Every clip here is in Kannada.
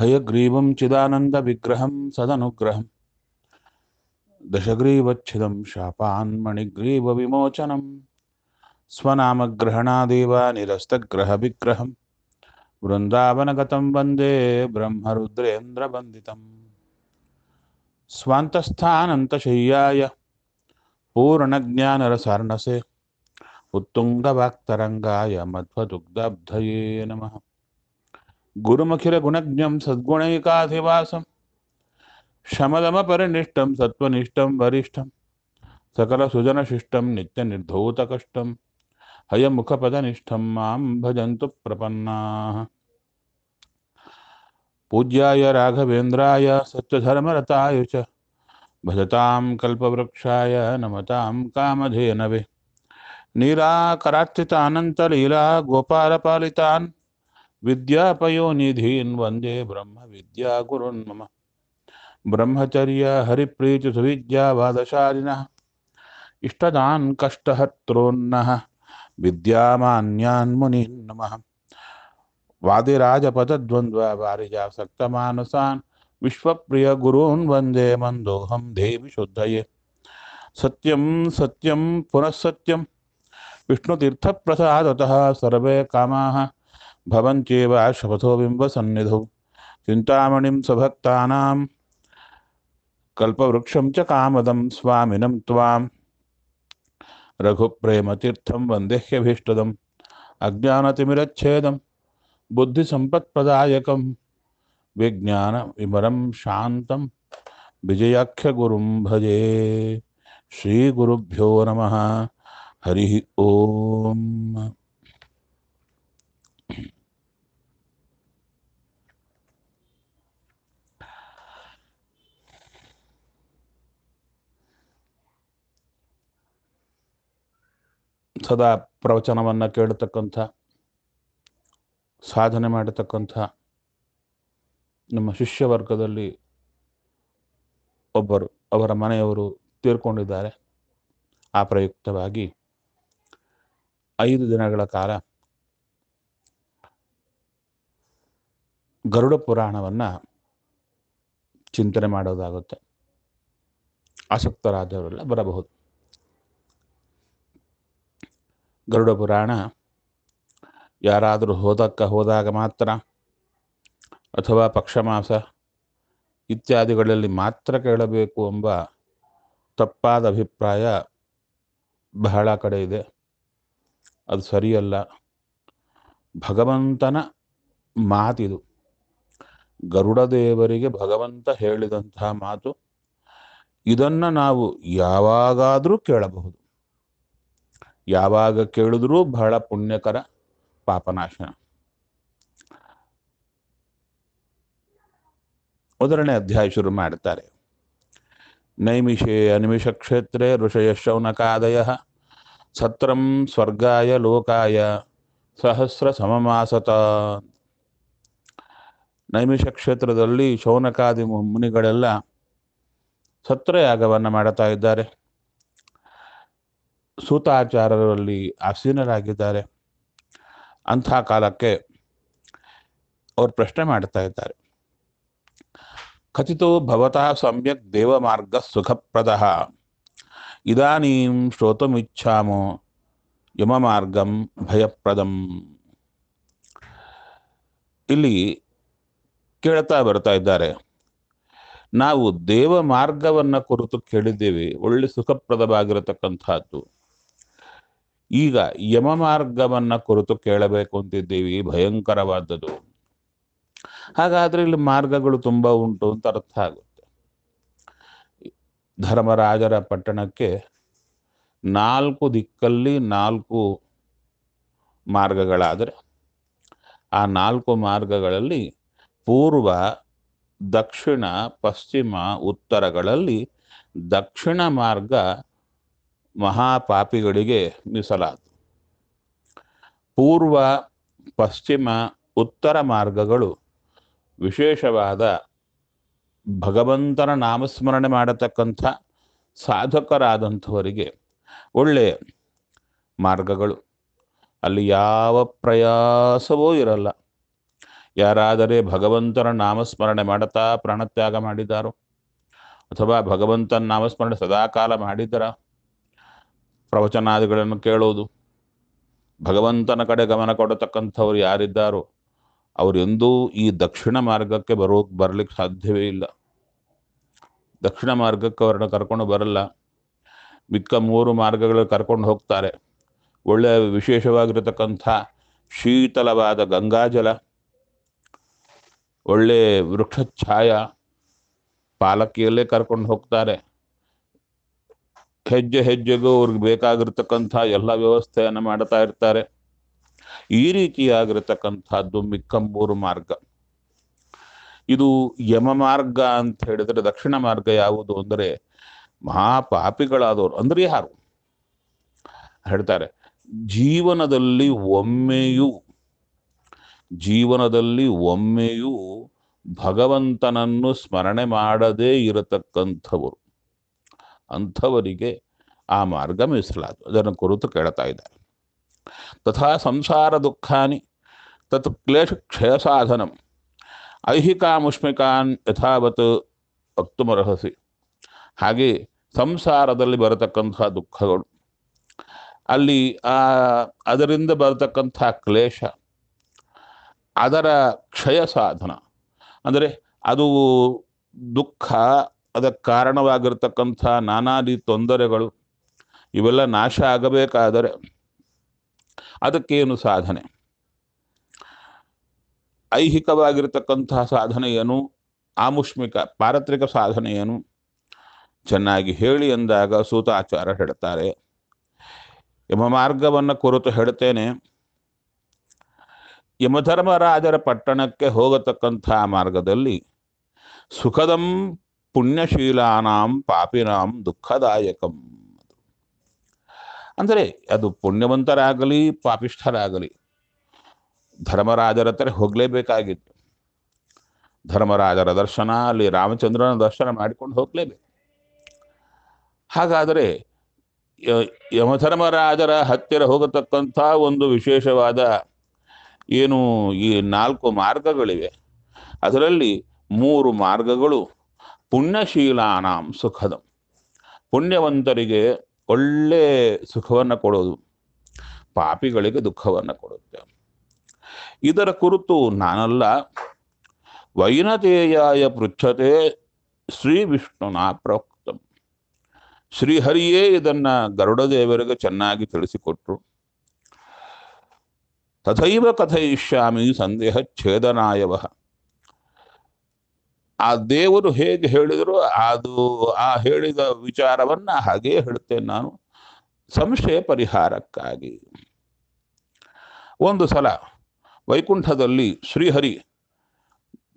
हयग्रीवं चिदानन्दविग्रहं सदनुग्रहं दशग्रीवच्छिदं शापान्मणिग्रीवविमोचनं स्वनामग्रहणादेव निरस्तग्रहविग्रहं वृन्दावनगतं वन्दे ब्रह्मरुद्रेन्द्रवन्दितम् स्वान्तस्थानन्तशय्याय पूर्णज्ञानरसार्णसे उत्तुङ्गवाक्तरङ्गाय मध्वदुग्धब्धये नमः गुरुमुखिर शमदम गुरुमखिलगुणज्ञं सद्गुणैकाधिवासं शमदमपरिनिष्टं सत्त्वनिष्ठं वरिष्ठं सकलसुजनशिष्टं नित्यनिर्धौतकष्टं हयमुखपदनिष्ठं मां भजन्तु प्रपन्ना पूज्याय राघवेन्द्राय सत्यधर्मरताय च भजतां कल्पवृक्षाय नमतां कामधेनवे नीराकरार्चितानन्तलीला गोपालपालितान् विद्यापयोनिधीन् वन्दे ब्रह्म विद्यागुरुन्मम ब्रह्मचर्य हरिप्रीतिसुविद्यावादशालिनः इष्टदान् नम विद्यामान्यान् मुनीन् नमः वादिराजपदद्वन्द्ववारिजासक्तमानसान् विश्वप्रियगुरून् वन्दे मंदोहम देवि शुद्धये सत्यं सत्यं पुनः सत्यं विष्णुतीर्थप्रसादतः सर्वे कामाः भवन्त्येवाशपथो बिम्बसन्निधौ चिन्तामणिं सभक्तानां कल्पवृक्षं च कामदं स्वामिनं त्वां रघुप्रेमतीर्थं वन्देह्यभीष्टदम् अज्ञानतिमिरच्छेदं बुद्धिसम्पत्प्रदायकं विज्ञानविमरं शान्तं विजयाख्यगुरुं भजे श्रीगुरुभ्यो नमः हरिः ओम् ಸದಾ ಪ್ರವಚನವನ್ನು ಕೇಳತಕ್ಕಂಥ ಸಾಧನೆ ಮಾಡತಕ್ಕಂಥ ನಮ್ಮ ಶಿಷ್ಯವರ್ಗದಲ್ಲಿ ಒಬ್ಬರು ಅವರ ಮನೆಯವರು ತೀರ್ಕೊಂಡಿದ್ದಾರೆ ಆ ಪ್ರಯುಕ್ತವಾಗಿ ಐದು ದಿನಗಳ ಕಾಲ ಗರುಡ ಪುರಾಣವನ್ನು ಚಿಂತನೆ ಮಾಡೋದಾಗುತ್ತೆ ಆಸಕ್ತರಾದವರೆಲ್ಲ ಬರಬಹುದು ಗರುಡ ಪುರಾಣ ಯಾರಾದರೂ ಹೋದಕ್ಕ ಹೋದಾಗ ಮಾತ್ರ ಅಥವಾ ಪಕ್ಷಮಾಸ ಇತ್ಯಾದಿಗಳಲ್ಲಿ ಮಾತ್ರ ಕೇಳಬೇಕು ಎಂಬ ತಪ್ಪಾದ ಅಭಿಪ್ರಾಯ ಬಹಳ ಕಡೆ ಇದೆ ಅದು ಸರಿಯಲ್ಲ ಭಗವಂತನ ಮಾತಿದು ಗರುಡದೇವರಿಗೆ ಭಗವಂತ ಹೇಳಿದಂತಹ ಮಾತು ಇದನ್ನು ನಾವು ಯಾವಾಗಾದರೂ ಕೇಳಬಹುದು ಯಾವಾಗ ಕೇಳಿದ್ರೂ ಬಹಳ ಪುಣ್ಯಕರ ಪಾಪನಾಶನ ಮೊದಲನೇ ಅಧ್ಯಾಯ ಶುರು ಮಾಡ್ತಾರೆ ನೈಮಿಷೇ ಅನಿಮಿಷ ಕ್ಷೇತ್ರೇ ಋಷಯ ಶೌನಕಾದಯ ಸತ್ರಂ ಸ್ವರ್ಗಾಯ ಲೋಕಾಯ ಸಹಸ್ರ ಸಮಮಾಸತ ನೈಮಿಷ ಕ್ಷೇತ್ರದಲ್ಲಿ ಶೌನಕಾದಿ ಮುನಿಗಳೆಲ್ಲ ಸತ್ರಯಾಗವನ್ನು ಮಾಡುತ್ತಾ ಇದ್ದಾರೆ ಸೂತಾಚಾರರಲ್ಲಿ ಆಸೀನರಾಗಿದ್ದಾರೆ ಅಂಥ ಕಾಲಕ್ಕೆ ಅವರು ಪ್ರಶ್ನೆ ಮಾಡ್ತಾ ಇದ್ದಾರೆ ಕಥಿತೋ ಭವತಾ ಸಮ್ಯಕ್ ದೇವಮಾರ್ಗ ಸುಖಪ್ರದ ಇದಾನೀಂ ಶ್ರೋತುಮಿಚ್ಛಾಮೋ ಯಮಮಾರ್ಗಂ ಭಯಪ್ರದಂ ಇಲ್ಲಿ ಕೇಳ್ತಾ ಬರ್ತಾ ಇದ್ದಾರೆ ನಾವು ದೇವ ಮಾರ್ಗವನ್ನು ಕುರಿತು ಕೇಳಿದ್ದೇವೆ ಒಳ್ಳೆ ಸುಖಪ್ರದವಾಗಿರತಕ್ಕಂಥದ್ದು ಈಗ ಯಮ ಮಾರ್ಗವನ್ನ ಕುರಿತು ಕೇಳಬೇಕು ಅಂತಿದ್ದೀವಿ ಭಯಂಕರವಾದದ್ದು ಹಾಗಾದ್ರೆ ಇಲ್ಲಿ ಮಾರ್ಗಗಳು ತುಂಬಾ ಉಂಟು ಅಂತ ಅರ್ಥ ಆಗುತ್ತೆ ಧರ್ಮರಾಜರ ಪಟ್ಟಣಕ್ಕೆ ನಾಲ್ಕು ದಿಕ್ಕಲ್ಲಿ ನಾಲ್ಕು ಮಾರ್ಗಗಳಾದರೆ ಆ ನಾಲ್ಕು ಮಾರ್ಗಗಳಲ್ಲಿ ಪೂರ್ವ ದಕ್ಷಿಣ ಪಶ್ಚಿಮ ಉತ್ತರಗಳಲ್ಲಿ ದಕ್ಷಿಣ ಮಾರ್ಗ ಮಹಾಪಾಪಿಗಳಿಗೆ ಮೀಸಲಾತು ಪೂರ್ವ ಪಶ್ಚಿಮ ಉತ್ತರ ಮಾರ್ಗಗಳು ವಿಶೇಷವಾದ ಭಗವಂತನ ನಾಮಸ್ಮರಣೆ ಮಾಡತಕ್ಕಂಥ ಸಾಧಕರಾದಂಥವರಿಗೆ ಒಳ್ಳೆಯ ಮಾರ್ಗಗಳು ಅಲ್ಲಿ ಯಾವ ಪ್ರಯಾಸವೂ ಇರಲ್ಲ ಯಾರಾದರೆ ಭಗವಂತನ ನಾಮಸ್ಮರಣೆ ಮಾಡುತ್ತಾ ಪ್ರಾಣತ್ಯಾಗ ಮಾಡಿದ್ದಾರೋ ಅಥವಾ ಭಗವಂತನ ನಾಮಸ್ಮರಣೆ ಸದಾಕಾಲ ಮಾಡಿದ್ದರ ಪ್ರವಚನಾದಿಗಳನ್ನು ಕೇಳೋದು ಭಗವಂತನ ಕಡೆ ಗಮನ ಕೊಡತಕ್ಕಂಥವ್ರು ಯಾರಿದ್ದಾರೋ ಅವರೆಂದೂ ಈ ದಕ್ಷಿಣ ಮಾರ್ಗಕ್ಕೆ ಬರೋ ಬರಲಿಕ್ಕೆ ಸಾಧ್ಯವೇ ಇಲ್ಲ ದಕ್ಷಿಣ ಮಾರ್ಗಕ್ಕೆ ಅವರನ್ನು ಕರ್ಕೊಂಡು ಬರಲ್ಲ ಮಿಕ್ಕ ಮೂರು ಮಾರ್ಗಗಳಲ್ಲಿ ಕರ್ಕೊಂಡು ಹೋಗ್ತಾರೆ ಒಳ್ಳೆಯ ವಿಶೇಷವಾಗಿರತಕ್ಕಂಥ ಶೀತಲವಾದ ಗಂಗಾಜಲ ಒಳ್ಳೆ ವೃಕ್ಷ ಛಾಯ ಪಾಲಕಿಯಲ್ಲೇ ಕರ್ಕೊಂಡು ಹೋಗ್ತಾರೆ ಹೆಜ್ಜೆ ಹೆಜ್ಜೆಗೂ ಅವ್ರಿಗೆ ಬೇಕಾಗಿರ್ತಕ್ಕಂಥ ಎಲ್ಲ ವ್ಯವಸ್ಥೆಯನ್ನು ಮಾಡ್ತಾ ಇರ್ತಾರೆ ಈ ರೀತಿಯಾಗಿರ್ತಕ್ಕಂಥದ್ದು ಮಿಕ್ಕಂಬೂರು ಮಾರ್ಗ ಇದು ಯಮ ಮಾರ್ಗ ಅಂತ ಹೇಳಿದ್ರೆ ದಕ್ಷಿಣ ಮಾರ್ಗ ಯಾವುದು ಅಂದರೆ ಮಹಾಪಾಪಿಗಳಾದವರು ಅಂದ್ರೆ ಯಾರು ಹೇಳ್ತಾರೆ ಜೀವನದಲ್ಲಿ ಒಮ್ಮೆಯೂ ಜೀವನದಲ್ಲಿ ಒಮ್ಮೆಯೂ ಭಗವಂತನನ್ನು ಸ್ಮರಣೆ ಮಾಡದೇ ಇರತಕ್ಕಂಥವರು ಅಂಥವರಿಗೆ ಆ ಮಾರ್ಗ ಮೀಸಲಾದು ಅದನ್ನು ಕುರಿತು ಕೇಳ್ತಾ ಇದ್ದಾರೆ ತಥಾ ಸಂಸಾರ ದುಃಖಾನಿ ತತ್ ಕ್ಲೇಶ ಕ್ಷಯ ಸಾಧನಂ ಐಹಿಕಾ ಮುಷ್ಮಿಕಾನ್ ಯಥಾವತ್ ವಕ್ತುಮರ್ಹಸಿ ಹಾಗೆ ಸಂಸಾರದಲ್ಲಿ ಬರತಕ್ಕಂಥ ದುಃಖಗಳು ಅಲ್ಲಿ ಆ ಅದರಿಂದ ಬರತಕ್ಕಂಥ ಕ್ಲೇಶ ಅದರ ಕ್ಷಯ ಸಾಧನ ಅಂದರೆ ಅದು ದುಃಖ ಅದಕ್ಕೆ ಕಾರಣವಾಗಿರ್ತಕ್ಕಂಥ ನಾನಾ ರೀತಿ ತೊಂದರೆಗಳು ಇವೆಲ್ಲ ನಾಶ ಆಗಬೇಕಾದರೆ ಅದಕ್ಕೇನು ಸಾಧನೆ ಐಹಿಕವಾಗಿರ್ತಕ್ಕಂತಹ ಸಾಧನೆ ಏನು ಆಮುಷ್ಮಿಕ ಪಾರತ್ರಿಕ ಸಾಧನೆ ಏನು ಚೆನ್ನಾಗಿ ಹೇಳಿ ಎಂದಾಗ ಸೂತಾಚಾರ ಹೇಳ್ತಾರೆ ಯಮ ಮಾರ್ಗವನ್ನು ಕುರಿತು ಹೇಳ್ತೇನೆ ಯಮಧರ್ಮರಾಜರ ಪಟ್ಟಣಕ್ಕೆ ಹೋಗತಕ್ಕಂಥ ಮಾರ್ಗದಲ್ಲಿ ಸುಖದಂ ಪುಣ್ಯಶೀಲಾನಾಂ ಪಾಪಿನಾಂ ದುಃಖದಾಯಕಂ ಅಂದರೆ ಅದು ಪುಣ್ಯವಂತರಾಗಲಿ ಪಾಪಿಷ್ಠರಾಗಲಿ ಧರ್ಮರಾಜರ ಹತ್ರ ಹೋಗಲೇಬೇಕಾಗಿತ್ತು ಧರ್ಮರಾಜರ ದರ್ಶನ ಅಲ್ಲಿ ರಾಮಚಂದ್ರನ ದರ್ಶನ ಮಾಡಿಕೊಂಡು ಹೋಗಲೇಬೇಕು ಹಾಗಾದರೆ ಯಮಧರ್ಮರಾಜರ ಹತ್ತಿರ ಹೋಗತಕ್ಕಂಥ ಒಂದು ವಿಶೇಷವಾದ ಏನು ಈ ನಾಲ್ಕು ಮಾರ್ಗಗಳಿವೆ ಅದರಲ್ಲಿ ಮೂರು ಮಾರ್ಗಗಳು ಪುಣ್ಯಶೀಲಾನ ಸುಖದ ಪುಣ್ಯವಂತರಿಗೆ ಒಳ್ಳೆ ಸುಖವನ್ನು ಕೊಡೋದು ಪಾಪಿಗಳಿಗೆ ದುಃಖವನ್ನು ಕೊಡುತ್ತೆ ಇದರ ಕುರಿತು ನಾನಲ್ಲ ವೈನತೇಯಾಯ ಪೃಚ್ಛತೆ ಶ್ರೀ ವಿಷ್ಣುನ ಪ್ರೋಕ್ತ ಶ್ರೀಹರಿಯೇ ಇದನ್ನು ಗರುಡದೇವರಿಗೆ ಚೆನ್ನಾಗಿ ತಿಳಿಸಿಕೊಟ್ರು ತಥೈವ ಕಥಯಿಷ್ಯಾಮಿ ಸಂದೇಹ ಛೇದನಾಯವಹ ಆ ದೇವರು ಹೇಗೆ ಹೇಳಿದ್ರು ಅದು ಆ ಹೇಳಿದ ವಿಚಾರವನ್ನ ಹಾಗೇ ಹೇಳುತ್ತೇನೆ ನಾನು ಸಂಶಯ ಪರಿಹಾರಕ್ಕಾಗಿ ಒಂದು ಸಲ ವೈಕುಂಠದಲ್ಲಿ ಶ್ರೀಹರಿ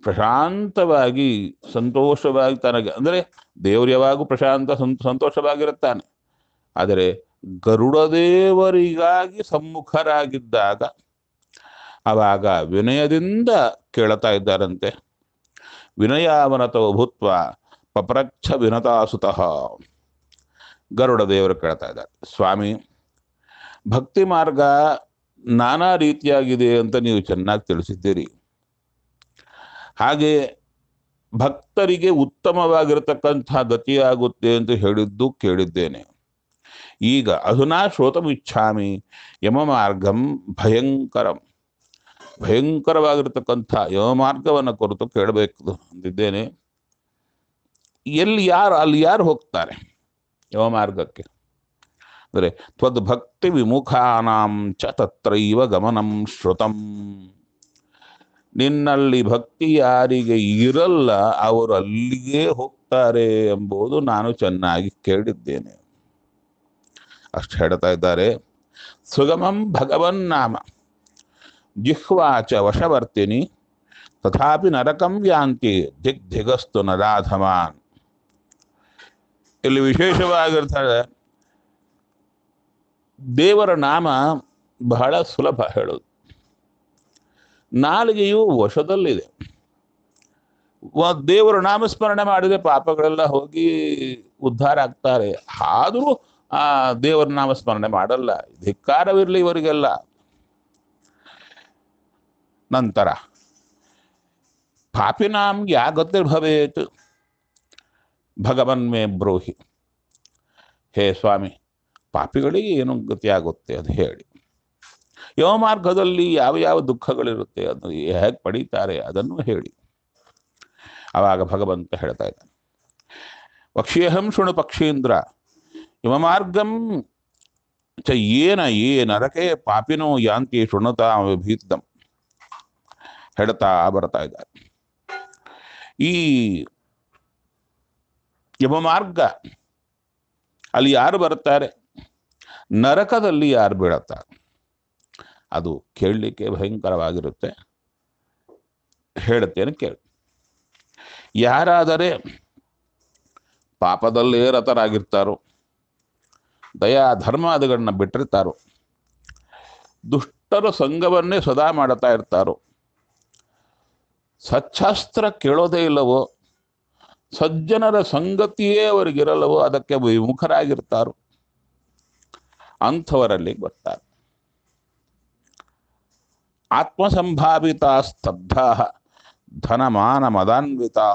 ಪ್ರಶಾಂತವಾಗಿ ಸಂತೋಷವಾಗಿ ತನಗೆ ಅಂದರೆ ದೇವರು ಪ್ರಶಾಂತ ಸಂತೋಷವಾಗಿರುತ್ತಾನೆ ಆದರೆ ಗರುಡ ದೇವರಿಗಾಗಿ ಸಮ್ಮುಖರಾಗಿದ್ದಾಗ ಆವಾಗ ವಿನಯದಿಂದ ಕೇಳತಾ ಇದ್ದಾರಂತೆ ವಿನಯಾವನತೋ ಭೂತ್ವ ಪಪ್ರಚ್ಛ ವಿನತಾಸುತಃ ಗರುಡ ದೇವರು ಕೇಳ್ತಾ ಇದ್ದಾರೆ ಸ್ವಾಮಿ ಭಕ್ತಿ ಮಾರ್ಗ ನಾನಾ ರೀತಿಯಾಗಿದೆ ಅಂತ ನೀವು ಚೆನ್ನಾಗಿ ತಿಳಿಸಿದ್ದೀರಿ ಹಾಗೆ ಭಕ್ತರಿಗೆ ಉತ್ತಮವಾಗಿರತಕ್ಕಂಥ ಗತಿಯಾಗುತ್ತೆ ಅಂತ ಹೇಳಿದ್ದು ಕೇಳಿದ್ದೇನೆ ಈಗ ಅಧುನಾ ಶ್ರೋತಮಿಚ್ಛಾಮಿ ಯಮ ಮಾರ್ಗಂ ಭಯಂಕರಂ ಭಯಂಕರವಾಗಿರ್ತಕ್ಕಂಥ ಮಾರ್ಗವನ್ನು ಕುರಿತು ಕೇಳಬೇಕು ಅಂದಿದ್ದೇನೆ ಎಲ್ಲಿ ಯಾರು ಅಲ್ಲಿ ಯಾರು ಹೋಗ್ತಾರೆ ಯಮ ಮಾರ್ಗಕ್ಕೆ ಅಂದರೆ ತ್ವದ್ಭಕ್ತಿ ವಿಮುಖಾನಾಂ ಚ ತತ್ರೈವ ಗಮನಂ ಶ್ರುತಂ ನಿನ್ನಲ್ಲಿ ಭಕ್ತಿ ಯಾರಿಗೆ ಇರಲ್ಲ ಅವರು ಅಲ್ಲಿಗೆ ಹೋಗ್ತಾರೆ ಎಂಬುದು ನಾನು ಚೆನ್ನಾಗಿ ಕೇಳಿದ್ದೇನೆ ಅಷ್ಟು ಹೇಳ್ತಾ ಇದ್ದಾರೆ ಸುಗಮಂ ಭಗವನ್ನಾಮ ಜಿಹ್ವಾಚ ವಶವರ್ತಿನಿ ತಥಾಪಿ ನರಕಂ ಯಾಂತಿ ದಿಗ್ ದಿಗಸ್ತು ನರಾಧಮಾನ್ ಇಲ್ಲಿ ವಿಶೇಷವಾಗಿರ್ತಾರೆ ದೇವರ ನಾಮ ಬಹಳ ಸುಲಭ ಹೇಳುದು ನಾಲಿಗೆಯು ವಶದಲ್ಲಿದೆ ದೇವರ ನಾಮಸ್ಮರಣೆ ಮಾಡಿದ್ರೆ ಪಾಪಗಳೆಲ್ಲ ಹೋಗಿ ಉದ್ಧಾರ ಆಗ್ತಾರೆ ಆದರೂ ಆ ದೇವರ ನಾಮಸ್ಮರಣೆ ಮಾಡಲ್ಲ ಧಿಕ್ಕಾರವಿರಲಿ ಇವರಿಗೆಲ್ಲ नंतर पापिनाम या गते भवेत भगवान मे ब्रोही हे स्वामी पापीगळी येन गती आगतो अद हेडी यो मार्गदल्ली ಯಾವ ಯಾವ ದುಖಗಳ ಇರುತ್ತೆ ಅದು ಏಕ್ ಪಡೀತಾರೆ ಅದನ್ನು ಹೇಳಿ ಆಗ ભગવાન ಹೇಳ್ತಾಯ್ತ ವಕ್ಷೇಹಂ ಶುಣು ಪಕ್ಷೇಂದ್ರ ಯಮ ಮಾರ್ಗಂ ಏನ ಏ ನರಕೇ ಪಾಪಿನೋ ಯಾಂತಿ ಶುಣತಾ ಭೀತ ಹೇಳ್ತಾ ಬರ್ತಾ ಇದ್ದಾರೆ ಈ ಯಮಮಾರ್ಗ ಅಲ್ಲಿ ಯಾರು ಬರ್ತಾರೆ ನರಕದಲ್ಲಿ ಯಾರು ಬೀಳುತ್ತಾರೆ ಅದು ಕೇಳಲಿಕ್ಕೆ ಭಯಂಕರವಾಗಿರುತ್ತೆ ಹೇಳುತ್ತೇನೆ ಕೇಳಿ ಯಾರಾದರೆ ಪಾಪದಲ್ಲೇ ರಥರಾಗಿರ್ತಾರೋ ದಯಾ ಧರ್ಮಾದಿಗಳನ್ನ ಬಿಟ್ಟಿರ್ತಾರೋ ದುಷ್ಟರ ಸಂಘವನ್ನೇ ಸದಾ ಮಾಡುತ್ತಾ ಇರ್ತಾರೋ ಸಚ್ಛಾಸ್ತ್ರ ಕೇಳೋದೇ ಇಲ್ಲವೋ ಸಜ್ಜನರ ಸಂಗತಿಯೇ ಅವರಿಗಿರಲ್ಲವೋ ಅದಕ್ಕೆ ವಿಮುಖರಾಗಿರ್ತಾರೋ ಅಂಥವರಲ್ಲಿ ಬರ್ತಾರೆ ಆತ್ಮಸಂಭಾವಿತ ಸ್ತಬ್ಧ ಧನಮಾನ ಮದಾನ್ವಿತಾ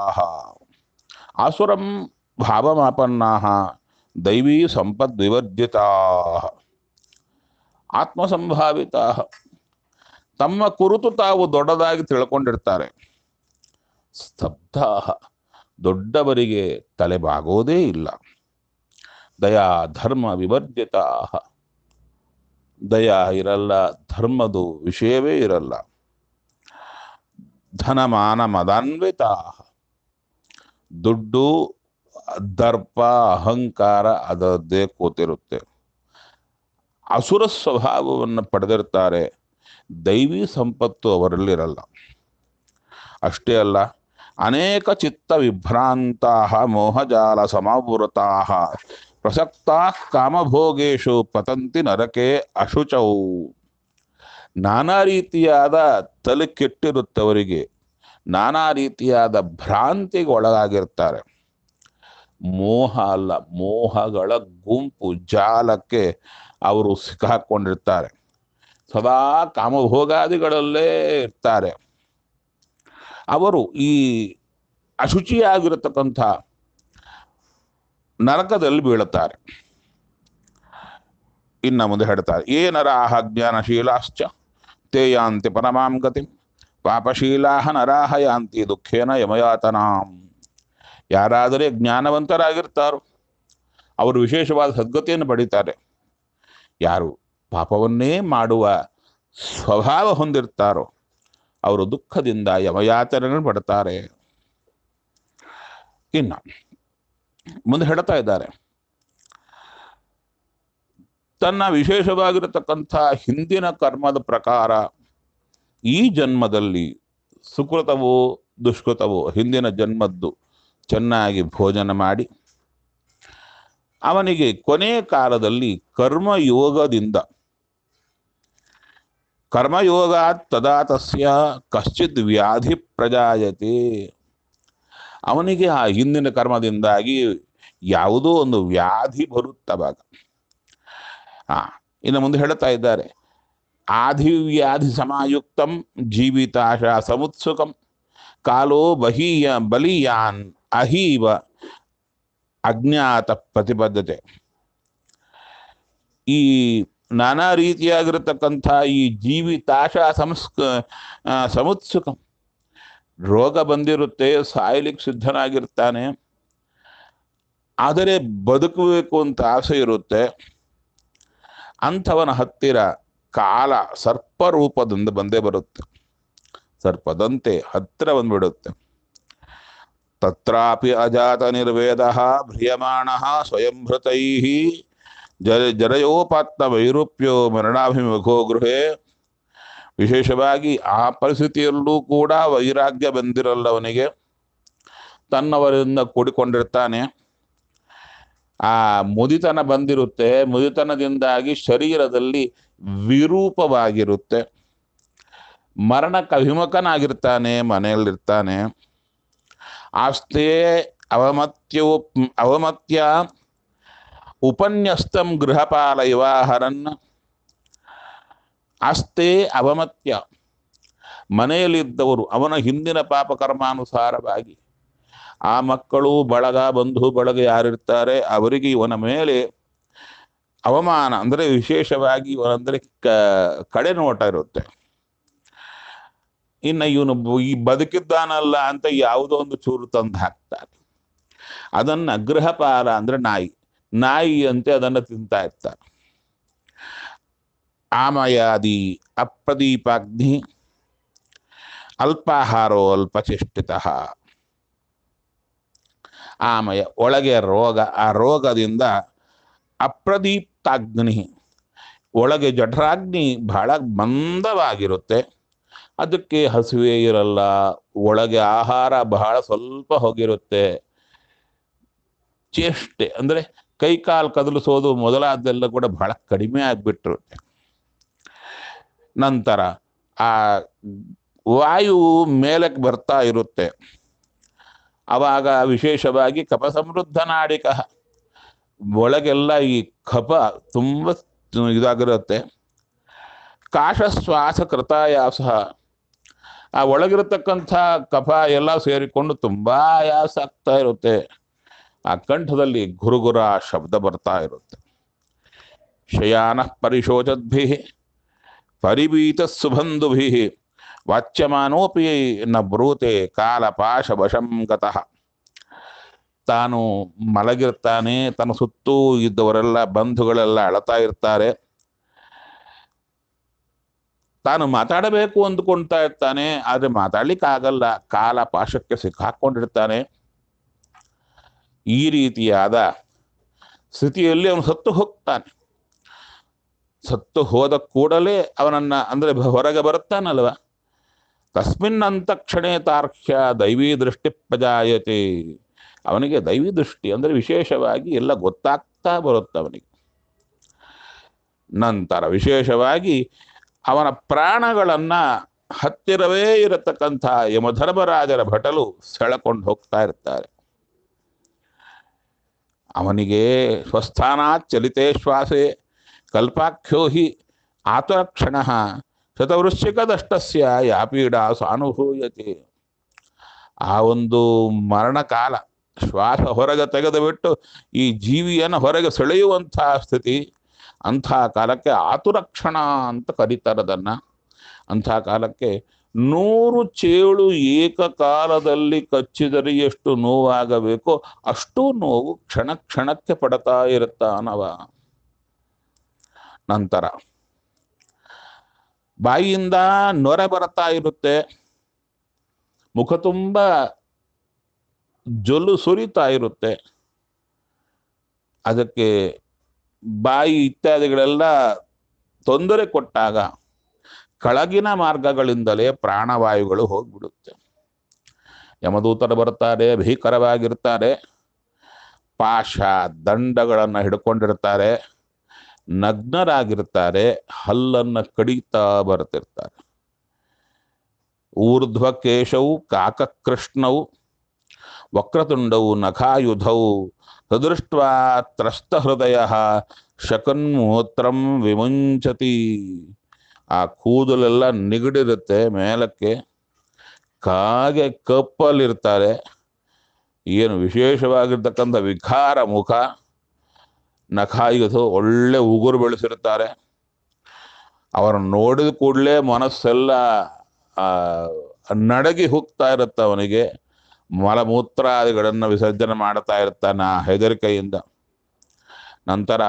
ಆಸುರಂ ಭಾವಮಾಪನ್ನ ದೈವೀ ವಿವರ್ಜಿತ ಆತ್ಮಸಂಭಾವಿತ ತಮ್ಮ ಕುರಿತು ತಾವು ದೊಡ್ಡದಾಗಿ ತಿಳ್ಕೊಂಡಿರ್ತಾರೆ ಸ್ತಬ್ಧ ದೊಡ್ಡವರಿಗೆ ತಲೆಬಾಗೋದೇ ಇಲ್ಲ ದಯಾ ಧರ್ಮ ವಿವರ್ಜಿತ ದಯಾ ಇರಲ್ಲ ಧರ್ಮದು ವಿಷಯವೇ ಇರಲ್ಲ ಧನಮಾನ ಮದಾನ್ವಿತ ದುಡ್ಡು ದರ್ಪ ಅಹಂಕಾರ ಅದರದ್ದೇ ಕೂತಿರುತ್ತೆ ಅಸುರ ಸ್ವಭಾವವನ್ನು ಪಡೆದಿರ್ತಾರೆ ದೈವಿ ಸಂಪತ್ತು ಅವರಲ್ಲಿರಲ್ಲ ಅಷ್ಟೇ ಅಲ್ಲ ಅನೇಕ ಚಿತ್ತ ವಿಭ್ರಾಂತಾ ಮೋಹಜಾಲ ಸಮಾವೃತಾ ಪ್ರಸಕ್ತಾ ಕಾಮಭೋಗೇಶು ಪತಂತಿ ನರಕೆ ಅಶುಚೌ ನಾನಾ ರೀತಿಯಾದ ತಲೆ ಕೆಟ್ಟಿರುತ್ತವರಿಗೆ ನಾನಾ ರೀತಿಯಾದ ಭ್ರಾಂತಿಗೆ ಒಳಗಾಗಿರ್ತಾರೆ ಮೋಹ ಅಲ್ಲ ಮೋಹಗಳ ಗುಂಪು ಜಾಲಕ್ಕೆ ಅವರು ಸಿಕ್ಕಾಕೊಂಡಿರ್ತಾರೆ ಸದಾ ಕಾಮಭೋಗಾದಿಗಳಲ್ಲೇ ಇರ್ತಾರೆ ಅವರು ಈ ಅಶುಚಿಯಾಗಿರತಕ್ಕಂಥ ನರಕದಲ್ಲಿ ಬೀಳುತ್ತಾರೆ ಇನ್ನು ಮುಂದೆ ಹೇಳ್ತಾರೆ ಏ ನರಾಹ ಜ್ಞಾನಶೀಲಾಶ್ಚ ತೇ ಯಾಂತಿ ಪರಮಾಂ ಗತಿ ಪಾಪಶೀಲಾಹ ನರಾಹ ಯಾಂತಿ ದುಃಖೇನ ಯಮಯಾತನಾಂ ಯಾರಾದರೆ ಜ್ಞಾನವಂತರಾಗಿರ್ತಾರೋ ಅವರು ವಿಶೇಷವಾದ ಸದ್ಗತಿಯನ್ನು ಪಡಿತಾರೆ ಯಾರು ಪಾಪವನ್ನೇ ಮಾಡುವ ಸ್ವಭಾವ ಹೊಂದಿರ್ತಾರೋ ಅವರು ದುಃಖದಿಂದ ಯಮಯಾಚರಣೆ ಪಡ್ತಾರೆ ಇನ್ನ ಮುಂದೆ ಹೇಳ್ತಾ ಇದ್ದಾರೆ ತನ್ನ ವಿಶೇಷವಾಗಿರತಕ್ಕಂಥ ಹಿಂದಿನ ಕರ್ಮದ ಪ್ರಕಾರ ಈ ಜನ್ಮದಲ್ಲಿ ಸುಕೃತವೋ ದುಷ್ಕೃತವೋ ಹಿಂದಿನ ಜನ್ಮದ್ದು ಚೆನ್ನಾಗಿ ಭೋಜನ ಮಾಡಿ ಅವನಿಗೆ ಕೊನೆಯ ಕಾಲದಲ್ಲಿ ಕರ್ಮಯೋಗದಿಂದ ಕರ್ಮಯೋಗಾತ್ ತದಾ ತಸ್ಯ ಕಶ್ಚಿತ್ ವ್ಯಾಧಿ ಪ್ರಜಾಯತಿ ಅವನಿಗೆ ಆ ಹಿಂದಿನ ಕರ್ಮದಿಂದಾಗಿ ಯಾವುದೋ ಒಂದು ವ್ಯಾಧಿ ಬರುತ್ತವಾಗ ಆ ಇನ್ನು ಮುಂದೆ ಹೇಳುತ್ತಾ ಇದ್ದಾರೆ ಆಧಿವ್ಯಾಧಿ ಸಮಾಯುಕ್ತಂ ಜೀವಿತಾಶ ಸಮುತ್ಸುಕಂ ಕಾಲೋ ಬಹೀಯ ಬಲಿಯಾನ್ ಅಹೀವ ಅಜ್ಞಾತ ಪ್ರತಿಬದ್ಧತೆ ಈ ನಾನಾ ರೀತಿಯಾಗಿರತಕ್ಕಂಥ ಈ ತಾಶಾ ಸಂಸ್ಕ ಸಮತ್ಸುಕ ರೋಗ ಬಂದಿರುತ್ತೆ ಸಾಯ್ಲಿಕ್ಕೆ ಸಿದ್ಧನಾಗಿರ್ತಾನೆ ಆದರೆ ಬದುಕಬೇಕು ಅಂತ ಆಸೆ ಇರುತ್ತೆ ಅಂಥವನ ಹತ್ತಿರ ಕಾಲ ಸರ್ಪರೂಪದಿಂದ ಬಂದೇ ಬರುತ್ತೆ ಸರ್ಪದಂತೆ ಹತ್ತಿರ ಬಂದ್ಬಿಡುತ್ತೆ ತತ್ರಾಪಿ ಅಜಾತ ನಿರ್ವೇದ ಭ್ರಿಯಮಾಣ ಸ್ವಯಂಭೃತೈ ಜರ ಜರಯೋಪಾತ್ತ ವೈರೂಪ್ಯೋ ಮರಣಾಭಿಮುಖೋ ಗೃಹೇ ವಿಶೇಷವಾಗಿ ಆ ಪರಿಸ್ಥಿತಿಯಲ್ಲೂ ಕೂಡ ವೈರಾಗ್ಯ ಬಂದಿರಲ್ಲವನಿಗೆ ತನ್ನವರಿಂದ ಕೂಡಿಕೊಂಡಿರ್ತಾನೆ ಆ ಮುದಿತನ ಬಂದಿರುತ್ತೆ ಮುದಿತನದಿಂದಾಗಿ ಶರೀರದಲ್ಲಿ ವಿರೂಪವಾಗಿರುತ್ತೆ ಮರಣಕ್ಕೆ ಅಭಿಮುಖನಾಗಿರ್ತಾನೆ ಮನೆಯಲ್ಲಿರ್ತಾನೆ ಆಸ್ತೆ ಅವಮತ್ಯವು ಅವಮತ್ಯ ಉಪನ್ಯಸ್ತಂ ಗೃಹಪಾಲ ಅಷ್ಟೇ ಅವಮತ್ಯ ಮನೆಯಲ್ಲಿದ್ದವರು ಅವನ ಹಿಂದಿನ ಪಾಪಕರ್ಮಾನುಸಾರವಾಗಿ ಆ ಮಕ್ಕಳು ಬಳಗ ಬಂಧು ಬಳಗ ಯಾರಿರ್ತಾರೆ ಅವರಿಗೆ ಇವನ ಮೇಲೆ ಅವಮಾನ ಅಂದರೆ ವಿಶೇಷವಾಗಿ ಇವನಂದರೆ ಕ ಕಡೆ ನೋಟ ಇರುತ್ತೆ ಇನ್ನು ಇವನು ಈ ಬದುಕಿದ್ದಾನಲ್ಲ ಅಂತ ಯಾವುದೋ ಒಂದು ಚೂರು ತಂದು ಹಾಕ್ತಾರೆ ಅದನ್ನು ಗೃಹಪಾಲ ಅಂದರೆ ನಾಯಿ ನಾಯಿಯಂತೆ ಅದನ್ನು ತಿಂತಾ ಇರ್ತಾರೆ ಆಮಯಾದಿ ಅಪ್ರದೀಪಾಗ್ನಿ ಅಲ್ಪಾಹಾರೋ ಅಲ್ಪಚೇಷ್ಟಿತ ಆಮಯ ಒಳಗೆ ರೋಗ ಆ ರೋಗದಿಂದ ಅಪ್ರದೀಪ್ತಾಗ್ನಿ ಒಳಗೆ ಜಠರಾಗ್ನಿ ಬಹಳ ಮಂದವಾಗಿರುತ್ತೆ ಅದಕ್ಕೆ ಹಸಿವೆ ಇರಲ್ಲ ಒಳಗೆ ಆಹಾರ ಬಹಳ ಸ್ವಲ್ಪ ಹೋಗಿರುತ್ತೆ ಚೇಷ್ಟೆ ಅಂದರೆ ಕೈಕಾಲು ಕದಲಿಸೋದು ಮೊದಲಾದ್ದೆಲ್ಲ ಕೂಡ ಬಹಳ ಕಡಿಮೆ ಆಗಿಬಿಟ್ಟಿರುತ್ತೆ ನಂತರ ಆ ವಾಯು ಮೇಲಕ್ಕೆ ಬರ್ತಾ ಇರುತ್ತೆ ಆವಾಗ ವಿಶೇಷವಾಗಿ ಕಪ ಸಮೃದ್ಧ ನಾಡಿಕ ಒಳಗೆಲ್ಲ ಈ ಕಪ ತುಂಬ ಇದಾಗಿರುತ್ತೆ ಕಾಶಶ್ವಾಸ ಸಹ ಆ ಒಳಗಿರತಕ್ಕಂಥ ಕಫ ಎಲ್ಲ ಸೇರಿಕೊಂಡು ತುಂಬ ಯಾಸ ಆಗ್ತಾ ಇರುತ್ತೆ ಆ ಕಂಠದಲ್ಲಿ ಗುರುಗುರ ಶಬ್ದ ಬರ್ತಾ ಇರುತ್ತೆ ಶಯಾನ ಪರಿಶೋಚದ್ಭಿ ಪರಿಬೀತ ಸುಬಂಧುಭಿ ವಾಚ್ಯಮಾನೋಪಿ ನ ಬ್ರೂತೆ ಕಾಲಪಾಶ ವಶಂ ತಾನು ಮಲಗಿರ್ತಾನೆ ತನ್ನ ಸುತ್ತೂ ಇದ್ದವರೆಲ್ಲ ಬಂಧುಗಳೆಲ್ಲ ಅಳತಾ ಇರ್ತಾರೆ ತಾನು ಮಾತಾಡಬೇಕು ಅಂದ್ಕೊಳ್ತಾ ಇರ್ತಾನೆ ಆದರೆ ಮಾತಾಡ್ಲಿಕ್ಕೆ ಆಗಲ್ಲ ಕಾಲ ಪಾಶಕ್ಕೆ ಸಿಕ್ಕಾಕೊಂಡಿರ್ತಾನೆ ಈ ರೀತಿಯಾದ ಸ್ಥಿತಿಯಲ್ಲಿ ಅವನು ಸತ್ತು ಹೋಗ್ತಾನೆ ಸತ್ತು ಹೋದ ಕೂಡಲೇ ಅವನನ್ನು ಅಂದರೆ ಹೊರಗೆ ಬರುತ್ತಾನಲ್ವ ತಸ್ಮಿನ್ ಅಂತಕ್ಷಣೆ ತಾರ್ಕ್ಯ ದೈವೀ ದೃಷ್ಟಿ ಪ್ರಜಾಯತೆ ಅವನಿಗೆ ದೈವಿ ದೃಷ್ಟಿ ಅಂದರೆ ವಿಶೇಷವಾಗಿ ಎಲ್ಲ ಗೊತ್ತಾಗ್ತಾ ಬರುತ್ತೆ ಅವನಿಗೆ ನಂತರ ವಿಶೇಷವಾಗಿ ಅವನ ಪ್ರಾಣಗಳನ್ನು ಹತ್ತಿರವೇ ಇರತಕ್ಕಂಥ ಯಮಧರ್ಮರಾಜರ ಭಟಲು ಸೆಳಕೊಂಡು ಹೋಗ್ತಾ ಇರ್ತಾರೆ ಅವನಿಗೆ ಸ್ವಸ್ಥಾನಾತ್ ಚಲಿತೆ ಶ್ವಾಸೆ ಕಲ್ಪಾಖ್ಯೋ ಹಿ ಆತಕ್ಷಣ ಶತವೃಶ್ಚಿಕದಷ್ಟಸ್ಯ ಯಾಪೀಡ ಸಾನುಭೂಯತೆ ಆ ಒಂದು ಮರಣಕಾಲ ಶ್ವಾಸ ಹೊರಗೆ ತೆಗೆದು ಬಿಟ್ಟು ಈ ಜೀವಿಯನ್ನು ಹೊರಗೆ ಸೆಳೆಯುವಂತಹ ಸ್ಥಿತಿ ಅಂಥ ಕಾಲಕ್ಕೆ ಆತುರಕ್ಷಣ ಅಂತ ಕರೀತಾರದನ್ನು ಅಂಥ ಕಾಲಕ್ಕೆ ನೂರು ಚೇಳು ಏಕಕಾಲದಲ್ಲಿ ಕಚ್ಚಿದರೆ ಎಷ್ಟು ನೋವಾಗಬೇಕೋ ಅಷ್ಟು ನೋವು ಕ್ಷಣ ಕ್ಷಣಕ್ಕೆ ಪಡತಾ ಇರುತ್ತಾನವ ನಂತರ ಬಾಯಿಯಿಂದ ನೊರೆ ಬರ್ತಾ ಇರುತ್ತೆ ಮುಖ ತುಂಬ ಜೊಲ್ಲು ಸುರಿತಾ ಇರುತ್ತೆ ಅದಕ್ಕೆ ಬಾಯಿ ಇತ್ಯಾದಿಗಳೆಲ್ಲ ತೊಂದರೆ ಕೊಟ್ಟಾಗ ಕೆಳಗಿನ ಮಾರ್ಗಗಳಿಂದಲೇ ಪ್ರಾಣವಾಯುಗಳು ಹೋಗ್ಬಿಡುತ್ತೆ ಯಮದೂತರು ಬರುತ್ತಾರೆ ಭೀಕರವಾಗಿರ್ತಾರೆ ಪಾಶ ದಂಡಗಳನ್ನು ಹಿಡ್ಕೊಂಡಿರ್ತಾರೆ ನಗ್ನರಾಗಿರ್ತಾರೆ ಹಲ್ಲನ್ನು ಕಡಿತಾ ಬರ್ತಿರ್ತಾರೆ ಊರ್ಧ್ವ ಕೇಶವು ಕಾಕಕೃಷ್ಣವು ವಕ್ರತುಂಡವು ನಖಾಯುಧವು ಹೃದೃಷ್ಟ ತ್ರಸ್ತ ಹೃದಯ ಶಕನ್ಮೂತ್ರಂ ವಿಮುಂಚತಿ ಆ ಕೂದಲೆಲ್ಲ ನಿಗಡಿರುತ್ತೆ ಮೇಲಕ್ಕೆ ಕಾಗೆ ಕಪ್ಪಲ್ಲಿರ್ತಾರೆ ಏನು ವಿಶೇಷವಾಗಿರ್ತಕ್ಕಂಥ ವಿಕಾರ ಮುಖ ನಖಾಯಿಗದು ಒಳ್ಳೆ ಉಗುರು ಬೆಳೆಸಿರ್ತಾರೆ ಅವರನ್ನು ನೋಡಿದ ಕೂಡಲೇ ಮನಸ್ಸೆಲ್ಲ ನಡಗಿ ಹೋಗ್ತಾ ಇರುತ್ತೆ ಅವನಿಗೆ ಮಲಮೂತ್ರಾದಿಗಳನ್ನು ವಿಸರ್ಜನೆ ಮಾಡ್ತಾ ಇರ್ತಾನೆ ಹೆದರಿಕೆಯಿಂದ ನಂತರ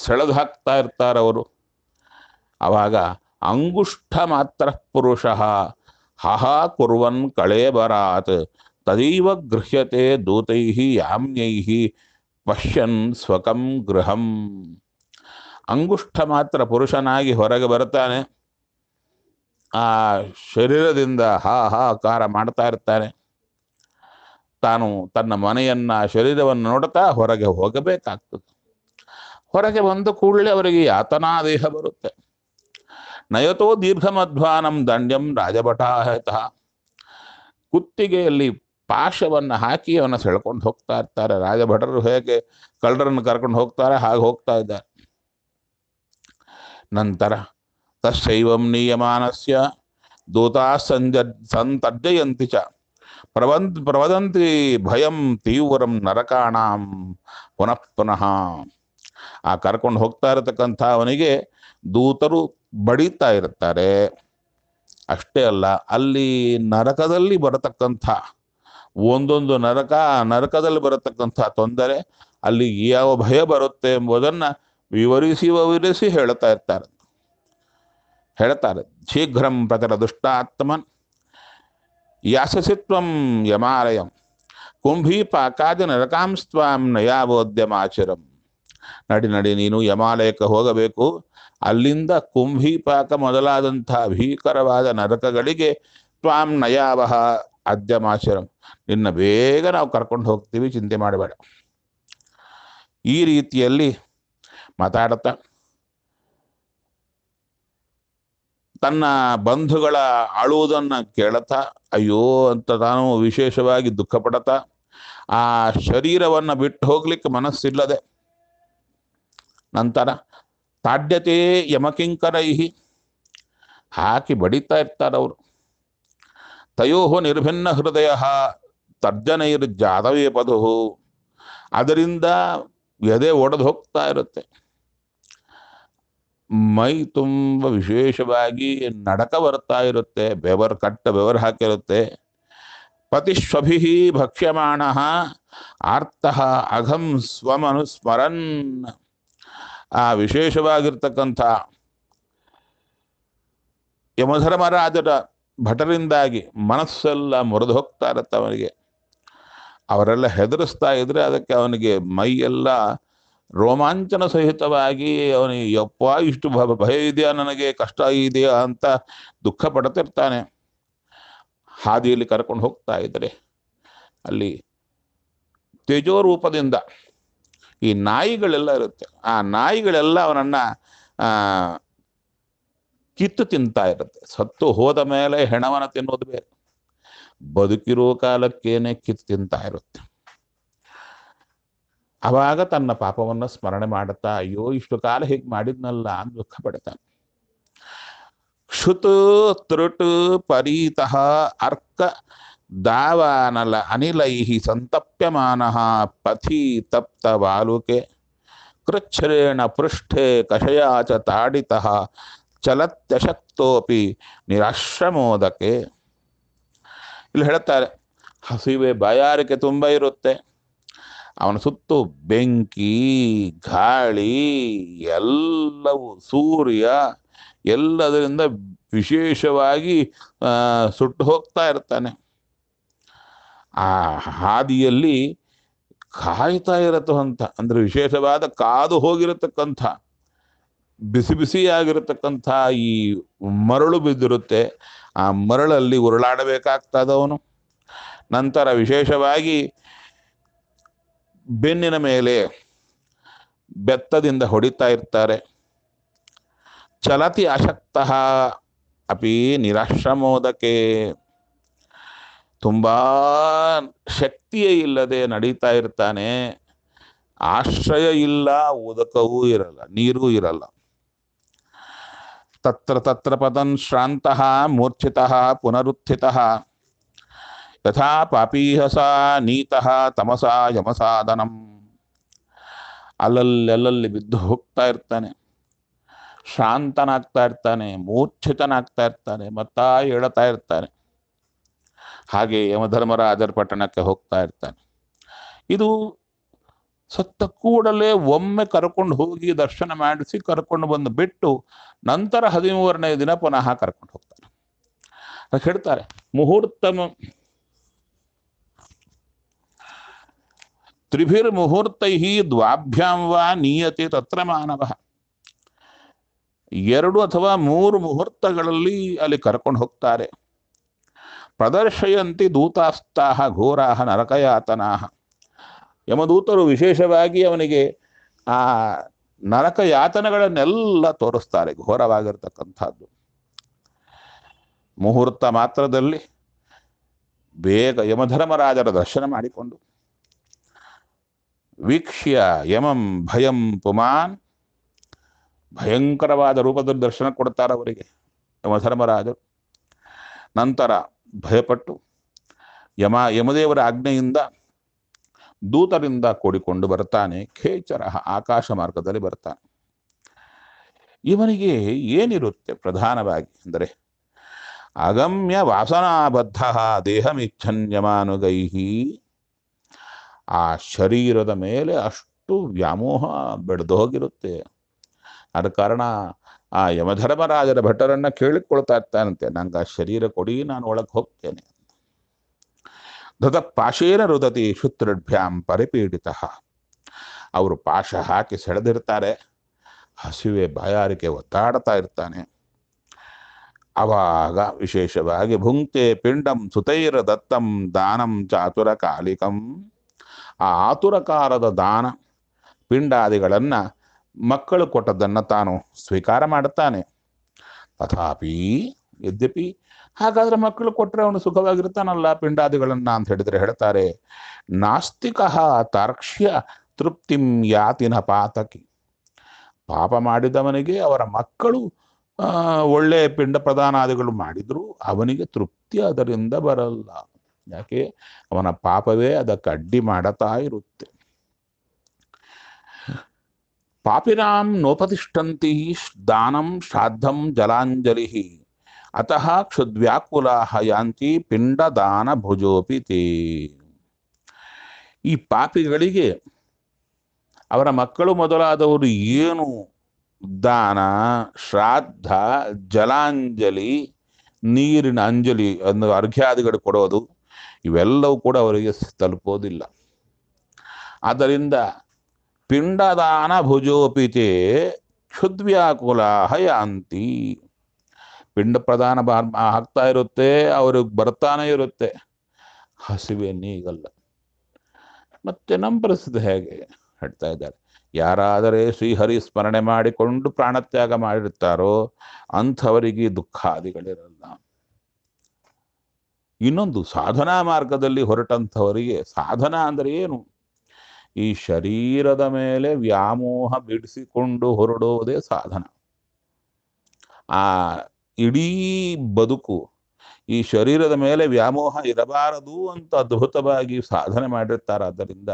ಸೆಳೆದು ಹಾಕ್ತಾ ಇರ್ತಾರೆ ಅವರು ಆವಾಗ ಅಂಗುಷ್ಠ ಮಾತ್ರ ಪುರುಷ ಹಹ ಕುರ್ವನ್ ಕಳೇಬರಾತ್ ತದೀವ ಗೃಹ್ಯತೆ ದೂತೈ ಯಾಮ್ಯೈ ಪಶ್ಯನ್ ಸ್ವಕಂ ಗೃಹಂ ಅಂಗುಷ್ಠ ಮಾತ್ರ ಪುರುಷನಾಗಿ ಹೊರಗೆ ಬರುತ್ತಾನೆ ಆ ಶರೀರದಿಂದ ಹಾ ಹಾಕಾರ ಮಾಡ್ತಾ ಇರ್ತಾನೆ ತಾನು ತನ್ನ ಮನೆಯನ್ನು ಶರೀರವನ್ನು ನೋಡ್ತಾ ಹೊರಗೆ ಹೋಗಬೇಕಾಗ್ತದೆ ಹೊರಗೆ ಬಂದ ಕೂಡಲೇ ಅವರಿಗೆ ದೇಹ ಬರುತ್ತೆ ನಯತೋ ದೀರ್ಘಮಧ್ವಾನಂ ದಂಡ್ಯಂ ರಾಜಭಟಾಹತ ಕುತ್ತಿಗೆಯಲ್ಲಿ ಪಾಶವನ್ನು ಹಾಕಿ ಅವನ ಸೆಳ್ಕೊಂಡು ಹೋಗ್ತಾ ಇರ್ತಾರೆ ರಾಜಭಟರು ಹೇಗೆ ಕಳ್ಳರನ್ನು ಕರ್ಕೊಂಡು ಹೋಗ್ತಾರೆ ಹಾಗೆ ಹೋಗ್ತಾ ಇದ್ದಾರೆ ನಂತರ ತಶೈವಂ ನಿಯಮಾನಸ್ಯ ದೂತಾ ಸಂಜ ಸಂತರ್ಜಯಂತಿ ಚ ಪ್ರವಂತ್ ಪ್ರವದಂತಿ ಭಯಂ ತೀವ್ರಂ ನರಕಾಣಾಂ ಪುನಃ ಪುನಃ ಆ ಕರ್ಕೊಂಡು ಹೋಗ್ತಾ ಇರತಕ್ಕಂಥ ಅವನಿಗೆ ದೂತರು ಬಡಿತಾ ಇರ್ತಾರೆ ಅಷ್ಟೇ ಅಲ್ಲ ಅಲ್ಲಿ ನರಕದಲ್ಲಿ ಬರತಕ್ಕಂಥ ಒಂದೊಂದು ನರಕ ನರಕದಲ್ಲಿ ಬರತಕ್ಕಂಥ ತೊಂದರೆ ಅಲ್ಲಿ ಯಾವ ಭಯ ಬರುತ್ತೆ ಎಂಬುದನ್ನು ವಿವರಿಸಿ ವಿವರಿಸಿ ಹೇಳ್ತಾ ಇರ್ತಾರೆ ಹೇಳ್ತಾರೆ ಶೀಘ್ರಂ ಪ್ರತರ ದುಷ್ಟಾತ್ಮನ್ ಯಾಸಸಿತ್ವಂ ಯಮಾಲಯಂ ಕುಂಭೀಪಾಕಾದಿ ನರಕಾಂಸ್ತ್ವಾಂ ನಯಾವೋದ್ಯಮಾಚರಂ ನಡಿ ನಡಿ ನೀನು ಯಮಾಲಯಕ್ಕೆ ಹೋಗಬೇಕು ಅಲ್ಲಿಂದ ಕುಂಭೀಪಾಕ ಮೊದಲಾದಂಥ ಭೀಕರವಾದ ನರಕಗಳಿಗೆ ತ್ವಾಂ ನಯಾವಹ ಅದ್ಯಮಾಚರಂ ನಿನ್ನ ಬೇಗ ನಾವು ಕರ್ಕೊಂಡು ಹೋಗ್ತೀವಿ ಚಿಂತೆ ಮಾಡಬೇಡ ಈ ರೀತಿಯಲ್ಲಿ ಮಾತಾಡತ ತನ್ನ ಬಂಧುಗಳ ಅಳುವುದನ್ನು ಕೇಳತ ಅಯ್ಯೋ ಅಂತ ತಾನು ವಿಶೇಷವಾಗಿ ಪಡತ ಆ ಶರೀರವನ್ನ ಬಿಟ್ಟು ಹೋಗ್ಲಿಕ್ಕೆ ಮನಸ್ಸಿಲ್ಲದೆ ನಂತರ ತಾಡ್ಯತೆ ಯಮಕಿಂಕರೈಹಿ ಹಾಕಿ ಬಡಿತಾ ಇರ್ತಾರವರು ಅವರು ನಿರ್ಭಿನ್ನ ಹೃದಯ ತರ್ಜನೈರ್ ಜಾದವೇ ಬದುಹು ಅದರಿಂದ ಎದೆ ಒಡೆದು ಹೋಗ್ತಾ ಇರುತ್ತೆ ಮೈ ತುಂಬ ವಿಶೇಷವಾಗಿ ನಡಕ ಬರ್ತಾ ಇರುತ್ತೆ ಬೆವರ್ ಕಟ್ಟ ಬೆವರ್ ಹಾಕಿರುತ್ತೆ ಪತಿಶ್ವಭಿ ಭಕ್ಷ್ಯಮಾಣ ಆರ್ತಃ ಅಘಂ ಸ್ವಮನುಸ್ಮರನ್ ಆ ವಿಶೇಷವಾಗಿರ್ತಕ್ಕಂಥ ಯಮಧರ್ಮರಾಜರ ಭಟರಿಂದಾಗಿ ಮನಸ್ಸೆಲ್ಲ ಮುರಿದು ಹೋಗ್ತಾ ಇರತ್ತೆ ಅವನಿಗೆ ಅವರೆಲ್ಲ ಹೆದರಿಸ್ತಾ ಇದ್ರೆ ಅದಕ್ಕೆ ಅವನಿಗೆ ಮೈಯೆಲ್ಲ ರೋಮಾಂಚನ ಸಹಿತವಾಗಿ ಅವನಿಗೆ ಯಪ್ಪ ಇಷ್ಟು ಭಯ ಇದೆಯಾ ನನಗೆ ಕಷ್ಟ ಇದೆಯಾ ಅಂತ ದುಃಖ ಪಡ್ತಿರ್ತಾನೆ ಹಾದಿಯಲ್ಲಿ ಕರ್ಕೊಂಡು ಹೋಗ್ತಾ ಇದ್ದರೆ ಅಲ್ಲಿ ತೇಜೋರೂಪದಿಂದ ಈ ನಾಯಿಗಳೆಲ್ಲ ಇರುತ್ತೆ ಆ ನಾಯಿಗಳೆಲ್ಲ ಅವನನ್ನ ಕಿತ್ತು ತಿಂತಾ ಇರುತ್ತೆ ಸತ್ತು ಹೋದ ಮೇಲೆ ಹೆಣವನ ತಿನ್ನೋದು ಬೇರೆ ಬದುಕಿರೋ ಕಾಲಕ್ಕೇನೆ ಕಿತ್ತು ತಿಂತಾ ಇರುತ್ತೆ ಅವಾಗ ತನ್ನ ಪಾಪವನ್ನು ಸ್ಮರಣೆ ಮಾಡುತ್ತಾ ಅಯ್ಯೋ ಇಷ್ಟು ಕಾಲ ಹೀಗೆ ಮಾಡಿದ್ನಲ್ಲ ಅಂತ ದುಃಖ ಪಡ್ತಾನೆ ಕ್ಷುತು ತ್ರುಟು ಪರೀತಃ ಅರ್ಕ ದಾವಾನಲ ಅನಿಲೈಹಿ ಸಂತಪ್ಯಮಾನ ಪಥಿ ತಪ್ತ ವಾಲುಕೆ ಕೃಚ್ಛ್ರೇಣ ಪೃಷ್ಠೆ ಕಷಯಾಚ ತಾಡಿತ ಚಲತ್ಯಶಕ್ತೋಪಿ ನಿರಾಶ್ರಮೋದಕೆ ಇಲ್ಲಿ ಹೇಳುತ್ತಾರೆ ಹಸಿವೆ ಬಾಯಾರಿಕೆ ತುಂಬ ಇರುತ್ತೆ ಅವನ ಸುತ್ತು ಬೆಂಕಿ ಗಾಳಿ ಎಲ್ಲವೂ ಸೂರ್ಯ ಎಲ್ಲದರಿಂದ ವಿಶೇಷವಾಗಿ ಸುಟ್ಟು ಹೋಗ್ತಾ ಇರ್ತಾನೆ ಆ ಹಾದಿಯಲ್ಲಿ ಕಾಯ್ತಾ ಇರತಕ್ಕಂಥ ಅಂದರೆ ವಿಶೇಷವಾದ ಕಾದು ಹೋಗಿರತಕ್ಕಂಥ ಬಿಸಿ ಬಿಸಿಯಾಗಿರತಕ್ಕಂಥ ಈ ಮರಳು ಬಿದ್ದಿರುತ್ತೆ ಆ ಮರಳಲ್ಲಿ ಉರುಳಾಡಬೇಕಾಗ್ತದವನು ನಂತರ ವಿಶೇಷವಾಗಿ ಬೆನ್ನಿನ ಮೇಲೆ ಬೆತ್ತದಿಂದ ಹೊಡಿತಾ ಇರ್ತಾರೆ ಚಲತಿ ಅಶಕ್ತಃ ಅಪಿ ನಿರಾಶ್ರಮೋದಕ್ಕೆ ತುಂಬ ಶಕ್ತಿಯೇ ಇಲ್ಲದೆ ನಡೀತಾ ಇರ್ತಾನೆ ಆಶ್ರಯ ಇಲ್ಲ ಉದಕವೂ ಇರಲ್ಲ ನೀರೂ ಇರಲ್ಲ ತತ್ರ ತತ್ರ ಪತನ್ ಶ್ರಾಂತ ಮೂರ್ಛಿತ ಪುನರುತ್ಥಿತ ಯಥಾ ಪಾಪೀಹಸ ನೀತ ನೀತಃ ತಮಸ ಯಮಸಾಧನಂ ಅಲ್ಲಲ್ಲಿ ಅಲ್ಲಲ್ಲಿ ಬಿದ್ದು ಹೋಗ್ತಾ ಇರ್ತಾನೆ ಶಾಂತನಾಗ್ತಾ ಇರ್ತಾನೆ ಮೂರ್ಛಿತನಾಗ್ತಾ ಇರ್ತಾನೆ ಮತ್ತ ಹೇಳ್ತಾ ಇರ್ತಾನೆ ಹಾಗೆ ಯಮಧರ್ಮರಾಜರ ಪಟ್ಟಣಕ್ಕೆ ಹೋಗ್ತಾ ಇರ್ತಾನೆ ಇದು ಸತ್ತ ಕೂಡಲೇ ಒಮ್ಮೆ ಕರ್ಕೊಂಡು ಹೋಗಿ ದರ್ಶನ ಮಾಡಿಸಿ ಕರ್ಕೊಂಡು ಬಂದು ಬಿಟ್ಟು ನಂತರ ಹದಿಮೂರನೇ ದಿನ ಪುನಃ ಕರ್ಕೊಂಡು ಹೋಗ್ತಾನೆ ಅದಕ್ಕೆ ಹೇಳ್ತಾರೆ ಮುಹೂರ್ತಮ ತ್ರಿಭಿರ್ ಮುಹೂರ್ತೈ ದ್ವಾಭ್ಯಾಂ ವಾ ನೀಯತೆ ತತ್ರ ಮಾನವ ಎರಡು ಅಥವಾ ಮೂರು ಮುಹೂರ್ತಗಳಲ್ಲಿ ಅಲ್ಲಿ ಕರ್ಕೊಂಡು ಹೋಗ್ತಾರೆ ಪ್ರದರ್ಶಯಂತಿ ದೂತಾಸ್ತಾಹ ಘೋರಾಹ ನರಕಯಾತನಾ ಯಮದೂತರು ವಿಶೇಷವಾಗಿ ಅವನಿಗೆ ಆ ನರಕಯಾತನಗಳನ್ನೆಲ್ಲ ತೋರಿಸ್ತಾರೆ ಘೋರವಾಗಿರ್ತಕ್ಕಂಥದ್ದು ಮುಹೂರ್ತ ಮಾತ್ರದಲ್ಲಿ ಬೇಗ ಯಮಧರ್ಮರಾಜರ ದರ್ಶನ ಮಾಡಿಕೊಂಡು ವೀಕ್ಷ್ಯ ಯಮಂ ಭಯಂ ಪುಮಾನ್ ಭಯಂಕರವಾದ ರೂಪದಲ್ಲಿ ದರ್ಶನ ಕೊಡ್ತಾರೆ ಅವರಿಗೆ ಯಮಧರ್ಮರಾಜರು ನಂತರ ಭಯಪಟ್ಟು ಯಮ ಯಮದೇವರ ಆಜ್ಞೆಯಿಂದ ದೂತರಿಂದ ಕೂಡಿಕೊಂಡು ಬರ್ತಾನೆ ಖೇಚರ ಆಕಾಶ ಮಾರ್ಗದಲ್ಲಿ ಬರ್ತಾನೆ ಇವನಿಗೆ ಏನಿರುತ್ತೆ ಪ್ರಧಾನವಾಗಿ ಅಂದರೆ ಅಗಮ್ಯ ವಾಸನಾಬದ್ಧ ಯಮಾನುಗೈಹಿ ಆ ಶರೀರದ ಮೇಲೆ ಅಷ್ಟು ವ್ಯಾಮೋಹ ಬೆಳೆದು ಹೋಗಿರುತ್ತೆ ಆದ ಕಾರಣ ಆ ಯಮಧರ್ಮರಾಜರ ಭಟರನ್ನ ಕೇಳಿಕೊಳ್ತಾ ಇರ್ತಾನಂತೆ ನಂಗೆ ಆ ಶರೀರ ಕೊಡಿ ನಾನು ಒಳಗೆ ಹೋಗ್ತೇನೆ ಧೃತ ಪಾಶೇನ ರುದತಿ ಶುತ್ರಭ್ಯಾಂ ಪರಿಪೀಡಿತ ಅವರು ಪಾಶ ಹಾಕಿ ಸೆಳೆದಿರ್ತಾರೆ ಹಸಿವೆ ಬಾಯಾರಿಕೆ ಒತ್ತಾಡ್ತಾ ಇರ್ತಾನೆ ಅವಾಗ ವಿಶೇಷವಾಗಿ ಭುಂಕ್ತೆ ಪಿಂಡಂ ಸುತೈರ ದತ್ತಂ ದಾನಂ ಚಾತುರ ಕಾಲಿಕಂ ಆ ಆತುರಕಾರದ ದಾನ ಪಿಂಡಾದಿಗಳನ್ನು ಮಕ್ಕಳು ಕೊಟ್ಟದ್ದನ್ನು ತಾನು ಸ್ವೀಕಾರ ಮಾಡುತ್ತಾನೆ ತಥಾಪಿ ಯದ್ಯಪಿ ಹಾಗಾದರೆ ಮಕ್ಕಳು ಕೊಟ್ಟರೆ ಅವನು ಸುಖವಾಗಿರ್ತಾನಲ್ಲ ಪಿಂಡಾದಿಗಳನ್ನ ಅಂತ ಹೇಳಿದರೆ ಹೇಳ್ತಾರೆ ನಾಸ್ತಿಕ ತಾರ್ಕ್ಷ್ಯ ತೃಪ್ತಿಂ ಯಾತಿನ ಪಾತಕಿ ಪಾಪ ಮಾಡಿದವನಿಗೆ ಅವರ ಮಕ್ಕಳು ಒಳ್ಳೆಯ ಪಿಂಡ ಪ್ರಧಾನಾದಿಗಳು ಮಾಡಿದ್ರು ಅವನಿಗೆ ತೃಪ್ತಿ ಅದರಿಂದ ಬರಲ್ಲ ಯಾಕೆ ಅವನ ಪಾಪವೇ ಅದಕ್ಕೆ ಅಡ್ಡಿ ಮಾಡುತ್ತಾ ಇರುತ್ತೆ ಪಾಪಿನಾಂ ನೋಪತಿಷ್ಠಂತಿ ದಾನಂ ಶ್ರಾದ್ದಂ ಜಲಾಂಜಲಿ ಅತಃ ಕ್ಷುದ್ವ್ಯಾಕುಲಾಹ ಯಾಂತಿ ಪಿಂಡದಾನ ಭುಜೋಪಿತಿ ಈ ಪಾಪಿಗಳಿಗೆ ಅವರ ಮಕ್ಕಳು ಮೊದಲಾದವರು ಏನು ದಾನ ಶ್ರಾದ್ದ ಜಲಾಂಜಲಿ ನೀರಿನ ಅಂಜಲಿ ಅಂದರೆ ಅರ್ಘ್ಯಾದಿಗಳು ಕೊಡೋದು ಇವೆಲ್ಲವೂ ಕೂಡ ಅವರಿಗೆ ತಲುಪೋದಿಲ್ಲ ಆದ್ದರಿಂದ ಪಿಂಡದಾನ ಭುಜೋಪಿತೆ ಕ್ಷುದ್ವ್ಯಾಕುಲಾಹ ಯಾಂತಿ ಪಿಂಡ ಪ್ರಧಾನ ಆಗ್ತಾ ಇರುತ್ತೆ ಅವ್ರಿಗೆ ಬರ್ತಾನೆ ಇರುತ್ತೆ ಹಸಿವೆ ನೀಗಲ್ಲ ಮತ್ತೆ ನಮ್ಮ ಪರಿಸ್ಥಿತಿ ಹೇಗೆ ಹೇಳ್ತಾ ಇದ್ದಾರೆ ಯಾರಾದರೆ ಶ್ರೀಹರಿ ಸ್ಮರಣೆ ಮಾಡಿಕೊಂಡು ಪ್ರಾಣತ್ಯಾಗ ಮಾಡಿರ್ತಾರೋ ಅಂಥವರಿಗೆ ದುಃಖಾದಿಗಳಿರಲ್ಲ ಇನ್ನೊಂದು ಸಾಧನಾ ಮಾರ್ಗದಲ್ಲಿ ಹೊರಟಂಥವರಿಗೆ ಸಾಧನ ಅಂದರೆ ಏನು ಈ ಶರೀರದ ಮೇಲೆ ವ್ಯಾಮೋಹ ಬಿಡಿಸಿಕೊಂಡು ಹೊರಡೋದೇ ಸಾಧನ ಆ ಇಡೀ ಬದುಕು ಈ ಶರೀರದ ಮೇಲೆ ವ್ಯಾಮೋಹ ಇರಬಾರದು ಅಂತ ಅದ್ಭುತವಾಗಿ ಸಾಧನೆ ಮಾಡಿರ್ತಾರಾದ್ದರಿಂದ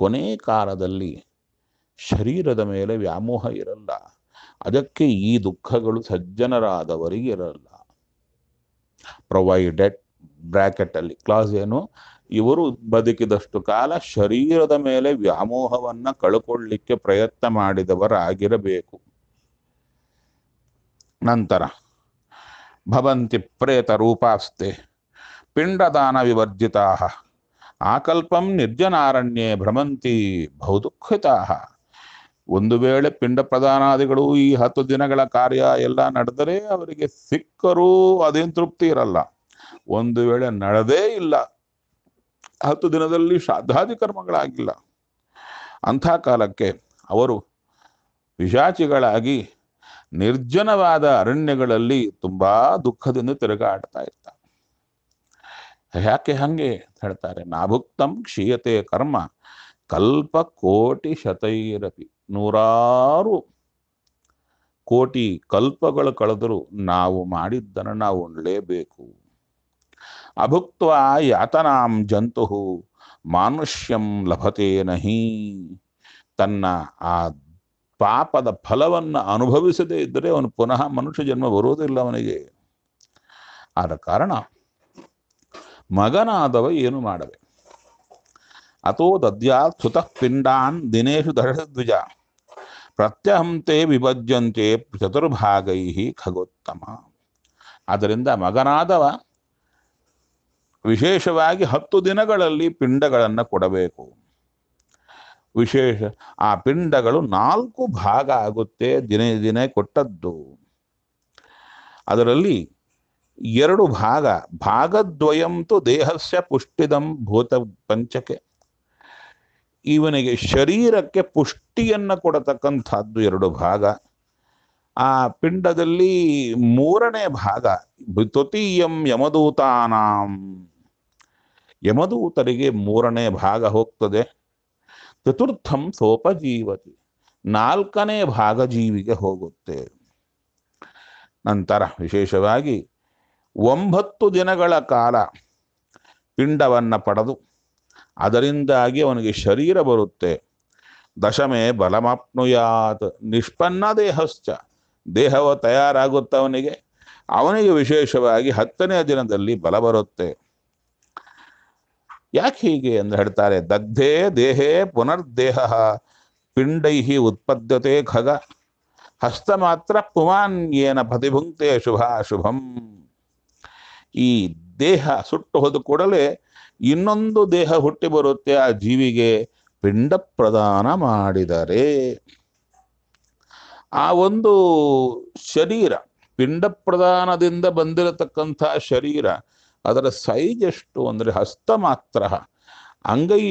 ಕೊನೆ ಕಾಲದಲ್ಲಿ ಶರೀರದ ಮೇಲೆ ವ್ಯಾಮೋಹ ಇರಲ್ಲ ಅದಕ್ಕೆ ಈ ದುಃಖಗಳು ಸಜ್ಜನರಾದವರಿಗೆ ಇರಲ್ಲ ಪ್ರೊವೈಡೆಡ್ ಅಲ್ಲಿ ಕ್ಲಾಸ್ ಏನು ಇವರು ಬದುಕಿದಷ್ಟು ಕಾಲ ಶರೀರದ ಮೇಲೆ ವ್ಯಾಮೋಹವನ್ನ ಕಳ್ಕೊಳ್ಳಿಕ್ಕೆ ಪ್ರಯತ್ನ ಮಾಡಿದವರಾಗಿರಬೇಕು ನಂತರ ಭವಂತಿ ಪ್ರೇತ ರೂಪಾಸ್ತೆ ಪಿಂಡದಾನ ವಿವರ್ಜಿತಾ ಆಕಲ್ಪಂ ನಿರ್ಜನಾರಣ್ಯೇ ಭ್ರಮಂತಿ ಬಹುದುಃಖಿತಾ ಒಂದು ವೇಳೆ ಪಿಂಡ ಪ್ರಧಾನಾದಿಗಳು ಈ ಹತ್ತು ದಿನಗಳ ಕಾರ್ಯ ಎಲ್ಲ ನಡೆದರೆ ಅವರಿಗೆ ಸಿಕ್ಕರೂ ಅದೇನು ತೃಪ್ತಿ ಇರಲ್ಲ ಒಂದು ವೇಳೆ ನಡೆದೇ ಇಲ್ಲ ಹತ್ತು ದಿನದಲ್ಲಿ ಶ್ರಾದ್ದಾದಿ ಕರ್ಮಗಳಾಗಿಲ್ಲ ಅಂಥ ಕಾಲಕ್ಕೆ ಅವರು ವಿಶಾಚಿಗಳಾಗಿ ನಿರ್ಜನವಾದ ಅರಣ್ಯಗಳಲ್ಲಿ ತುಂಬ ದುಃಖದಿಂದ ತಿರುಗಾಡ್ತಾ ಇರ್ತಾರೆ ಯಾಕೆ ಹಾಗೆ ಹೇಳ್ತಾರೆ ನಾಭುಕ್ತಂ ಕ್ಷೀಯತೆ ಕರ್ಮ ಕಲ್ಪ ಕೋಟಿ ಶತೈರಪಿ ನೂರಾರು ಕೋಟಿ ಕಲ್ಪಗಳು ಕಳೆದರೂ ನಾವು ಮಾಡಿದ್ದನ್ನು ನಾವು ಉಣ್ಲೇಬೇಕು ಅಭುಕ್ತ ಯಾತನಾಂ ಜಂತು ಮಾನುಷ್ಯಂ ಲಭತೆ ನಹಿ ತನ್ನ ಆ ಪಾಪದ ಫಲವನ್ನು ಅನುಭವಿಸದೇ ಇದ್ದರೆ ಅವನು ಪುನಃ ಮನುಷ್ಯ ಜನ್ಮ ಬರುವುದಿಲ್ಲ ಅವನಿಗೆ ಆದ ಕಾರಣ ಮಗನಾದವ ಏನು ಮಾಡವೆ ಅಥೋ ದದ್ಯಾತ್ಸುತಃ ಪಿಂಡಾನ್ ದಿನೇಶು ದಶದ್ವಿಜ ಪ್ರತ್ಯಹಂತೆ ವಿಭಜ್ಯಂತೆ ಚತುರ್ಭಾಗೈ ಖಗೋತ್ತಮ ಆದ್ದರಿಂದ ಮಗನಾದವ ವಿಶೇಷವಾಗಿ ಹತ್ತು ದಿನಗಳಲ್ಲಿ ಪಿಂಡಗಳನ್ನು ಕೊಡಬೇಕು ವಿಶೇಷ ಆ ಪಿಂಡಗಳು ನಾಲ್ಕು ಭಾಗ ಆಗುತ್ತೆ ದಿನೇ ದಿನೇ ಕೊಟ್ಟದ್ದು ಅದರಲ್ಲಿ ಎರಡು ಭಾಗ ಭಾಗದ್ವಯಂತು ದೇಹಸ್ಯ ಪುಷ್ಟಿದಂ ಭೂತ ಪಂಚಕೆ ಇವನಿಗೆ ಶರೀರಕ್ಕೆ ಪುಷ್ಟಿಯನ್ನು ಕೊಡತಕ್ಕಂಥದ್ದು ಎರಡು ಭಾಗ ಆ ಪಿಂಡದಲ್ಲಿ ಮೂರನೇ ಭಾಗ ತೃತೀಯಂ ಯಮದೂತಾನಾಂ ಯಮದೂತರಿಗೆ ಮೂರನೇ ಭಾಗ ಹೋಗ್ತದೆ ಚತುರ್ಥಂ ಜೀವತಿ ನಾಲ್ಕನೇ ಭಾಗ ಜೀವಿಗೆ ಹೋಗುತ್ತೆ ನಂತರ ವಿಶೇಷವಾಗಿ ಒಂಬತ್ತು ದಿನಗಳ ಕಾಲ ಪಿಂಡವನ್ನು ಪಡೆದು ಅದರಿಂದಾಗಿ ಅವನಿಗೆ ಶರೀರ ಬರುತ್ತೆ ದಶಮೆ ಬಲಮಾಪ್ನುಯಾತ್ ನಿಷ್ಪನ್ನ ದೇಹಶ್ಚ ದೇಹವು ತಯಾರಾಗುತ್ತವನಿಗೆ ಅವನಿಗೆ ವಿಶೇಷವಾಗಿ ಹತ್ತನೇ ದಿನದಲ್ಲಿ ಬಲ ಬರುತ್ತೆ ಯಾಕೆ ಹೀಗೆ ಎಂದು ಹೇಳ್ತಾರೆ ದಗ್ಧೇ ದೇಹೇ ಪುನರ್ದೇಹ ಪಿಂಡೈಹಿ ಉತ್ಪದ್ಯತೆ ಖಗ ಹಸ್ತ ಮಾತ್ರ ಏನ ಪ್ರತಿಭುಂಕ್ತೆ ಶುಭ ಶುಭಂ ಈ ದೇಹ ಸುಟ್ಟು ಹೋದ ಕೂಡಲೇ ಇನ್ನೊಂದು ದೇಹ ಹುಟ್ಟಿ ಬರುತ್ತೆ ಆ ಜೀವಿಗೆ ಪಿಂಡ ಪ್ರದಾನ ಮಾಡಿದರೆ ಆ ಒಂದು ಶರೀರ ಪಿಂಡ ಪ್ರದಾನದಿಂದ ಬಂದಿರತಕ್ಕಂಥ ಶರೀರ ಅದರ ಸೈಜ್ ಎಷ್ಟು ಅಂದರೆ ಹಸ್ತ ಮಾತ್ರ ಅಂಗೈ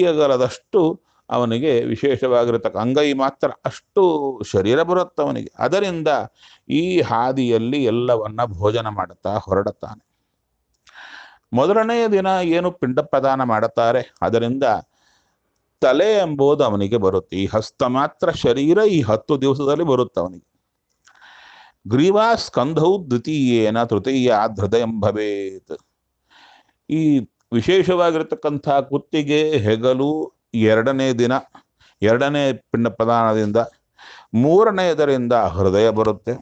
ಅವನಿಗೆ ವಿಶೇಷವಾಗಿರತಕ್ಕ ಅಂಗೈ ಮಾತ್ರ ಅಷ್ಟು ಶರೀರ ಬರುತ್ತೆ ಅವನಿಗೆ ಅದರಿಂದ ಈ ಹಾದಿಯಲ್ಲಿ ಎಲ್ಲವನ್ನ ಭೋಜನ ಮಾಡುತ್ತಾ ಹೊರಡುತ್ತಾನೆ ಮೊದಲನೆಯ ದಿನ ಏನು ಪಿಂಡ ಪ್ರದಾನ ಮಾಡುತ್ತಾರೆ ಅದರಿಂದ ತಲೆ ಎಂಬುದು ಅವನಿಗೆ ಬರುತ್ತೆ ಈ ಹಸ್ತ ಮಾತ್ರ ಶರೀರ ಈ ಹತ್ತು ದಿವಸದಲ್ಲಿ ಬರುತ್ತೆ ಅವನಿಗೆ ಗ್ರೀವಾ ಸ್ಕಂಧೌ ದ್ವಿತೀಯೇನ ತೃತೀಯ ಹೃದಯಂ ಭವೇತ್ ಈ ವಿಶೇಷವಾಗಿರತಕ್ಕಂಥ ಕುತ್ತಿಗೆ ಹೆಗಲು ಎರಡನೇ ದಿನ ಎರಡನೇ ಪಿಂಡ ಪ್ರಧಾನದಿಂದ ಮೂರನೆಯದರಿಂದ ಹೃದಯ ಬರುತ್ತೆ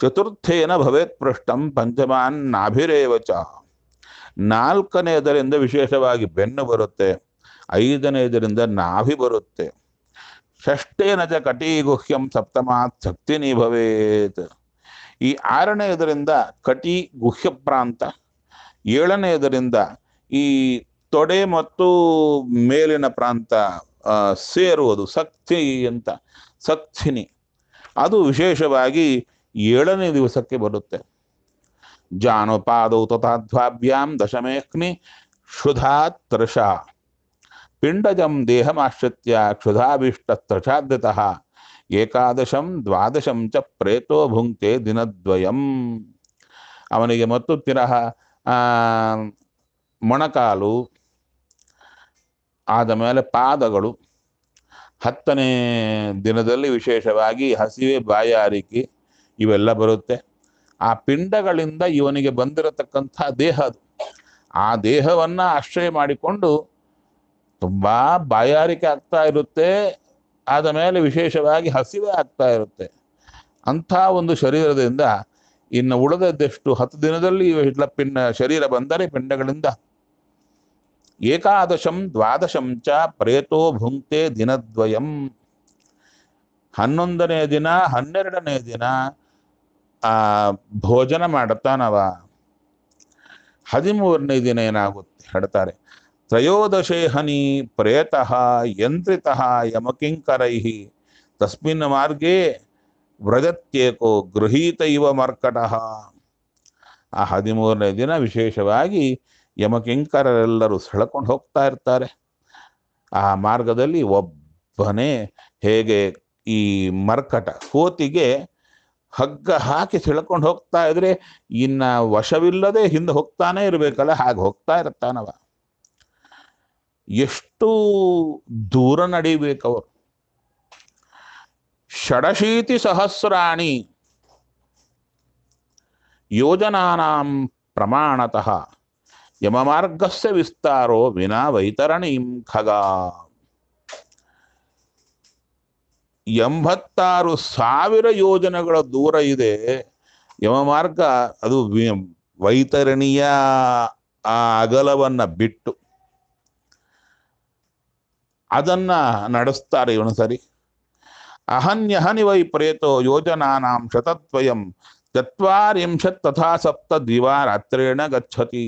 ಚತುರ್ಥೇನ ಭವೇತ್ ಪೃಷ್ಟಂ ಪಂಚಮಾನ್ ನಾಭಿರೇವಚ ನಾಲ್ಕನೆಯದರಿಂದ ವಿಶೇಷವಾಗಿ ಬೆನ್ನು ಬರುತ್ತೆ ಐದನೆಯದರಿಂದ ನಾಭಿ ಬರುತ್ತೆ ಷಷ್ಟೇನ ಚ ಗುಹ್ಯಂ ಸಪ್ತಮಾತ್ ಶಕ್ತಿನಿ ಭವೇತ್ ಈ ಆರನೆಯದರಿಂದ ಕಟಿ ಗುಹ್ಯ ಪ್ರಾಂತ ಏಳನೆಯದರಿಂದ ಈ ತೊಡೆ ಮತ್ತು ಮೇಲಿನ ಪ್ರಾಂತ ಸೇರುವುದು ಸಕ್ತಿ ಅಂತ ಸಕ್ತಿನಿ ಅದು ವಿಶೇಷವಾಗಿ ಏಳನೇ ದಿವಸಕ್ಕೆ ಬರುತ್ತೆ ಜಾನುಪಾದೌ ತಥಾಧ್ವಾಭ್ಯಾಂ ದಶಮೇಹ್ನಿ ಕ್ಷುಧಾ ತ್ರಷ ಪಿಂಡಜಂ ದೇಹಮಾಶ್ರಿತ್ಯ ಕ್ಷುಧಾಭೀಷ್ಟ ಏಕಾದಶಂ ದ್ವಾದಶಂ ಚ ಪ್ರೇತೋ ಭುಂಕ್ತೆ ದಿನದ್ವಯಂ ಅವನಿಗೆ ಮತ್ತು ತಿರಹ ಮೊಣಕಾಲು ಆದ ಮೇಲೆ ಪಾದಗಳು ಹತ್ತನೇ ದಿನದಲ್ಲಿ ವಿಶೇಷವಾಗಿ ಹಸಿವೆ ಬಾಯಾರಿಕೆ ಇವೆಲ್ಲ ಬರುತ್ತೆ ಆ ಪಿಂಡಗಳಿಂದ ಇವನಿಗೆ ಬಂದಿರತಕ್ಕಂಥ ದೇಹ ಅದು ಆ ದೇಹವನ್ನು ಆಶ್ರಯ ಮಾಡಿಕೊಂಡು ತುಂಬ ಬಾಯಾರಿಕೆ ಆಗ್ತಾ ಇರುತ್ತೆ ಆದ ಮೇಲೆ ವಿಶೇಷವಾಗಿ ಹಸಿವೆ ಆಗ್ತಾ ಇರುತ್ತೆ ಅಂಥ ಒಂದು ಶರೀರದಿಂದ ಇನ್ನು ಉಳಿದದ್ದೆಷ್ಟು ಹತ್ತು ದಿನದಲ್ಲಿ ಹಿಟ್ಲಪ್ಪಿನ ಶರೀರ ಬಂದರೆ ಪಿಂಡಗಳಿಂದ ಏಕಾದಶಂ ದ್ವಾದಶಂ ಚ ಪ್ರೇತೋ ಭುಂಕ್ತೆ ದಿನದ್ವಯಂ ಹನ್ನೊಂದನೇ ದಿನ ಹನ್ನೆರಡನೇ ದಿನ ಆ ಭೋಜನ ಮಾಡುತ್ತಾನವ ಹದಿಮೂರನೇ ದಿನ ಏನಾಗುತ್ತೆ ಹೇಳ್ತಾರೆ ತ್ರಯೋದಶೇ ಹನಿ ಪ್ರೇತಃ ಯಂತ್ರಿತಃ ಯಮಕಿಂಕರೈ ತಸ್ಮಿನ್ ಮಾರ್ಗೇ ವ್ರಜತ್ಯೇಕೋ ಗೃಹೀತ ಇವ ಮರ್ಕಟಃ ಆ ಹದಿಮೂರನೇ ದಿನ ವಿಶೇಷವಾಗಿ ಯಮಕಿಂಕರರೆಲ್ಲರೂ ಸೆಳಕೊಂಡು ಹೋಗ್ತಾ ಇರ್ತಾರೆ ಆ ಮಾರ್ಗದಲ್ಲಿ ಒಬ್ಬನೇ ಹೇಗೆ ಈ ಮರ್ಕಟ ಕೋತಿಗೆ ಹಗ್ಗ ಹಾಕಿ ಸೆಳಕೊಂಡು ಹೋಗ್ತಾ ಇದ್ರೆ ಇನ್ನ ವಶವಿಲ್ಲದೆ ಹಿಂದೆ ಹೋಗ್ತಾನೆ ಇರಬೇಕಲ್ಲ ಹಾಗೆ ಹೋಗ್ತಾ ಇರ್ತಾನವ ಎಷ್ಟು ದೂರ ನಡೀಬೇಕವರು ಷಡಶೀತಿ ಸಹಸ್ರಾಣಿ ಯೋಜನಾನಾಂ ಪ್ರಮಾಣತಃ ಯಮಮಾರ್ಗಸ ವಿಸ್ತಾರೋ ವಿನಾ వైతరణీం ಖಗ ಎಂಬತ್ತಾರು ಸಾವಿರ ಯೋಜನೆಗಳ ದೂರ ಇದೆ ಯಮಮಾರ್ಗ ಅದು ವೈತರಣಿಯ ಆ ಅಗಲವನ್ನು ಬಿಟ್ಟು ಅದನ್ನು ನಡೆಸ್ತಾರೆ ಇವನು ಸರಿ ಅಹನ್ಯಹನಿ ವೈ ಪ್ರೇತೋ ಯೋಜನಾನಾಂ ಶತತ್ವಯಂ ಚತ್ವಾರಿಂಶತ್ ತಥಾ ಸಪ್ತ ದಿವಾರಾತ್ರೇಣ ಗಚ್ಚತಿ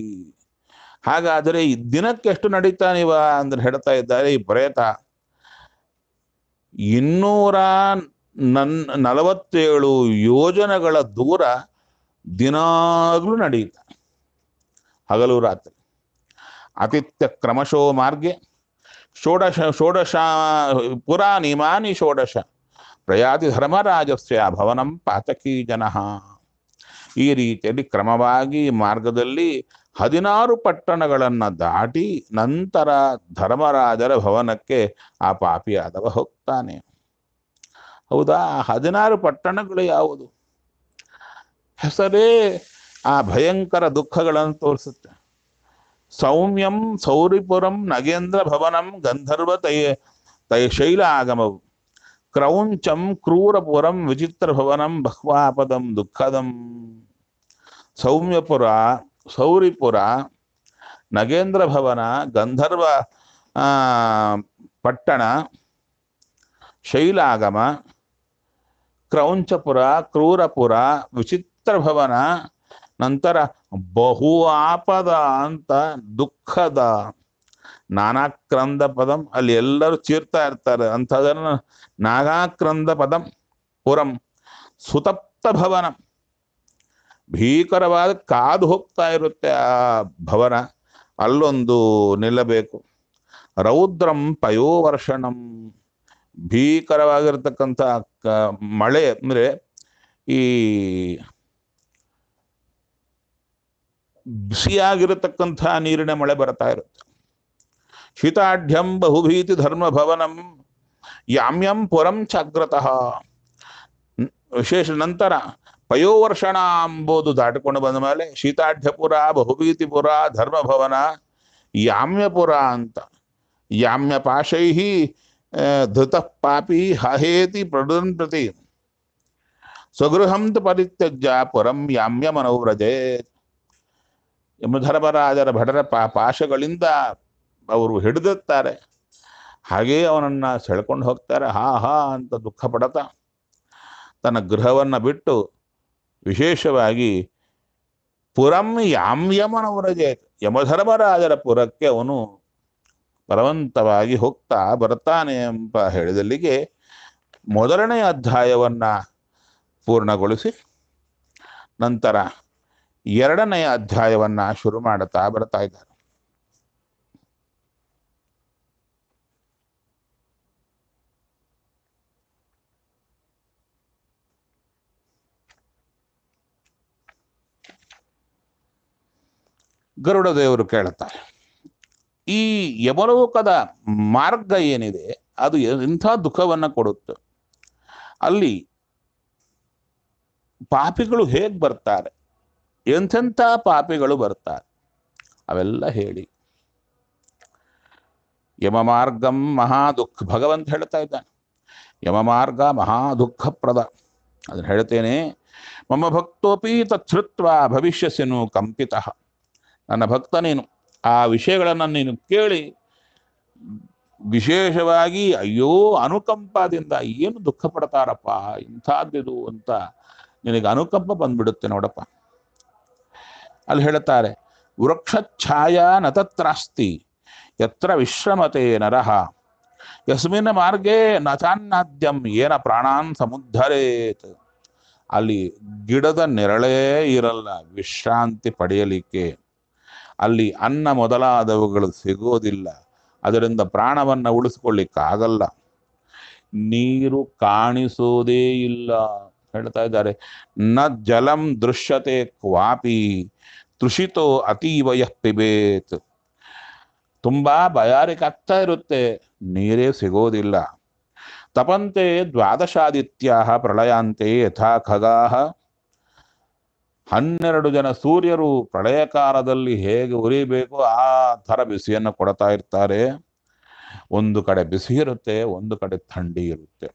ಹಾಗಾದರೆ ಈ ದಿನಕ್ಕೆಷ್ಟು ನಡೀತಾನಿವ ಅಂದ್ರೆ ಹೇಳ್ತಾ ಇದ್ದಾರೆ ಈ ಪ್ರೇತ ಇನ್ನೂರ ನನ್ ನಲವತ್ತೇಳು ಯೋಜನೆಗಳ ದೂರ ದಿನಾಗ್ಲೂ ನಡೆಯುತ್ತ ಹಗಲು ರಾತ್ರಿ ಅತಿಥ್ಯ ಕ್ರಮಶೋ ಮಾರ್ಗೆ ಷೋಡಶ ಷೋಡಶ ಮಾನಿ ಷೋಡಶ ಪ್ರಯಾತಿ ಧರ್ಮರಾಜಸ್ಯ ಭವನಂ ಪಾತಕಿ ಜನ ಈ ರೀತಿಯಲ್ಲಿ ಕ್ರಮವಾಗಿ ಮಾರ್ಗದಲ್ಲಿ ಹದಿನಾರು ಪಟ್ಟಣಗಳನ್ನು ದಾಟಿ ನಂತರ ಧರ್ಮರಾಜರ ಭವನಕ್ಕೆ ಆ ಪಾಪಿಯಾದವ ಹೋಗ್ತಾನೆ ಹೌದಾ ಹದಿನಾರು ಪಟ್ಟಣಗಳು ಯಾವುದು ಹೆಸರೇ ಆ ಭಯಂಕರ ದುಃಖಗಳನ್ನು ತೋರಿಸುತ್ತೆ ಸೌಮ್ಯಂ ಸೌರಿಪುರಂ ನಗೇಂದ್ರ ಭವನಂ ಗಂಧರ್ವ ತೈ ತೈ ಶೈಲ ಆಗಮವು ಕ್ರೌಂಚಂ ಕ್ರೂರಪುರಂ ವಿಚಿತ್ರ ಭವನಂ ಬಹ್ವಾಪದಂ ದುಃಖದಂ ಸೌಮ್ಯಪುರ ಸೌರಿಪುರ ನಗೇಂದ್ರಭವನ ಭವನ ಗಂಧರ್ವ ಪಟ್ಟಣ ಶೈಲಾಗಮ ಕ್ರೌಂಚಪುರ ಕ್ರೂರಪುರ ವಿಚಿತ್ರ ನಂತರ ಬಹು ಆಪದ ಅಂತ ದುಃಖದ ನಾನಾಕ್ರಂದ ಪದಂ ಅಲ್ಲಿ ಎಲ್ಲರೂ ಚೀರ್ತಾ ಇರ್ತಾರೆ ಅಂಥದನ್ನು ನಾಗಾಕ್ರಂದ ಪದಂ ಪುರಂ ಸುತಪ್ತ ಭವನ ಭೀಕರವಾದ ಕಾದು ಹೋಗ್ತಾ ಇರುತ್ತೆ ಆ ಭವನ ಅಲ್ಲೊಂದು ನಿಲ್ಲಬೇಕು ರೌದ್ರಂ ಪಯೋವರ್ಷಣಂ ಭೀಕರವಾಗಿರ್ತಕ್ಕಂಥ ಮಳೆ ಅಂದ್ರೆ ಈ ಬಿಸಿಯಾಗಿರತಕ್ಕಂಥ ನೀರಿನ ಮಳೆ ಬರ್ತಾ ಇರುತ್ತೆ ಹಿತಾಢ್ಯಂ ಬಹುಭೀತಿ ಧರ್ಮಭವನಂ ಯಾಮ್ಯಂ ಪುರಂ ಚಾಗ್ರತಃ ವಿಶೇಷ ನಂತರ ಪಯೋವರ್ಷಣ ಅಂಬೋದು ದಾಟಿಕೊಂಡು ಬಂದ ಮೇಲೆ ಶೀತಾಢ್ಯಪುರ ಬಹುಭೀತಿಪುರ ಧರ್ಮಭವನ ಯಾಮ್ಯಪುರ ಅಂತ ಯಾಮ್ಯ ಪಾಶೈ ಧೃತ ಪಾಪಿ ಹಹೇತಿ ಪ್ರದನ್ ಪ್ರತಿ ಸ್ವಗೃಹಂ ಪರಿತ್ಯಜ್ಯ ಪುರಂ ಯಾಮ್ಯ ಮನೋವ್ರಜೆ ಯಮಧರ್ಮರಾಜರ ಭಟರ ಪಾ ಪಾಶಗಳಿಂದ ಅವರು ಹಿಡಿದಿರ್ತಾರೆ ಹಾಗೆಯೇ ಅವನನ್ನು ಸೆಳ್ಕೊಂಡು ಹೋಗ್ತಾರೆ ಹಾ ಹಾ ಅಂತ ದುಃಖ ಪಡತ ತನ್ನ ಗೃಹವನ್ನು ಬಿಟ್ಟು ವಿಶೇಷವಾಗಿ ಪುರಂ ಯಾಮ್ ಯಮನವರಿಗೆ ಯಮಧರ್ಮರಾಜರ ಪುರಕ್ಕೆ ಅವನು ಬಲವಂತವಾಗಿ ಹೋಗ್ತಾ ಬರ್ತಾನೆ ಎಂಬ ಹೇಳಿದಲ್ಲಿಗೆ ಮೊದಲನೇ ಅಧ್ಯಾಯವನ್ನು ಪೂರ್ಣಗೊಳಿಸಿ ನಂತರ ಎರಡನೆಯ ಅಧ್ಯಾಯವನ್ನು ಶುರು ಮಾಡುತ್ತಾ ಬರ್ತಾ ಇದ್ದಾರೆ ಗರುಡ ದೇವರು ಕೇಳುತ್ತಾರೆ ಈ ಯಮಲೋಕದ ಮಾರ್ಗ ಏನಿದೆ ಅದು ಎಂಥ ದುಃಖವನ್ನು ಕೊಡುತ್ತೆ ಅಲ್ಲಿ ಪಾಪಿಗಳು ಹೇಗೆ ಬರ್ತಾರೆ ಎಂಥೆಂಥ ಪಾಪಿಗಳು ಬರ್ತಾರೆ ಅವೆಲ್ಲ ಹೇಳಿ ಯಮ ಮಾರ್ಗಂ ಮಹಾ ದುಃಖ ಭಗವಂತ ಹೇಳ್ತಾ ಇದ್ದಾನೆ ಮಾರ್ಗ ಮಹಾ ದುಃಖಪ್ರದ ಅದನ್ನು ಹೇಳ್ತೇನೆ ಮಮ ಭಕ್ತೋಪಿ ತತ್ಸೃತ್ವ ಭವಿಷ್ಯಸಿನು ಕಂಪಿತಃ ನನ್ನ ಭಕ್ತ ನೀನು ಆ ವಿಷಯಗಳನ್ನು ನೀನು ಕೇಳಿ ವಿಶೇಷವಾಗಿ ಅಯ್ಯೋ ಅನುಕಂಪದಿಂದ ಏನು ದುಃಖ ಪಡ್ತಾರಪ್ಪ ಇಂಥದ್ದಿದು ಅಂತ ನಿನಗೆ ಅನುಕಂಪ ಬಂದ್ಬಿಡುತ್ತೆ ನೋಡಪ್ಪ ಅಲ್ಲಿ ಹೇಳುತ್ತಾರೆ ವೃಕ್ಷ ಛಾಯಾ ನತತ್ರಾಸ್ತಿ ಯತ್ರ ವಿಶ್ರಮತೆ ನರಹ ಯಸ್ಮಿನ ಮಾರ್ಗೇ ನಚಾನ್ನಾದ್ಯಂ ಏನ ಪ್ರಾಣಾನ್ ಸಮುದ್ಧರೇತ್ ಅಲ್ಲಿ ಗಿಡದ ನೆರಳೇ ಇರಲ್ಲ ವಿಶ್ರಾಂತಿ ಪಡೆಯಲಿಕ್ಕೆ ಅಲ್ಲಿ ಅನ್ನ ಮೊದಲಾದವುಗಳು ಸಿಗೋದಿಲ್ಲ ಅದರಿಂದ ಪ್ರಾಣವನ್ನು ಉಳಿಸ್ಕೊಳ್ಳಿಕ್ಕಾಗಲ್ಲ ನೀರು ಕಾಣಿಸೋದೇ ಇಲ್ಲ ಹೇಳ್ತಾ ಇದ್ದಾರೆ ನ ಜಲಂ ದೃಶ್ಯತೆ ಕ್ವಾಪಿ ತುಷಿತೋ ಅತೀವಯ ತುಂಬಾ ತುಂಬ ಬಯಾರಿಕಾಗ್ತಾ ಇರುತ್ತೆ ನೀರೇ ಸಿಗೋದಿಲ್ಲ ತಪಂತೆ ದ್ವಾದಶಾದಿತ್ಯ ಪ್ರಳಯಾಂತೆ ಯಥಾ ಖಗಾಹ ಹನ್ನೆರಡು ಜನ ಸೂರ್ಯರು ಪ್ರಳಯಕಾಲದಲ್ಲಿ ಹೇಗೆ ಉರಿಬೇಕು ಆ ಥರ ಬಿಸಿಯನ್ನು ಕೊಡ್ತಾ ಇರ್ತಾರೆ ಒಂದು ಕಡೆ ಬಿಸಿ ಇರುತ್ತೆ ಒಂದು ಕಡೆ ಥಂಡಿ ಇರುತ್ತೆ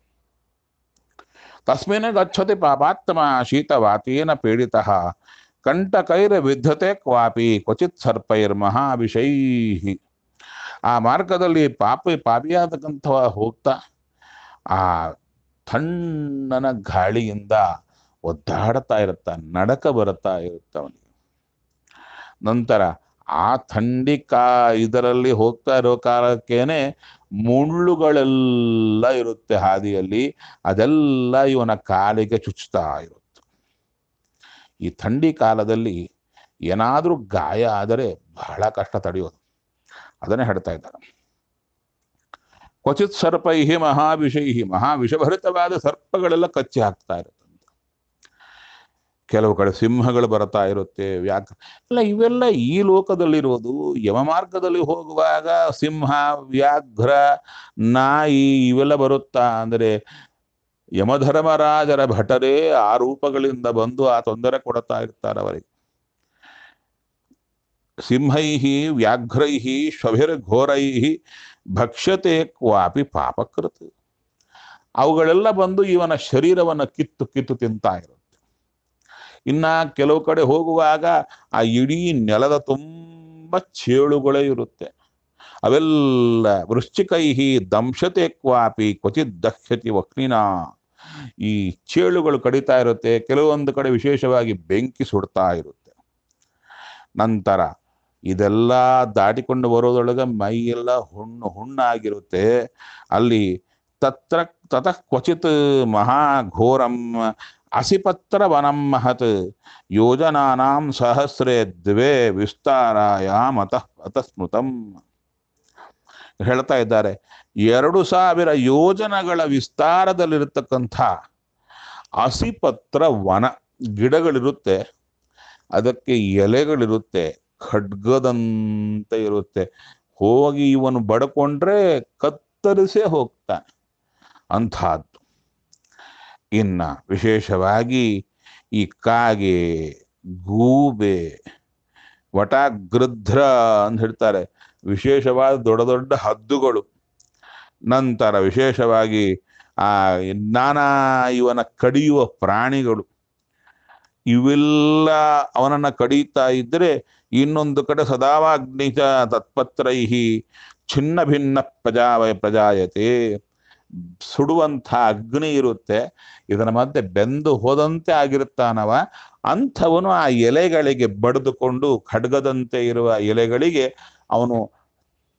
ತಸ್ಮಿನ ಗಚ್ಚತಿ ಪಾಪಾತ್ಮ ಶೀತವಾತೀನ ಪೀಡಿತ ಕಂಠಕೈರ ವಿದ್ಧತೆ ಕ್ವಾಪಿ ಕ್ವಚಿತ್ ಸರ್ಪೈರ್ ಮಹಾಭಿಷೈ ಆ ಮಾರ್ಗದಲ್ಲಿ ಪಾಪಿ ಪಾಪಿಯಾದಕ್ಕಂಥ ಹೋಗ್ತಾ ಆ ಥಣ್ಣನ ಗಾಳಿಯಿಂದ ಒದ್ದಾಡ್ತಾ ಇರುತ್ತ ನಡಕ ಬರುತ್ತಾ ಇರುತ್ತೆ ನಂತರ ಆ ಥಂಡಿ ಕಾ ಇದರಲ್ಲಿ ಹೋಗ್ತಾ ಇರೋ ಕಾಲಕ್ಕೇನೆ ಮುಳ್ಳುಗಳೆಲ್ಲ ಇರುತ್ತೆ ಹಾದಿಯಲ್ಲಿ ಅದೆಲ್ಲ ಇವನ ಕಾಲಿಗೆ ಚುಚ್ಚುತ್ತಾ ಇರುತ್ತೆ ಈ ಥಂಡಿ ಕಾಲದಲ್ಲಿ ಏನಾದರೂ ಗಾಯ ಆದರೆ ಬಹಳ ಕಷ್ಟ ತಡೆಯೋದು ಅದನ್ನೇ ಹೇಳ್ತಾ ಇದ್ದಾರೆ ಕ್ವಚಿತ್ ಸರ್ಪ ಮಹಾವಿಷೈಹಿ ಮಹಾವಿಷಭರಿತವಾದ ಸರ್ಪಗಳೆಲ್ಲ ಕಚ್ಚಿ ಹಾಕ್ತಾ ಇರುತ್ತೆ ಕೆಲವು ಕಡೆ ಸಿಂಹಗಳು ಬರ್ತಾ ಇರುತ್ತೆ ವ್ಯಾಘ್ರ ಅಲ್ಲ ಇವೆಲ್ಲ ಈ ಯಮ ಯಮಮಾರ್ಗದಲ್ಲಿ ಹೋಗುವಾಗ ಸಿಂಹ ವ್ಯಾಘ್ರ ನಾಯಿ ಇವೆಲ್ಲ ಬರುತ್ತಾ ಅಂದರೆ ಯಮಧರ್ಮರಾಜರ ಭಟರೇ ಆ ರೂಪಗಳಿಂದ ಬಂದು ಆ ತೊಂದರೆ ಕೊಡುತ್ತಾ ಇರ್ತಾರೆ ಅವರಿಗೆ ಸಿಂಹೈಹಿ ವ್ಯಾಘ್ರೈಹಿ ಘೋರೈಹಿ ಭಕ್ಷ್ಯತೆ ಕ್ವಾಪಿ ಪಾಪಕೃತ ಅವುಗಳೆಲ್ಲ ಬಂದು ಇವನ ಶರೀರವನ್ನು ಕಿತ್ತು ಕಿತ್ತು ತಿಂತಾ ಇರುತ್ತೆ ಇನ್ನ ಕೆಲವು ಕಡೆ ಹೋಗುವಾಗ ಆ ಇಡೀ ನೆಲದ ತುಂಬ ಚೇಳುಗಳೇ ಇರುತ್ತೆ ಅವೆಲ್ಲ ವೃಶ್ಚಿಕೈಹಿ ದಂಶತೆ ಕ್ವಾಪಿ ಕ್ವಚಿತ್ ದಕ್ಷತಿ ವಕ್ನಿನ ಈ ಚೇಳುಗಳು ಕಡಿತಾ ಇರುತ್ತೆ ಕೆಲವೊಂದು ಕಡೆ ವಿಶೇಷವಾಗಿ ಬೆಂಕಿ ಸುಡ್ತಾ ಇರುತ್ತೆ ನಂತರ ಇದೆಲ್ಲ ದಾಟಿಕೊಂಡು ಬರೋದೊಳಗೆ ಮೈಯೆಲ್ಲ ಹುಣ್ಣು ಹುಣ್ಣಾಗಿರುತ್ತೆ ಅಲ್ಲಿ ತತ್ರ ತತಃ ಕ್ವಚಿತ್ ಘೋರಂ ಅಸಿಪತ್ರ ವನಂ ಮಹತ್ ಯೋಜನಾನಾಂ ಸಹಸ್ರೇ ದ್ವೇ ವಿಸ್ತಾರಾಯ ಮತಃ ಹೇಳ್ತಾ ಇದ್ದಾರೆ ಎರಡು ಸಾವಿರ ಯೋಜನಗಳ ವಿಸ್ತಾರದಲ್ಲಿರತಕ್ಕಂಥ ಅಸಿಪತ್ರ ವನ ಗಿಡಗಳಿರುತ್ತೆ ಅದಕ್ಕೆ ಎಲೆಗಳಿರುತ್ತೆ ಖಡ್ಗದಂತೆ ಇರುತ್ತೆ ಹೋಗಿ ಇವನು ಬಡ್ಕೊಂಡ್ರೆ ಕತ್ತರಿಸೇ ಹೋಗ್ತಾನೆ ಅಂಥ ಇನ್ನು ವಿಶೇಷವಾಗಿ ಈ ಕಾಗೆ ಗೂಬೆ ವಟಾಗೃಧ್ರ ಅಂತ ಹೇಳ್ತಾರೆ ವಿಶೇಷವಾದ ದೊಡ್ಡ ದೊಡ್ಡ ಹದ್ದುಗಳು ನಂತರ ವಿಶೇಷವಾಗಿ ಆ ನಾನಾ ಇವನ ಕಡಿಯುವ ಪ್ರಾಣಿಗಳು ಇವೆಲ್ಲ ಅವನನ್ನು ಕಡಿತಾ ಇದ್ದರೆ ಇನ್ನೊಂದು ಕಡೆ ಸದಾವಾಗ್ನಿತ ತತ್ಪತ್ರೈಹಿ ಛಿನ್ನ ಭಿನ್ನ ಪ್ರಜಾವಯ ಪ್ರಜಾಯತೆ ಸುಡುವಂಥ ಅಗ್ನಿ ಇರುತ್ತೆ ಇದರ ಮಧ್ಯೆ ಬೆಂದು ಹೋದಂತೆ ಆಗಿರುತ್ತಾನವ ಅಂಥವನು ಆ ಎಲೆಗಳಿಗೆ ಬಡಿದುಕೊಂಡು ಖಡ್ಗದಂತೆ ಇರುವ ಎಲೆಗಳಿಗೆ ಅವನು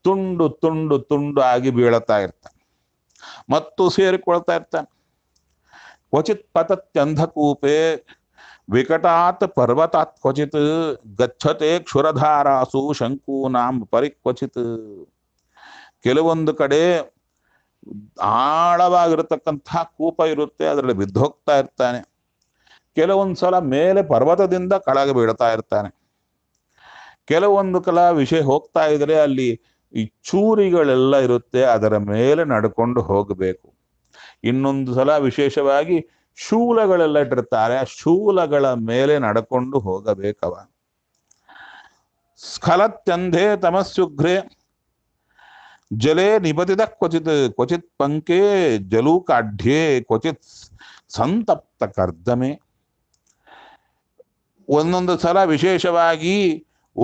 ತುಂಡು ತುಂಡು ತುಂಡು ಆಗಿ ಬೀಳತಾ ಇರ್ತಾನೆ ಮತ್ತು ಸೇರಿಕೊಳ್ತಾ ಇರ್ತಾನೆ ಕ್ವಚಿತ್ ಪತತ್ಯಂಧಕೂಪೆ ವಿಕಟಾತ್ ಪರ್ವತಾತ್ ಕ್ವಚಿತ್ ಗಚ್ಚತೆ ಕ್ಷುರಧಾರಾಸು ಶಂಕೂನಾಂ ಪರಿಕ್ವಚಿತ್ ಕೆಲವೊಂದು ಕಡೆ ಆಳವಾಗಿರತಕ್ಕಂಥ ಕೂಪ ಇರುತ್ತೆ ಅದರಲ್ಲಿ ಬಿದ್ದೋಗ್ತಾ ಇರ್ತಾನೆ ಕೆಲವೊಂದು ಸಲ ಮೇಲೆ ಪರ್ವತದಿಂದ ಕಳಗೆ ಬೀಳ್ತಾ ಇರ್ತಾನೆ ಕೆಲವೊಂದು ಕಲ ವಿಷಯ ಹೋಗ್ತಾ ಇದ್ರೆ ಅಲ್ಲಿ ಈ ಚೂರಿಗಳೆಲ್ಲ ಇರುತ್ತೆ ಅದರ ಮೇಲೆ ನಡ್ಕೊಂಡು ಹೋಗಬೇಕು ಇನ್ನೊಂದು ಸಲ ವಿಶೇಷವಾಗಿ ಶೂಲಗಳೆಲ್ಲ ಇಟ್ಟಿರ್ತಾರೆ ಆ ಶೂಲಗಳ ಮೇಲೆ ನಡ್ಕೊಂಡು ಹೋಗಬೇಕವ ಸ್ಖಲತ್ಯಂಧೆ ತಮಸ್ಸುಘ್ರೆ ಜಲೆ ನಿಬದಿದ ಕ್ವಚಿತ್ ಕ್ವಚಿತ್ ಪಂಕೆ ಜಲೂಕಾಢ್ಯೆ ಕ್ವಚಿತ್ ಸಂತಪ್ತ ಕರ್ದಮೆ ಒಂದೊಂದು ಸಲ ವಿಶೇಷವಾಗಿ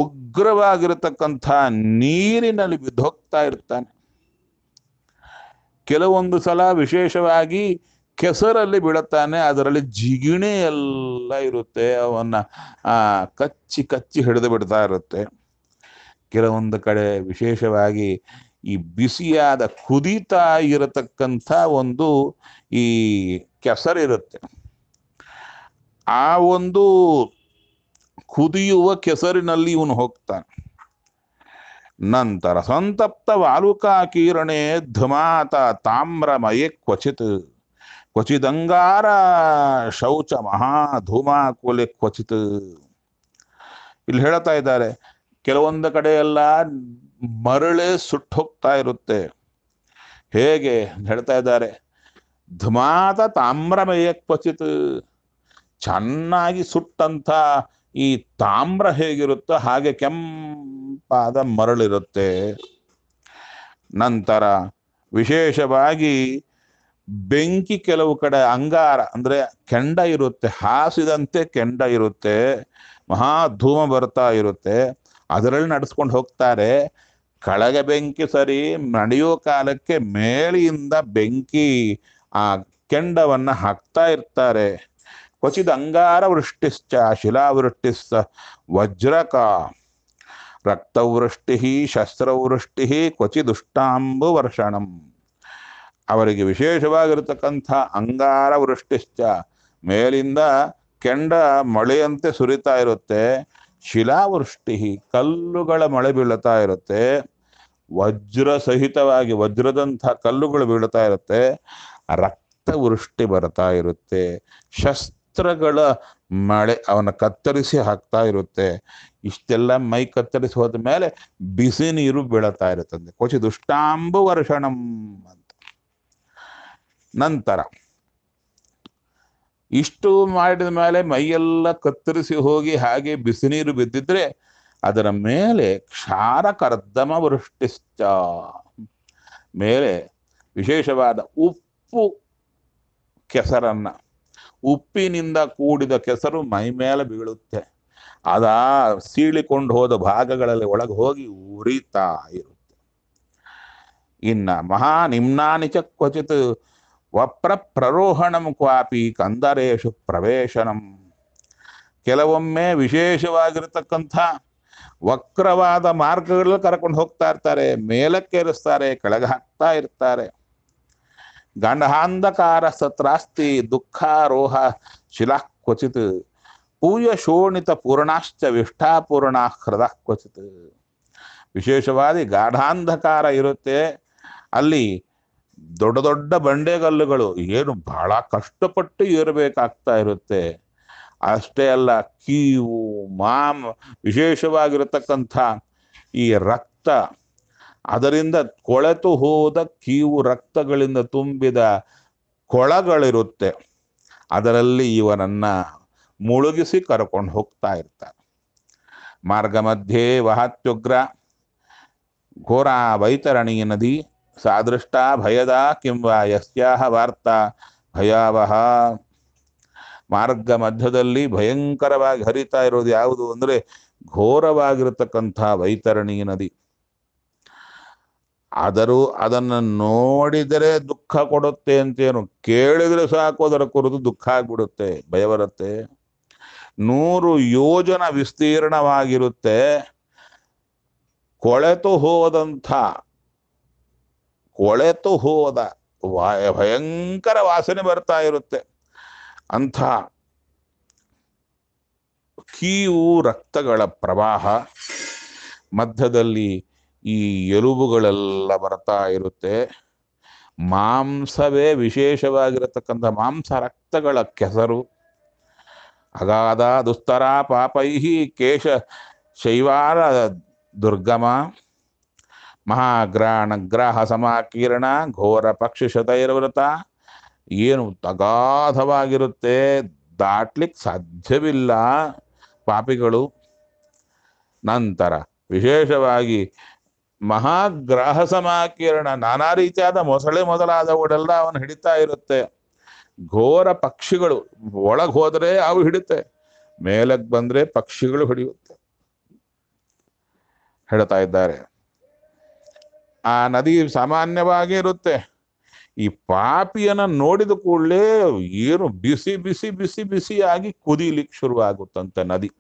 ಉಗ್ರವಾಗಿರತಕ್ಕಂಥ ನೀರಿನಲ್ಲಿ ಬಿದ್ದೋಗ್ತಾ ಇರ್ತಾನೆ ಕೆಲವೊಂದು ಸಲ ವಿಶೇಷವಾಗಿ ಕೆಸರಲ್ಲಿ ಬಿಡುತ್ತಾನೆ ಅದರಲ್ಲಿ ಜಿಗಿಣೆ ಎಲ್ಲ ಇರುತ್ತೆ ಅವನ್ನ ಆ ಕಚ್ಚಿ ಕಚ್ಚಿ ಹಿಡಿದು ಬಿಡ್ತಾ ಇರುತ್ತೆ ಕೆಲವೊಂದು ಕಡೆ ವಿಶೇಷವಾಗಿ ಈ ಬಿಸಿಯಾದ ಕುದಿತ ಇರತಕ್ಕಂಥ ಒಂದು ಈ ಕೆಸರಿರುತ್ತೆ ಆ ಒಂದು ಕುದಿಯುವ ಕೆಸರಿನಲ್ಲಿ ಇವನು ಹೋಗ್ತಾನೆ ನಂತರ ಸಂತಪ್ತ ವಾಲುಕಾ ಕಿರಣೆ ಧಮಾತ ತಾಮ್ರಮಯೇ ಕ್ವಚಿತ್ ಕ್ವಚಿದಂಗಾರ ಶೌಚ ಮಹಾ ಕೊಲೆ ಕ್ವಚಿತ್ ಇಲ್ಲಿ ಹೇಳ್ತಾ ಇದ್ದಾರೆ ಕೆಲವೊಂದು ಕಡೆ ಎಲ್ಲ ಮರಳೆ ಸುಟ್ಟೋಗ್ತಾ ಇರುತ್ತೆ ಹೇಗೆ ಹೇಳ್ತಾ ಇದ್ದಾರೆ ಧುಮಾತ ತಾಮ್ರಮಯ ಕ್ವಚಿತ್ ಚೆನ್ನಾಗಿ ಸುಟ್ಟಂಥ ಈ ತಾಮ್ರ ಹೇಗಿರುತ್ತೋ ಹಾಗೆ ಕೆಂಪಾದ ಮರಳಿರುತ್ತೆ ನಂತರ ವಿಶೇಷವಾಗಿ ಬೆಂಕಿ ಕೆಲವು ಕಡೆ ಅಂಗಾರ ಅಂದರೆ ಕೆಂಡ ಇರುತ್ತೆ ಹಾಸಿದಂತೆ ಕೆಂಡ ಇರುತ್ತೆ ಮಹಾ ಧೂಮ ಬರ್ತಾ ಇರುತ್ತೆ ಅದರಲ್ಲಿ ನಡೆಸ್ಕೊಂಡು ಹೋಗ್ತಾರೆ ಕಳಗೆ ಬೆಂಕಿ ಸರಿ ನಡೆಯುವ ಕಾಲಕ್ಕೆ ಮೇಲಿಯಿಂದ ಬೆಂಕಿ ಆ ಕೆಂಡವನ್ನು ಹಾಕ್ತಾ ಇರ್ತಾರೆ ಕ್ವಚಿದ ಅಂಗಾರ ವೃಷ್ಟಿಶ್ಚ ಶಿಲಾವೃಷ್ಟಿಶ್ಚ ವಜ್ರಕ ರಕ್ತವೃಷ್ಟಿ ಶಸ್ತ್ರವೃಷ್ಟಿ ಕ್ವಚಿದುಷ್ಟಾಂಬು ವರ್ಷಣಂ ಅವರಿಗೆ ವಿಶೇಷವಾಗಿರತಕ್ಕಂಥ ಅಂಗಾರ ವೃಷ್ಟಿಶ್ಚ ಮೇಲಿಂದ ಕೆಂಡ ಮಳೆಯಂತೆ ಸುರಿತಾ ಇರುತ್ತೆ ಶಿಲಾವೃಷ್ಟಿ ಕಲ್ಲುಗಳ ಮಳೆ ಬೀಳುತ್ತಾ ಇರುತ್ತೆ ವಜ್ರ ಸಹಿತವಾಗಿ ವಜ್ರದಂಥ ಕಲ್ಲುಗಳು ಬೀಳ್ತಾ ಇರುತ್ತೆ ರಕ್ತವೃಷ್ಟಿ ಬರ್ತಾ ಇರುತ್ತೆ ಶಸ್ತ್ರಗಳ ಮಳೆ ಅವನ ಕತ್ತರಿಸಿ ಹಾಕ್ತಾ ಇರುತ್ತೆ ಇಷ್ಟೆಲ್ಲ ಮೈ ಕತ್ತರಿಸಿ ಹೋದ ಮೇಲೆ ಬಿಸಿ ನೀರು ಬೀಳ್ತಾ ಇರುತ್ತದೆ ಕೋಚಿ ದುಷ್ಟಾಂಬು ವರ್ಷಣಂ ಅಂತ ನಂತರ ಇಷ್ಟು ಮಾಡಿದ ಮೇಲೆ ಮೈಯೆಲ್ಲ ಕತ್ತರಿಸಿ ಹೋಗಿ ಹಾಗೆ ಬಿಸಿ ನೀರು ಬಿದ್ದಿದ್ರೆ ಅದರ ಮೇಲೆ ಕ್ಷಾರ ವೃಷ್ಟಿಶ್ಚ ಮೇಲೆ ವಿಶೇಷವಾದ ಉಪ್ಪು ಕೆಸರನ್ನು ಉಪ್ಪಿನಿಂದ ಕೂಡಿದ ಕೆಸರು ಮೈ ಮೇಲೆ ಬೀಳುತ್ತೆ ಅದಾ ಸೀಳಿಕೊಂಡು ಹೋದ ಭಾಗಗಳಲ್ಲಿ ಒಳಗೆ ಹೋಗಿ ಉರಿತಾ ಇರುತ್ತೆ ಇನ್ನ ಮಹಾ ನಿಮ್ನಾನಿಚ ಕ್ವಚಿತ್ ವಪ್ರ ಪ್ರರೋಹಣಂ ಕ್ವಾಪಿ ಕಂದರೇಶು ಪ್ರವೇಶನಂ ಕೆಲವೊಮ್ಮೆ ವಿಶೇಷವಾಗಿರತಕ್ಕಂಥ ವಕ್ರವಾದ ಮಾರ್ಗಗಳಲ್ಲಿ ಕರ್ಕೊಂಡು ಹೋಗ್ತಾ ಇರ್ತಾರೆ ಮೇಲಕ್ಕೇರಿಸ್ತಾರೆ ಕೆಳಗೆ ಹಾಕ್ತಾ ಇರ್ತಾರೆ ಗಂಡಹಾಂಧಕಾರ ಸತ್ರಾಸ್ತಿ ದುಃಖಾರೋಹ ಶಿಲಾ ಕ್ವಚಿತ್ ಪೂಯ ಶೋಣಿತ ಪೂರ್ಣಾಶ್ಚ ವಿಷ್ಠಾಪೂರ್ಣ ಹೃದ ಕ್ವಚಿತ್ ವಿಶೇಷವಾಗಿ ಗಾಢಾಂಧಕಾರ ಇರುತ್ತೆ ಅಲ್ಲಿ ದೊಡ್ಡ ದೊಡ್ಡ ಬಂಡೆಗಲ್ಲುಗಳು ಏನು ಬಹಳ ಕಷ್ಟಪಟ್ಟು ಇರಬೇಕಾಗ್ತಾ ಇರುತ್ತೆ ಅಷ್ಟೇ ಅಲ್ಲ ಕೀವು ಮಾಮ ವಿಶೇಷವಾಗಿರತಕ್ಕಂಥ ಈ ರಕ್ತ ಅದರಿಂದ ಕೊಳೆತು ಹೋದ ಕೀವು ರಕ್ತಗಳಿಂದ ತುಂಬಿದ ಕೊಳಗಳಿರುತ್ತೆ ಅದರಲ್ಲಿ ಇವನನ್ನು ಮುಳುಗಿಸಿ ಕರ್ಕೊಂಡು ಹೋಗ್ತಾ ಇರ್ತಾರೆ ಮಾರ್ಗ ಮಧ್ಯೆ ವಹಾತ್ಯುಗ್ರ ಘೋರ ವೈತರಣಿ ನದಿ ಸಾದೃಷ್ಟ ಭಯದ ಕಿಂವ ಯಸ್ಯಾಹ ವಾರ್ತಾ ಭಯಾವಹ ಮಾರ್ಗ ಮಧ್ಯದಲ್ಲಿ ಭಯಂಕರವಾಗಿ ಹರಿತಾ ಇರೋದು ಯಾವುದು ಅಂದರೆ ಘೋರವಾಗಿರತಕ್ಕಂಥ ವೈತರಣಿ ನದಿ ಆದರೂ ಅದನ್ನು ನೋಡಿದರೆ ದುಃಖ ಕೊಡುತ್ತೆ ಅಂತೇನು ಕೇಳಿದರೆ ಸಾಕು ಅದರ ಕುರಿತು ದುಃಖ ಆಗಿಬಿಡುತ್ತೆ ಭಯ ಬರುತ್ತೆ ನೂರು ಯೋಜನ ವಿಸ್ತೀರ್ಣವಾಗಿರುತ್ತೆ ಕೊಳೆತು ಹೋದಂಥ ಕೊಳೆತು ಹೋದ ಭಯಂಕರ ವಾಸನೆ ಬರ್ತಾ ಇರುತ್ತೆ ಅಂಥ ಕೀವು ರಕ್ತಗಳ ಪ್ರವಾಹ ಮಧ್ಯದಲ್ಲಿ ಈ ಎಲುಬುಗಳೆಲ್ಲ ಬರ್ತಾ ಇರುತ್ತೆ ಮಾಂಸವೇ ವಿಶೇಷವಾಗಿರತಕ್ಕಂಥ ಮಾಂಸ ರಕ್ತಗಳ ಕೆಸರು ಅಗಾಧ ದುಸ್ತರ ಪಾಪೈಹಿ ಕೇಶ ಶೈವಾರ ದುರ್ಗಮ ಮಹಾಗ್ರಾಣ ಗ್ರಹ ಸಮಕೀರ್ಣ ಘೋರ ಪಕ್ಷಿ ಶತೈರ್ವೃತ ಏನು ತಗಾಧವಾಗಿರುತ್ತೆ ದಾಟ್ಲಿಕ್ಕೆ ಸಾಧ್ಯವಿಲ್ಲ ಪಾಪಿಗಳು ನಂತರ ವಿಶೇಷವಾಗಿ ಮಹಾಗ್ರಹ ಸಮಾಕಿರಣ ನಾನಾ ರೀತಿಯಾದ ಮೊಸಳೆ ಮೊದಲಾದವುಗಳೆಲ್ಲ ಅವನು ಹಿಡಿತಾ ಇರುತ್ತೆ ಘೋರ ಪಕ್ಷಿಗಳು ಒಳಗೆ ಹೋದರೆ ಅವು ಹಿಡಿತೆ ಮೇಲಕ್ಕೆ ಬಂದರೆ ಪಕ್ಷಿಗಳು ಹಿಡಿಯುತ್ತೆ ಹೇಳ್ತಾ ಇದ್ದಾರೆ ಆ ನದಿ ಸಾಮಾನ್ಯವಾಗಿ ಇರುತ್ತೆ ಈ ಪಾಪಿಯನ್ನು ನೋಡಿದ ಕೂಡಲೇ ಏನು ಬಿಸಿ ಬಿಸಿ ಬಿಸಿ ಬಿಸಿಯಾಗಿ ಕುದಿಲಿಕ್ಕೆ ಶುರುವಾಗುತ್ತಂತೆ ನದಿ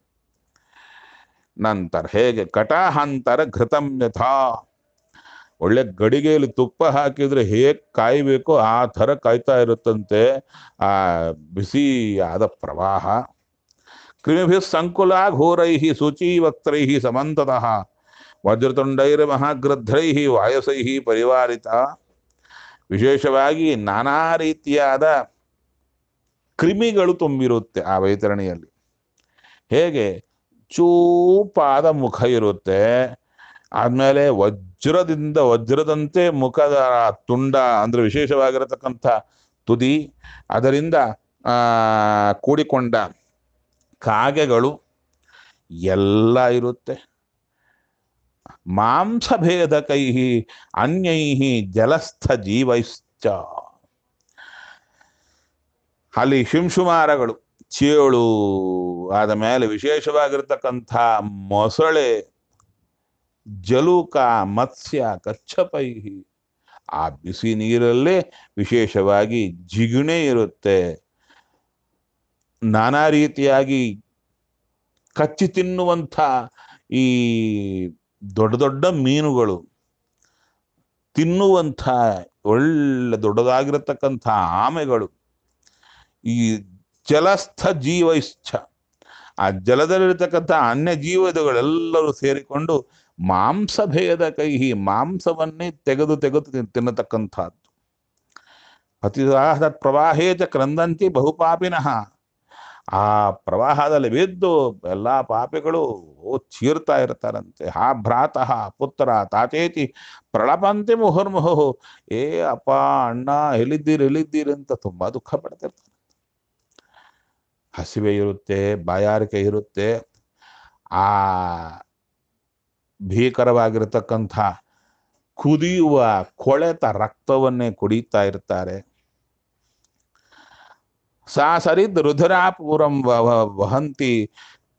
ನಂತರ ಹೇಗೆ ಕಟಾಹಂತರ ಘೃತಮ್ಯಥ ಒಳ್ಳೆ ಗಡಿಗೆಯಲ್ಲಿ ತುಪ್ಪ ಹಾಕಿದ್ರೆ ಹೇಗೆ ಕಾಯ್ಬೇಕು ಆ ಥರ ಕಾಯ್ತಾ ಇರುತ್ತಂತೆ ಆ ಬಿಸಿಯಾದ ಪ್ರವಾಹ ಕ್ರಿಮಿಭಿ ಶುಚಿ ಶುಚೀವಕ್ತೈಹಿ ಸಮಂತತಃ ವಜ್ರತುಂಡೈರ್ ಮಹಾಗ್ರಧ್ರೈಹಿ ವಾಯಸೈಹಿ ಪರಿವಾರಿತ ವಿಶೇಷವಾಗಿ ನಾನಾ ರೀತಿಯಾದ ಕ್ರಿಮಿಗಳು ತುಂಬಿರುತ್ತೆ ಆ ವೈತರಣೆಯಲ್ಲಿ ಹೇಗೆ ಚೂಪಾದ ಮುಖ ಇರುತ್ತೆ ಆದ್ಮೇಲೆ ವಜ್ರದಿಂದ ವಜ್ರದಂತೆ ಮುಖದ ತುಂಡ ಅಂದರೆ ವಿಶೇಷವಾಗಿರತಕ್ಕಂಥ ತುದಿ ಅದರಿಂದ ಕೂಡಿಕೊಂಡ ಕಾಗೆಗಳು ಎಲ್ಲ ಇರುತ್ತೆ ಮಾಂಸಭೇದಕೈ ಅನ್ಯೈ ಜಲಸ್ಥ ಜೀವೈಶ್ಚ ಅಲ್ಲಿ ಶಿಂಶುಮಾರಗಳು ಚೇಳು ಆದ ಮೇಲೆ ವಿಶೇಷವಾಗಿರ್ತಕ್ಕಂಥ ಮೊಸಳೆ ಜಲೂಕ ಮತ್ಸ್ಯ ಕಚ್ಚಪೈ ಆ ಬಿಸಿ ನೀರಲ್ಲೇ ವಿಶೇಷವಾಗಿ ಜಿಗುಣೆ ಇರುತ್ತೆ ನಾನಾ ರೀತಿಯಾಗಿ ಕಚ್ಚಿ ತಿನ್ನುವಂಥ ಈ ದೊಡ್ಡ ದೊಡ್ಡ ಮೀನುಗಳು ತಿನ್ನುವಂಥ ಒಳ್ಳೆ ದೊಡ್ಡದಾಗಿರತಕ್ಕಂಥ ಆಮೆಗಳು ಈ ಜಲಸ್ಥ ಜೀವ ಇಚ್ಛ ಆ ಜಲದಲ್ಲಿರತಕ್ಕಂಥ ಅನ್ಯ ಜೀವದಗಳೆಲ್ಲರೂ ಸೇರಿಕೊಂಡು ಮಾಂಸಭೇದ ಕೈ ಮಾಂಸವನ್ನೇ ತೆಗೆದು ತೆಗೆದು ತಿನ್ನತಕ್ಕಂಥದ್ದು ಅತಿ ಪ್ರವಾಹೇ ಚ ಕ್ರಂದಂತಿ ಬಹುಪಾಪಿನಃ ಆ ಪ್ರವಾಹದಲ್ಲಿ ಬಿದ್ದು ಎಲ್ಲ ಪಾಪಿಗಳು ಚೀರ್ತಾ ಇರ್ತಾರಂತೆ ಆ ಭ್ರಾತಃ ಪುತ್ರ ತಾತೇತಿ ಪ್ರಳಪಂತಿ ಮುಹುರ್ಮುಹು ಏ ಅಪ್ಪ ಅಣ್ಣ ಎಲ್ಲಿದ್ದೀರಿ ಎಲ್ಲಿದ್ದೀರಿ ಅಂತ ತುಂಬ ದುಃಖ ಪಡ್ತಿರ್ತಾರೆ ಹಸಿವೆ ಇರುತ್ತೆ ಬಾಯಾರಿಕೆ ಇರುತ್ತೆ ಆ ಭೀಕರವಾಗಿರ್ತಕ್ಕಂಥ ಕುದಿಯುವ ಕೊಳೆತ ರಕ್ತವನ್ನೇ ಕುಡಿತಾ ಇರ್ತಾರೆ ಸಾ ಸರಿದ್ ರುಧಿರಾಪೂರಂ ವಹಂತಿ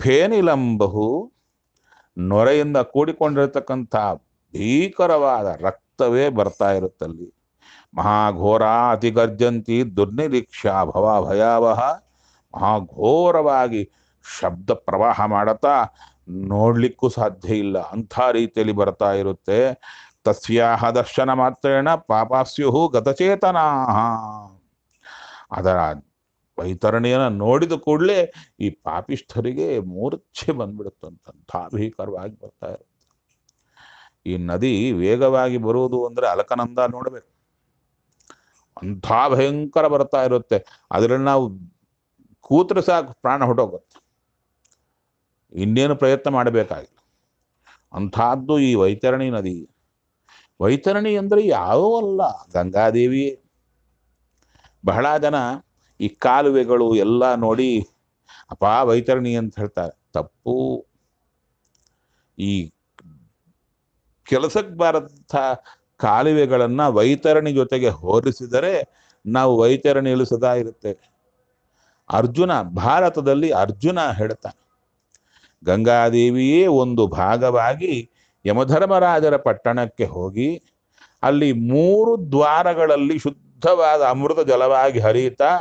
ಫೇನಿಲಂಬಹು ನೊರೆಯಿಂದ ಕೂಡಿಕೊಂಡಿರತಕ್ಕಂಥ ಭೀಕರವಾದ ರಕ್ತವೇ ಬರ್ತಾ ಇರುತ್ತಲ್ಲಿ ಮಹಾಘೋರ ಅತಿಗರ್ಜಂತಿ ದುರ್ನಿರೀಕ್ಷಾ ಭವ ಭಯಾವಹ ಮಹಾಘೋರವಾಗಿ ಶಬ್ದ ಪ್ರವಾಹ ಮಾಡತಾ ನೋಡ್ಲಿಕ್ಕೂ ಸಾಧ್ಯ ಇಲ್ಲ ಅಂಥ ರೀತಿಯಲ್ಲಿ ಬರ್ತಾ ಇರುತ್ತೆ ತಸ್ಯಾಹ ದರ್ಶನ ಮಾತ್ರೇಣ ಪಾಪಾಸ್ಯು ಗತಚೇತನಾ ಅದರ ವೈತರಣಿಯನ್ನ ನೋಡಿದ ಕೂಡಲೇ ಈ ಪಾಪಿಷ್ಠರಿಗೆ ಮೂರ್ಛೆ ಬಂದ್ಬಿಡುತ್ತಂತ ಭೀಕರವಾಗಿ ಬರ್ತಾ ಇರುತ್ತೆ ಈ ನದಿ ವೇಗವಾಗಿ ಬರುವುದು ಅಂದರೆ ಅಲಕನಂದ ನೋಡಬೇಕು ಅಂಥ ಭಯಂಕರ ಬರ್ತಾ ಇರುತ್ತೆ ಅದರಲ್ಲಿ ನಾವು ಕೂತ್ರೆ ಸಾಕು ಪ್ರಾಣ ಹೊಟ್ಟೋಗುತ್ತೆ ಇನ್ನೇನು ಪ್ರಯತ್ನ ಮಾಡಬೇಕಾಗಿಲ್ಲ ಅಂಥದ್ದು ಈ ವೈತರಣಿ ನದಿ ವೈತರಣಿ ಅಂದರೆ ಅಲ್ಲ ಗಂಗಾದೇವಿಯೇ ಬಹಳ ಜನ ಈ ಕಾಲುವೆಗಳು ಎಲ್ಲ ನೋಡಿ ಅಪ್ಪ ವೈತರಣಿ ಅಂತ ಹೇಳ್ತಾರೆ ತಪ್ಪು ಈ ಕೆಲಸಕ್ಕೆ ಬಾರದಂಥ ಕಾಲುವೆಗಳನ್ನು ವೈತರಣಿ ಜೊತೆಗೆ ಹೋರಿಸಿದರೆ ನಾವು ವೈತರಣಿ ಸದಾ ಇರುತ್ತೇವೆ ಅರ್ಜುನ ಭಾರತದಲ್ಲಿ ಅರ್ಜುನ ಹೇಳ್ತಾನೆ ಗಂಗಾದೇವಿಯೇ ಒಂದು ಭಾಗವಾಗಿ ಯಮಧರ್ಮರಾಜರ ಪಟ್ಟಣಕ್ಕೆ ಹೋಗಿ ಅಲ್ಲಿ ಮೂರು ದ್ವಾರಗಳಲ್ಲಿ ಶುದ್ಧವಾದ ಅಮೃತ ಜಲವಾಗಿ ಹರಿಯುತ್ತಾ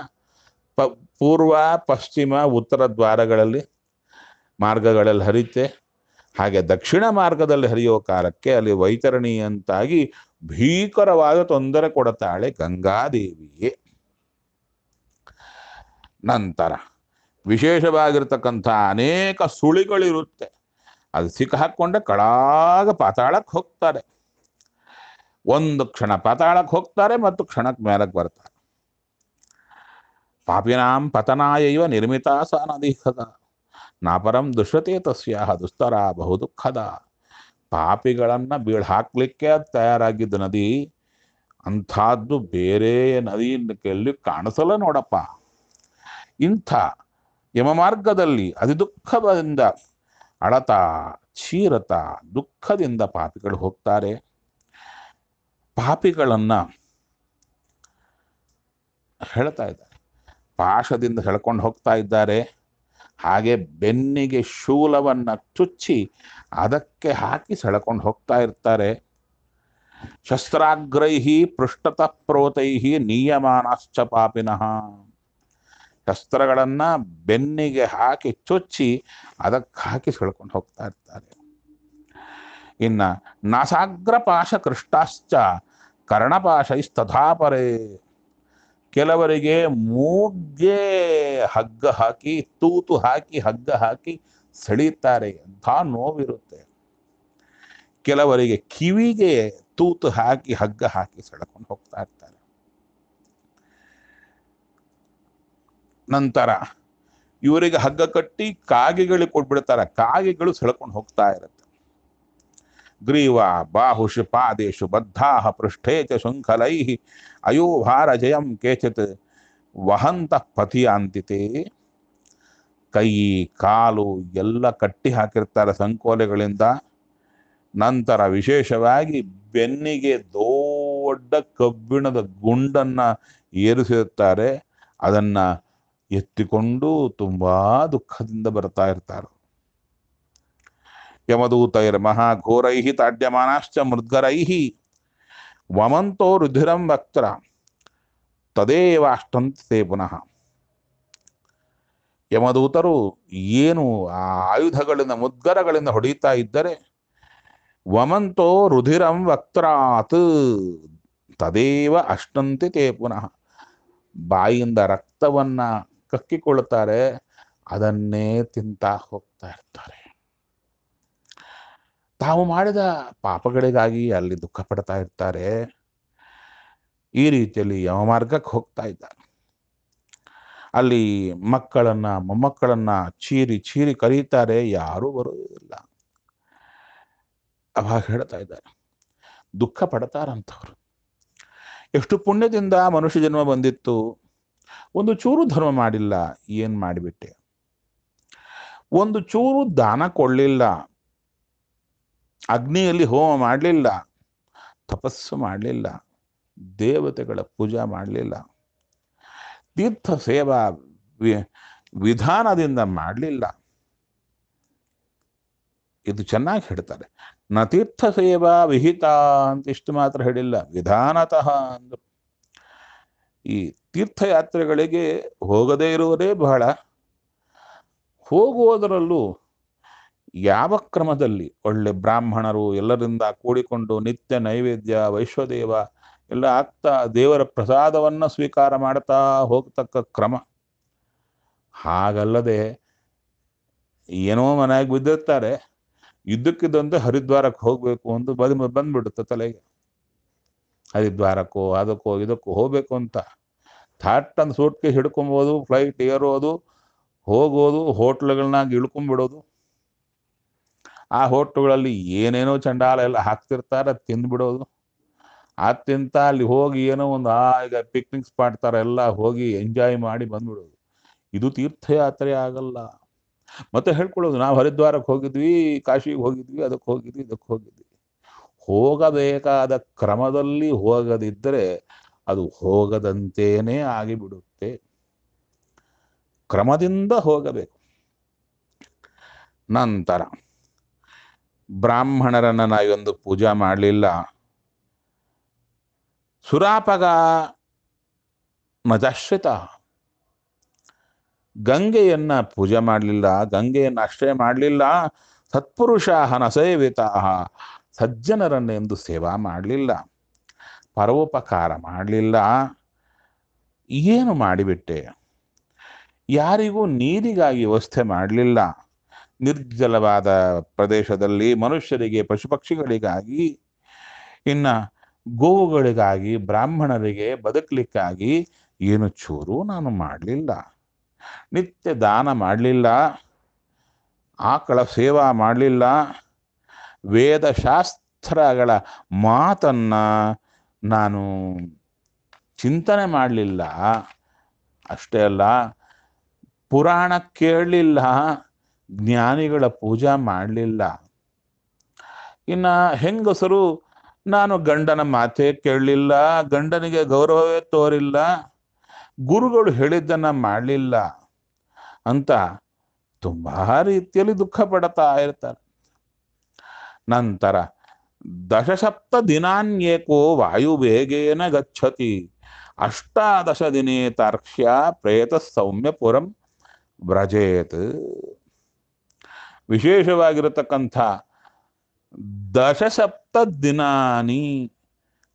ಪ ಪೂರ್ವ ಪಶ್ಚಿಮ ಉತ್ತರ ದ್ವಾರಗಳಲ್ಲಿ ಮಾರ್ಗಗಳಲ್ಲಿ ಹರಿತೆ ಹಾಗೆ ದಕ್ಷಿಣ ಮಾರ್ಗದಲ್ಲಿ ಹರಿಯೋ ಕಾಲಕ್ಕೆ ಅಲ್ಲಿ ವೈತರಣಿಯಂತಾಗಿ ಭೀಕರವಾದ ತೊಂದರೆ ಕೊಡುತ್ತಾಳೆ ಗಂಗಾದೇವಿಯೇ ನಂತರ ವಿಶೇಷವಾಗಿರ್ತಕ್ಕಂಥ ಅನೇಕ ಸುಳಿಗಳಿರುತ್ತೆ ಅದು ಸಿಕ್ಕಾಕೊಂಡೆ ಕಳಾಗ ಪಾತಾಳಕ್ಕೆ ಹೋಗ್ತಾರೆ ಒಂದು ಕ್ಷಣ ಪಾತಾಳಕ್ಕೆ ಹೋಗ್ತಾರೆ ಮತ್ತು ಕ್ಷಣಕ್ಕೆ ಮೇಲಕ್ಕೆ ಬರ್ತಾರೆ ಪಾಪಿನಾಂ ಪತನಾಯೈವ ನಿರ್ಮಿತ ಸ ನದೀಹದ ನಾಪರಂ ದೃಶ್ಯತೆ ತಸ್ಯಾಹ ದುಸ್ತರ ಬಹು ದುಃಖದ ಪಾಪಿಗಳನ್ನು ಬೀಳು ಹಾಕಲಿಕ್ಕೆ ತಯಾರಾಗಿದ್ದ ನದಿ ಅಂಥದ್ದು ಬೇರೆ ನದಿ ಕೆಲ್ಲಿ ಕಾಣಿಸಲ್ಲ ನೋಡಪ್ಪ ಇಂಥ ಯಮಮಾರ್ಗದಲ್ಲಿ ಅತಿ ದುಃಖದಿಂದ ಅಳತ ಕ್ಷೀರತ ದುಃಖದಿಂದ ಪಾಪಿಗಳು ಹೋಗ್ತಾರೆ ಪಾಪಿಗಳನ್ನು ಹೇಳ್ತಾ ಇದ್ದಾರೆ ಪಾಶದಿಂದ ಸೆಳ್ಕೊಂಡು ಹೋಗ್ತಾ ಇದ್ದಾರೆ ಹಾಗೆ ಬೆನ್ನಿಗೆ ಶೂಲವನ್ನು ಚುಚ್ಚಿ ಅದಕ್ಕೆ ಹಾಕಿ ಸೆಳ್ಕೊಂಡು ಹೋಗ್ತಾ ಇರ್ತಾರೆ ಶಸ್ತ್ರಾಗ್ರೈಹಿ ಪೃಷ್ಠತ ಪ್ರೋತೈಹಿ ನೀಯಮಾನಶ್ಚ ಪಾಪಿನಃ ಶಸ್ತ್ರಗಳನ್ನು ಬೆನ್ನಿಗೆ ಹಾಕಿ ಚುಚ್ಚಿ ಅದಕ್ಕೆ ಹಾಕಿ ಸೆಳ್ಕೊಂಡು ಹೋಗ್ತಾ ಇರ್ತಾರೆ ಇನ್ನು ಪಾಶ ಕೃಷ್ಟಾಶ್ಚ ಕರ್ಣಪಾಶೈಸ್ತಥಾಪರೇ ಕೆಲವರಿಗೆ ಮೂಗ್ಗೆ ಹಗ್ಗ ಹಾಕಿ ತೂತು ಹಾಕಿ ಹಗ್ಗ ಹಾಕಿ ಸೆಳೀತಾರೆ ಅಂತ ನೋವಿರುತ್ತೆ ಕೆಲವರಿಗೆ ಕಿವಿಗೆ ತೂತು ಹಾಕಿ ಹಗ್ಗ ಹಾಕಿ ಸೆಳಕೊಂಡು ಹೋಗ್ತಾ ಇರ್ತಾರೆ ನಂತರ ಇವರಿಗೆ ಹಗ್ಗ ಕಟ್ಟಿ ಕಾಗೆಗಳಿಗೆ ಕೊಟ್ಬಿಡ್ತಾರೆ ಕಾಗೆಗಳು ಸೆಳ್ಕೊಂಡು ಹೋಗ್ತಾ ಇರುತ್ತೆ ಗ್ರೀವ ಬಾಹುಷು ಪಾದೇಶು ಬದ್ಧಾ ಪೃಷ್ಠೇ ಚ ಶೃಂಖಲೈ ಜಯಂ ಕೇಚಿತ್ ವಹಂತ ಪಥಿಯಾಂತಿತೆ ಕೈ ಕಾಲು ಎಲ್ಲ ಕಟ್ಟಿ ಹಾಕಿರ್ತಾರೆ ಸಂಕೋಲೆಗಳಿಂದ ನಂತರ ವಿಶೇಷವಾಗಿ ಬೆನ್ನಿಗೆ ದೊಡ್ಡ ಕಬ್ಬಿಣದ ಗುಂಡನ್ನು ಏರಿಸಿರುತ್ತಾರೆ ಅದನ್ನು ಎತ್ತಿಕೊಂಡು ತುಂಬ ದುಃಖದಿಂದ ಬರ್ತಾ ಇರ್ತಾರೆ ಯಮದೂತೈರ್ ಘೋರೈಹಿ ತಾಡ್ಯಮಾನಾಶ್ಚ ಮೃದ್ಗರೈ ವಮಂತೋ ರುಧಿರಂ ವಕ್ತರ ತದೇವ ಅಷ್ಟಂತೆ ಪುನಃ ಯಮದೂತರು ಏನು ಆ ಆಯುಧಗಳಿಂದ ಮುದ್ಗರಗಳಿಂದ ಹೊಡೀತಾ ಇದ್ದರೆ ವಮಂತೋ ರುಧಿರಂ ವಕ್ತರಾತ್ ತದೇವ ಅಷ್ಟಂತೆ ತೇ ಪುನಃ ಬಾಯಿಯಿಂದ ರಕ್ತವನ್ನು ಕಕ್ಕಿಕೊಳ್ಳುತ್ತಾರೆ ಅದನ್ನೇ ತಿಂತಾ ಹೋಗ್ತಾ ಇರ್ತಾರೆ ತಾವು ಮಾಡಿದ ಪಾಪಗಳಿಗಾಗಿ ಅಲ್ಲಿ ದುಃಖ ಪಡ್ತಾ ಇರ್ತಾರೆ ಈ ರೀತಿಯಲ್ಲಿ ಯಮಾರ್ಗಕ್ಕೆ ಹೋಗ್ತಾ ಇದ್ದಾರೆ ಅಲ್ಲಿ ಮಕ್ಕಳನ್ನ ಮೊಮ್ಮಕ್ಕಳನ್ನ ಚೀರಿ ಚೀರಿ ಕರೀತಾರೆ ಯಾರೂ ಬರುವುದಿಲ್ಲ ಅವಾಗ ಹೇಳ್ತಾ ಇದ್ದಾರೆ ದುಃಖ ಪಡ್ತಾರಂಥವ್ರು ಎಷ್ಟು ಪುಣ್ಯದಿಂದ ಮನುಷ್ಯ ಜನ್ಮ ಬಂದಿತ್ತು ಒಂದು ಚೂರು ಧರ್ಮ ಮಾಡಿಲ್ಲ ಏನು ಮಾಡಿಬಿಟ್ಟೆ ಒಂದು ಚೂರು ದಾನ ಕೊಡಲಿಲ್ಲ ಅಗ್ನಿಯಲ್ಲಿ ಹೋಮ ಮಾಡಲಿಲ್ಲ ತಪಸ್ಸು ಮಾಡಲಿಲ್ಲ ದೇವತೆಗಳ ಪೂಜಾ ಮಾಡಲಿಲ್ಲ ತೀರ್ಥ ಸೇವಾ ವಿಧಾನದಿಂದ ಮಾಡಲಿಲ್ಲ ಇದು ಚೆನ್ನಾಗಿ ಹೇಳ್ತಾರೆ ನ ತೀರ್ಥ ಸೇವಾ ವಿಹಿತ ಅಂತ ಇಷ್ಟು ಮಾತ್ರ ಹೇಳಿಲ್ಲ ವಿಧಾನತಃ ಅಂದರು ಈ ತೀರ್ಥಯಾತ್ರೆಗಳಿಗೆ ಹೋಗದೇ ಇರುವುದೇ ಬಹಳ ಹೋಗುವುದರಲ್ಲೂ ಯಾವ ಕ್ರಮದಲ್ಲಿ ಒಳ್ಳೆ ಬ್ರಾಹ್ಮಣರು ಎಲ್ಲರಿಂದ ಕೂಡಿಕೊಂಡು ನಿತ್ಯ ನೈವೇದ್ಯ ವೈಶ್ವದೇವ ಎಲ್ಲ ಆಗ್ತಾ ದೇವರ ಪ್ರಸಾದವನ್ನು ಸ್ವೀಕಾರ ಮಾಡ್ತಾ ಹೋಗ್ತಕ್ಕ ಕ್ರಮ ಹಾಗಲ್ಲದೆ ಏನೋ ಮನೆಯಾಗಿ ಬಿದ್ದಿರ್ತಾರೆ ಇದ್ದಕ್ಕಿದ್ದಂತೆ ಹರಿದ್ವಾರಕ್ಕೆ ಹೋಗಬೇಕು ಅಂತ ಬದ್ ಬಂದ್ಬಿಡುತ್ತೆ ತಲೆಗೆ ಹರಿದ್ವಾರಕ್ಕೋ ಅದಕ್ಕೋ ಇದಕ್ಕೋ ಹೋಗಬೇಕು ಅಂತ ಥಾಟ್ ಅಂತ ಸೂಟ್ಕೇಸ್ ಹಿಡ್ಕೊಬೋದು ಫ್ಲೈಟ್ ಏರೋದು ಹೋಗೋದು ಹೋಟ್ಲುಗಳನ್ನಾಗಿ ಇಳ್ಕೊಂಬಿಡೋದು ಆ ಹೋಟ್ಲುಗಳಲ್ಲಿ ಏನೇನೋ ಚಂಡಾಲ ಎಲ್ಲ ಹಾಕ್ತಿರ್ತಾರೆ ಅದು ತಿಂದ್ಬಿಡೋದು ಅಲ್ಲಿ ಹೋಗಿ ಏನೋ ಒಂದು ಆ ಈಗ ಪಿಕ್ನಿಕ್ ಸ್ಪಾಟ್ ಥರ ಎಲ್ಲ ಹೋಗಿ ಎಂಜಾಯ್ ಮಾಡಿ ಬಂದ್ಬಿಡೋದು ಇದು ತೀರ್ಥಯಾತ್ರೆ ಆಗಲ್ಲ ಮತ್ತೆ ಹೇಳ್ಕೊಳ್ಳೋದು ನಾವು ಹರಿದ್ವಾರಕ್ಕೆ ಹೋಗಿದ್ವಿ ಕಾಶಿಗೆ ಹೋಗಿದ್ವಿ ಅದಕ್ಕೆ ಹೋಗಿದ್ವಿ ಇದಕ್ಕೆ ಹೋಗಿದ್ವಿ ಹೋಗಬೇಕಾದ ಕ್ರಮದಲ್ಲಿ ಹೋಗದಿದ್ದರೆ ಅದು ಹೋಗದಂತೇನೆ ಆಗಿಬಿಡುತ್ತೆ ಕ್ರಮದಿಂದ ಹೋಗಬೇಕು ನಂತರ ಬ್ರಾಹ್ಮಣರನ್ನು ನಾವೊಂದು ಪೂಜಾ ಮಾಡಲಿಲ್ಲ ಸುರಾಪಗ ಮಜಶ್ರಿತ ಗಂಗೆಯನ್ನು ಪೂಜೆ ಮಾಡಲಿಲ್ಲ ಗಂಗೆಯನ್ನು ಆಶ್ರಯ ಮಾಡಲಿಲ್ಲ ಸತ್ಪುರುಷಾಹ ನಸೇವಿತಾ ಸಜ್ಜನರನ್ನು ಎಂದು ಸೇವಾ ಮಾಡಲಿಲ್ಲ ಪರೋಪಕಾರ ಮಾಡಲಿಲ್ಲ ಏನು ಮಾಡಿಬಿಟ್ಟೆ ಯಾರಿಗೂ ನೀರಿಗಾಗಿ ವ್ಯವಸ್ಥೆ ಮಾಡಲಿಲ್ಲ ನಿರ್ಜಲವಾದ ಪ್ರದೇಶದಲ್ಲಿ ಮನುಷ್ಯರಿಗೆ ಪಶು ಪಕ್ಷಿಗಳಿಗಾಗಿ ಇನ್ನು ಗೋವುಗಳಿಗಾಗಿ ಬ್ರಾಹ್ಮಣರಿಗೆ ಬದುಕಲಿಕ್ಕಾಗಿ ಏನು ಚೂರು ನಾನು ಮಾಡಲಿಲ್ಲ ನಿತ್ಯ ದಾನ ಮಾಡಲಿಲ್ಲ ಆಕಳ ಸೇವಾ ಮಾಡಲಿಲ್ಲ ವೇದ ಶಾಸ್ತ್ರಗಳ ಮಾತನ್ನು ನಾನು ಚಿಂತನೆ ಮಾಡಲಿಲ್ಲ ಅಷ್ಟೇ ಅಲ್ಲ ಪುರಾಣ ಕೇಳಲಿಲ್ಲ ಜ್ಞಾನಿಗಳ ಪೂಜಾ ಮಾಡಲಿಲ್ಲ ಇನ್ನು ಹೆಂಗಸರು ನಾನು ಗಂಡನ ಮಾತೆ ಕೇಳಲಿಲ್ಲ ಗಂಡನಿಗೆ ಗೌರವವೇ ತೋರಿಲ್ಲ ಗುರುಗಳು ಹೇಳಿದ್ದನ್ನು ಮಾಡಲಿಲ್ಲ ಅಂತ ತುಂಬ ರೀತಿಯಲ್ಲಿ ದುಃಖ ಪಡ್ತಾ ಇರ್ತಾರೆ ನಂತರ ದಶಸಪ್ತ ದಿನಾನ್ಯೇಕೋ ವೇಗೇನ ಗಚ್ಚತಿ ಅಷ್ಟಾದಶ ದಿನೇ ತಾರ್ಕ್ಷ್ಯ ಪ್ರೇತ ಸೌಮ್ಯಪುರಂ ವ್ರಜೇತ್ ವಿಶೇಷವಾಗಿರತಕ್ಕಂಥ ದಶಸಪ್ತ ದಿನಾನಿ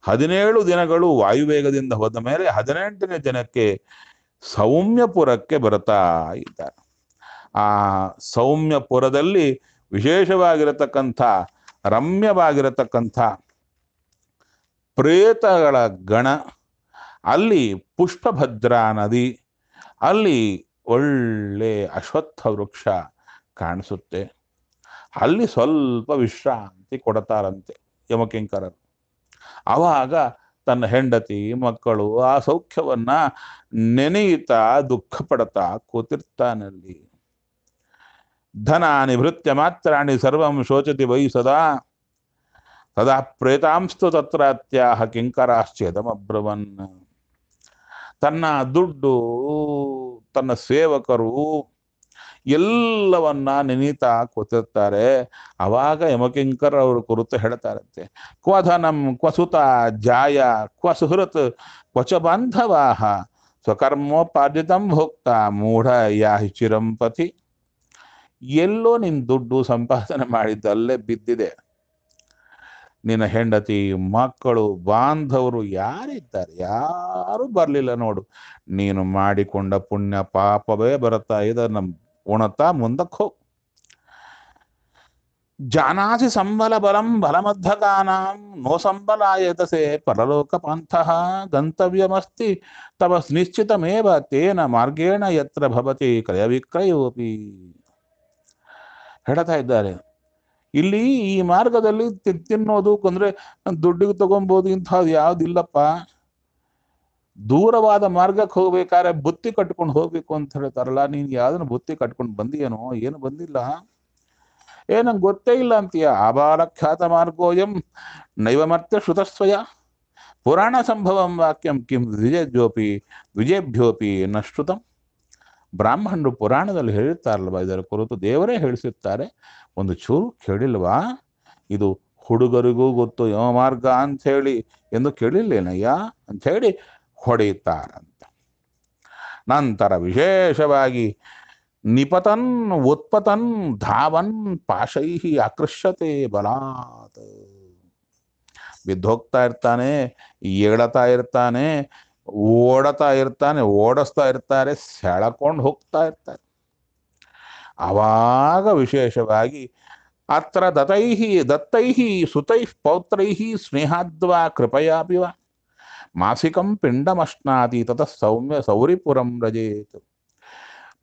ಹದಿನೇಳು ದಿನಗಳು ವಾಯುವೇಗದಿಂದ ಹೋದ ಮೇಲೆ ಹದಿನೆಂಟನೇ ದಿನಕ್ಕೆ ಸೌಮ್ಯಪುರಕ್ಕೆ ಬರ್ತಾ ಇದ್ದಾರೆ ಆ ಸೌಮ್ಯಪುರದಲ್ಲಿ ವಿಶೇಷವಾಗಿರತಕ್ಕಂಥ ರಮ್ಯವಾಗಿರತಕ್ಕಂಥ ಪ್ರೇತಗಳ ಗಣ ಅಲ್ಲಿ ಪುಷ್ಪಭದ್ರಾ ನದಿ ಅಲ್ಲಿ ಒಳ್ಳೆ ಅಶ್ವತ್ಥ ವೃಕ್ಷ ಕಾಣಿಸುತ್ತೆ ಅಲ್ಲಿ ಸ್ವಲ್ಪ ವಿಶ್ರಾಂತಿ ಕೊಡತಾರಂತೆ ಯಮಕಿಂಕರರು ಅವಾಗ ತನ್ನ ಹೆಂಡತಿ ಮಕ್ಕಳು ಆ ಸೌಖ್ಯವನ್ನ ನೆನೆಯುತ್ತಾ ದುಃಖ ಪಡತಾ ಕೂತಿರ್ತಾನಲ್ಲಿ ಧನಾನಿ ಭೃತ್ಯ ಮಾತ್ರಾಣಿ ಸರ್ವಂ ಶೋಚತಿ ವೈ ಸದಾ ಸದಾ ಪ್ರೇತಾಂಸ್ತು ತತ್ರಾತ್ಯಾಹ ಕಿಂಕರಾಶ್ಚೇದಮಬ್ರವನ್ ತನ್ನ ದುಡ್ಡು ತನ್ನ ಸೇವಕರು ಎಲ್ಲವನ್ನ ನೆನೀತಾ ಕೂತಿರ್ತಾರೆ ಅವಾಗ ಯಮಕಿಂಕರ್ ಅವರು ಕುರಿತು ಹೇಳ್ತಾರಂತೆ ಕ್ವಧನಂ ಕ್ವಸುತ ಜಾಯ ಕ್ವ ಸುಹೃತ್ ಕ್ವಚ ಬಾಂಧವಾಹ ಸ್ವಕರ್ಮೋಪಾರ್ಜಿತಂ ಭೋಕ್ತ ಮೂಢ ಯಾಹಿ ಚಿರಂಪತಿ ಎಲ್ಲೋ ನಿನ್ನ ದುಡ್ಡು ಸಂಪಾದನೆ ಮಾಡಿದ್ದಲ್ಲೇ ಬಿದ್ದಿದೆ ನಿನ್ನ ಹೆಂಡತಿ ಮಕ್ಕಳು ಬಾಂಧವರು ಯಾರಿದ್ದಾರೆ ಯಾರು ಬರಲಿಲ್ಲ ನೋಡು ನೀನು ಮಾಡಿಕೊಂಡ ಪುಣ್ಯ ಪಾಪವೇ ಬರುತ್ತಾ ಇದೆ ನಮ್ಮ ಉಣತಾ ಮುಂದಕ್ಕೆ ಹೋಗು ಜಾನಾಸಿ ಸಂಬಲ ಬಲಂ ಬಲಮಧ್ವಗಾನಾಂ ನೋ ಸಂಬಲಾಯತಸೆ ಪರಲೋಕ ಪಂಥ ಗಂತವ್ಯಮಸ್ತಿ ತವ ನಿಶ್ಚಿತಮೇವ ತೇನ ಮಾರ್ಗೇಣ ಯತ್ರ ಭವತಿ ಕ್ರಯವಿಕ್ರಯೋಪಿ ಹೇಳ್ತಾ ಇದ್ದಾರೆ ಇಲ್ಲಿ ಈ ಮಾರ್ಗದಲ್ಲಿ ತಿನ್ನೋದು ಅಂದ್ರೆ ದುಡ್ಡಿಗೆ ತಗೊಂಬೋದು ಇಂಥದ್ದು ಯಾವುದಿಲ್ಲಪ್ಪ ದೂರವಾದ ಮಾರ್ಗಕ್ಕೆ ಹೋಗ್ಬೇಕಾದ್ರೆ ಬುತ್ತಿ ಕಟ್ಕೊಂಡು ಹೋಗ್ಬೇಕು ಅಂತ ಹೇಳ್ತಾರಲ್ಲ ನೀನ್ ಯಾವ್ದನ್ನ ಬುತ್ತಿ ಕಟ್ಕೊಂಡು ಬಂದಿಯೇನೋ ಏನು ಬಂದಿಲ್ಲ ಏನಂ ಗೊತ್ತೇ ಇಲ್ಲ ಅಂತೀಯ ಆಬಾಲ ಖ್ಯಾತ ಮಾರ್ಗೋಯಂ ನೈವಮರ್ತ್ಯ ಶ್ರುತಸ್ವಯ ಪುರಾಣ ಸಂಭವಂ ವಾಕ್ಯಂ ಕಿಂ ದ್ವಿಜೇಜ್ಯೋಪಿ ದ್ವಿಜೇಭ್ಯೋಪಿ ನಶ್ರುತಂ ಬ್ರಾಹ್ಮಣರು ಪುರಾಣದಲ್ಲಿ ಹೇಳುತ್ತಾರಲ್ವ ಇದರ ಕುರಿತು ದೇವರೇ ಹೇಳಿಸುತ್ತಾರೆ ಒಂದು ಚೂರು ಕೇಳಿಲ್ವಾ ಇದು ಹುಡುಗರಿಗೂ ಗೊತ್ತು ಯೋ ಮಾರ್ಗ ಅಂಥೇಳಿ ಎಂದು ಕೇಳಿಲ್ಲೇನಯ್ಯ ಅಂಥೇಳಿ ಹೊಡೆಯುತ್ತಾರಂತೆ ನಂತರ ವಿಶೇಷವಾಗಿ ನಿಪತನ್ ಉತ್ಪತನ್ ಧಾವನ್ ಪಾಶೈ ಆಕೃಷ್ಯತೆ ಬಲಾತ್ ಬಿದ್ದೋಗ್ತಾ ಇರ್ತಾನೆ ಏಳತಾ ಇರ್ತಾನೆ ಓಡತಾ ಇರ್ತಾನೆ ಓಡಿಸ್ತಾ ಇರ್ತಾರೆ ಸೆಳಕೊಂಡು ಹೋಗ್ತಾ ಇರ್ತಾರೆ ಆವಾಗ ವಿಶೇಷವಾಗಿ ಅತ್ರ ದತೈಹಿ ದತ್ತೈಹಿ ಸುತೈ ಪೌತ್ರೈಹಿ ಸ್ನೇಹಾದ್ವಾ ಕೃಪಯಾಪಿವ ಮಾಸಿಕಂ ಪಿಂಡಮಶ್ನಾದಿ ತತ ಸೌಮ್ಯ ಸೌರಿಪುರಂ ರಜೇತು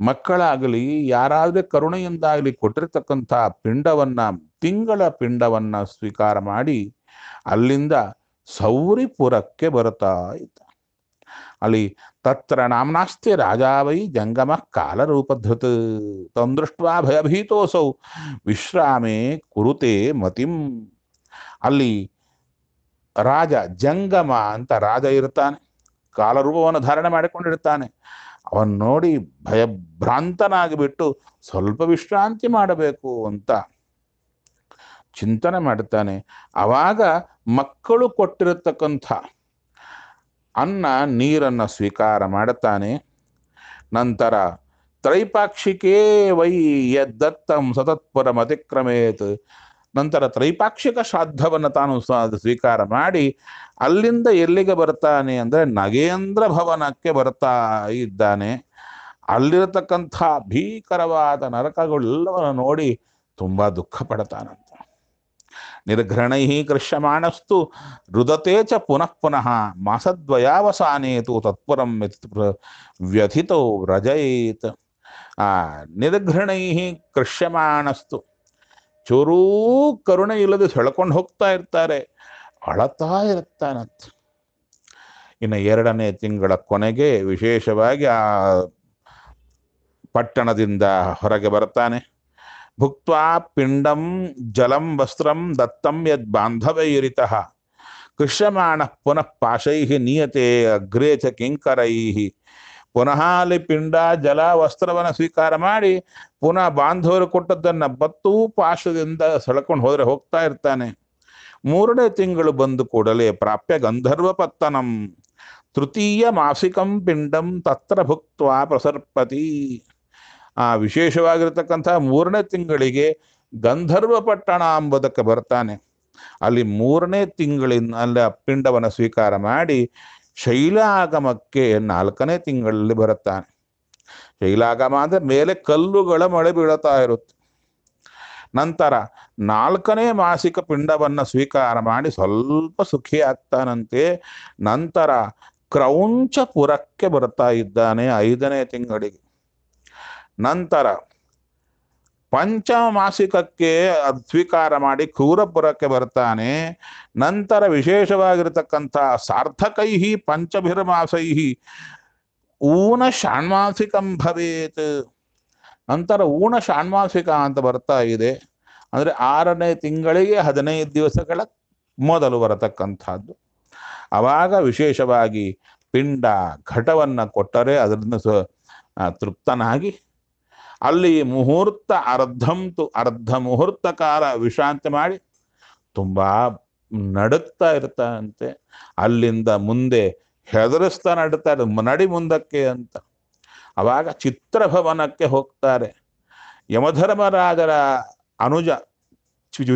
ಮಕ್ಕಳಾಗಲಿ ಯಾರಾದ್ರೆ ಕರುಣೆಯಿಂದಾಗಲಿ ಕೊಟ್ಟಿರ್ತಕ್ಕಂಥ ಪಿಂಡವನ್ನ ತಿಂಗಳ ಪಿಂಡವನ್ನ ಸ್ವೀಕಾರ ಮಾಡಿ ಅಲ್ಲಿಂದ ಸೌರಿಪುರಕ್ಕೆ ಬರುತ್ತಾ ಇದ್ದ ಅಲ್ಲಿ ತತ್ರ ನಾಮ್ನಾಸ್ತಿ ರಾಜಾವೈ ಜಂಗಮ ಕಾಲರೂಪಧೃತ್ ತಂದೃಷ್ಟ ಭಯಭೀತೋಸೌ ವಿಶ್ರಾಮೇ ಕುರುತೆ ಮತಿಂ ಅಲ್ಲಿ ರಾಜ ಜಂಗಮ ಅಂತ ರಾಜ ಇರ್ತಾನೆ ಕಾಲರೂಪವನ್ನು ಧಾರಣೆ ಮಾಡಿಕೊಂಡಿರ್ತಾನೆ ಅವನು ನೋಡಿ ಭಯಭ್ರಾಂತನಾಗಿಬಿಟ್ಟು ಸ್ವಲ್ಪ ವಿಶ್ರಾಂತಿ ಮಾಡಬೇಕು ಅಂತ ಚಿಂತನೆ ಮಾಡುತ್ತಾನೆ ಆವಾಗ ಮಕ್ಕಳು ಕೊಟ್ಟಿರತಕ್ಕಂಥ ಅನ್ನ ನೀರನ್ನು ಸ್ವೀಕಾರ ಮಾಡುತ್ತಾನೆ ನಂತರ ತ್ರೈಪಾಕ್ಷಿಕೇ ವೈ ಯದ್ದತ್ತಂ ಸತತ್ಪರಂ ಅತಿಕ್ರಮೇತ್ ನಂತರ ತ್ರೈಪಾಕ್ಷಿಕ ಶ್ರಾದ್ದವನ್ನು ತಾನು ಸ್ವೀಕಾರ ಮಾಡಿ ಅಲ್ಲಿಂದ ಎಲ್ಲಿಗೆ ಬರ್ತಾನೆ ಅಂದರೆ ನಗೇಂದ್ರ ಭವನಕ್ಕೆ ಬರ್ತಾ ಇದ್ದಾನೆ ಅಲ್ಲಿರತಕ್ಕಂಥ ಭೀಕರವಾದ ನರಕಗಳೆಲ್ಲವನ್ನು ನೋಡಿ ತುಂಬ ದುಃಖ ಪಡ್ತಾನಂತ ನಿರ್ಘ್ರಣೈ ಕೃಷ್ಯಮಾಣಸ್ತು ರುದತೆ ಚ ಪುನಃ ಪುನಃ ಮಾಸದ್ವಯಾವಸಾನೇತು ತತ್ಪುರಂ ವ್ಯಥಿತೋ ರಜಯೇತ್ ಆ ನಿರ್ಘ್ರಣೈ ಕೃಷ್ಯಮಾಣಸ್ತು ಚೂರೂ ಕರುಣೆ ಇಲ್ಲದೆ ಸೆಳ್ಕೊಂಡು ಹೋಗ್ತಾ ಇರ್ತಾರೆ ಅಳತಾ ಇರ್ತಾನಂತ ಇನ್ನು ಎರಡನೇ ತಿಂಗಳ ಕೊನೆಗೆ ವಿಶೇಷವಾಗಿ ಆ ಪಟ್ಟಣದಿಂದ ಹೊರಗೆ ಬರ್ತಾನೆ ಭುಕ್ತ ಪಿಂಡಂ ಜಲಂ ವಸ್ತ್ರಂ ದತ್ತಂ ಯದ್ ಬಾಂಧವೈರಿತ ಕೃಷ್ಯಮಾಣ ಪುನಃ ಪಾಶೈ ನಿಯತೆ ಅಗ್ರೇಚ ಕಿಂಕರೈ ಪುನಃ ಅಲ್ಲಿ ಪಿಂಡ ಜಲ ವಸ್ತ್ರವನ್ನು ಸ್ವೀಕಾರ ಮಾಡಿ ಪುನಃ ಬಾಂಧವರು ಕೊಟ್ಟದ್ದನ್ನ ಬತ್ತೂ ಪಾಶದಿಂದ ಸೆಳ್ಕೊಂಡು ಹೋದ್ರೆ ಹೋಗ್ತಾ ಇರ್ತಾನೆ ಮೂರನೇ ತಿಂಗಳು ಬಂದು ಕೂಡಲೇ ಪ್ರಾಪ್ಯ ಗಂಧರ್ವ ಪತ್ತನಂ ತೃತೀಯ ಮಾಸಿಕಂ ಪಿಂಡಂ ತತ್ರ ಭುಕ್ತ ಪ್ರಸರ್ಪತಿ ಆ ವಿಶೇಷವಾಗಿರತಕ್ಕಂಥ ಮೂರನೇ ತಿಂಗಳಿಗೆ ಗಂಧರ್ವ ಪಟ್ಟಣ ಎಂಬುದಕ್ಕೆ ಬರ್ತಾನೆ ಅಲ್ಲಿ ಮೂರನೇ ತಿಂಗಳಿನ ಅಲ್ಲಿ ಪಿಂಡವನ್ನು ಸ್ವೀಕಾರ ಮಾಡಿ ಶೈಲಾಗಮಕ್ಕೆ ನಾಲ್ಕನೇ ತಿಂಗಳಲ್ಲಿ ಬರುತ್ತಾನೆ ಶೈಲಾಗಮ ಅಂದರೆ ಮೇಲೆ ಕಲ್ಲುಗಳ ಮಳೆ ಬೀಳುತ್ತಾ ಇರುತ್ತೆ ನಂತರ ನಾಲ್ಕನೇ ಮಾಸಿಕ ಪಿಂಡವನ್ನು ಸ್ವೀಕಾರ ಮಾಡಿ ಸ್ವಲ್ಪ ಸುಖಿ ಆಗ್ತಾನಂತೆ ನಂತರ ಕ್ರೌಂಚಪುರಕ್ಕೆ ಬರ್ತಾ ಇದ್ದಾನೆ ಐದನೇ ತಿಂಗಳಿಗೆ ನಂತರ ಪಂಚಮಾಸಿಕಕ್ಕೆ ಅದು ಸ್ವೀಕಾರ ಮಾಡಿ ಕ್ರೂರಪುರಕ್ಕೆ ಬರ್ತಾನೆ ನಂತರ ವಿಶೇಷವಾಗಿರತಕ್ಕಂಥ ಸಾರ್ಥಕೈಹಿ ಪಂಚಭಿರ್ಮಾಸೈಹಿ ಊನ ಷಾಣ್ಮಾಸಿಕಂ ಭವೇತ್ ನಂತರ ಊನ ಷಾಣ್ಮಾಸಿಕ ಅಂತ ಬರ್ತಾ ಇದೆ ಅಂದರೆ ಆರನೇ ತಿಂಗಳಿಗೆ ಹದಿನೈದು ದಿವಸಗಳ ಮೊದಲು ಬರತಕ್ಕಂಥದ್ದು ಆವಾಗ ವಿಶೇಷವಾಗಿ ಪಿಂಡ ಘಟವನ್ನು ಕೊಟ್ಟರೆ ಅದರಿಂದ ತೃಪ್ತನಾಗಿ ಅಲ್ಲಿ ಮುಹೂರ್ತ ಅರ್ಧಂತು ಅರ್ಧ ಮುಹೂರ್ತ ಕಾಲ ವಿಶ್ರಾಂತಿ ಮಾಡಿ ತುಂಬ ನಡುಕ್ತಾ ಇರ್ತಾನಂತೆ ಅಲ್ಲಿಂದ ಮುಂದೆ ಹೆದರಿಸ್ತಾ ನಡುತ್ತಾ ನಡಿ ಮುಂದಕ್ಕೆ ಅಂತ ಅವಾಗ ಚಿತ್ರಭವನಕ್ಕೆ ಹೋಗ್ತಾರೆ ಯಮಧರ್ಮರಾಜರ ಅನುಜ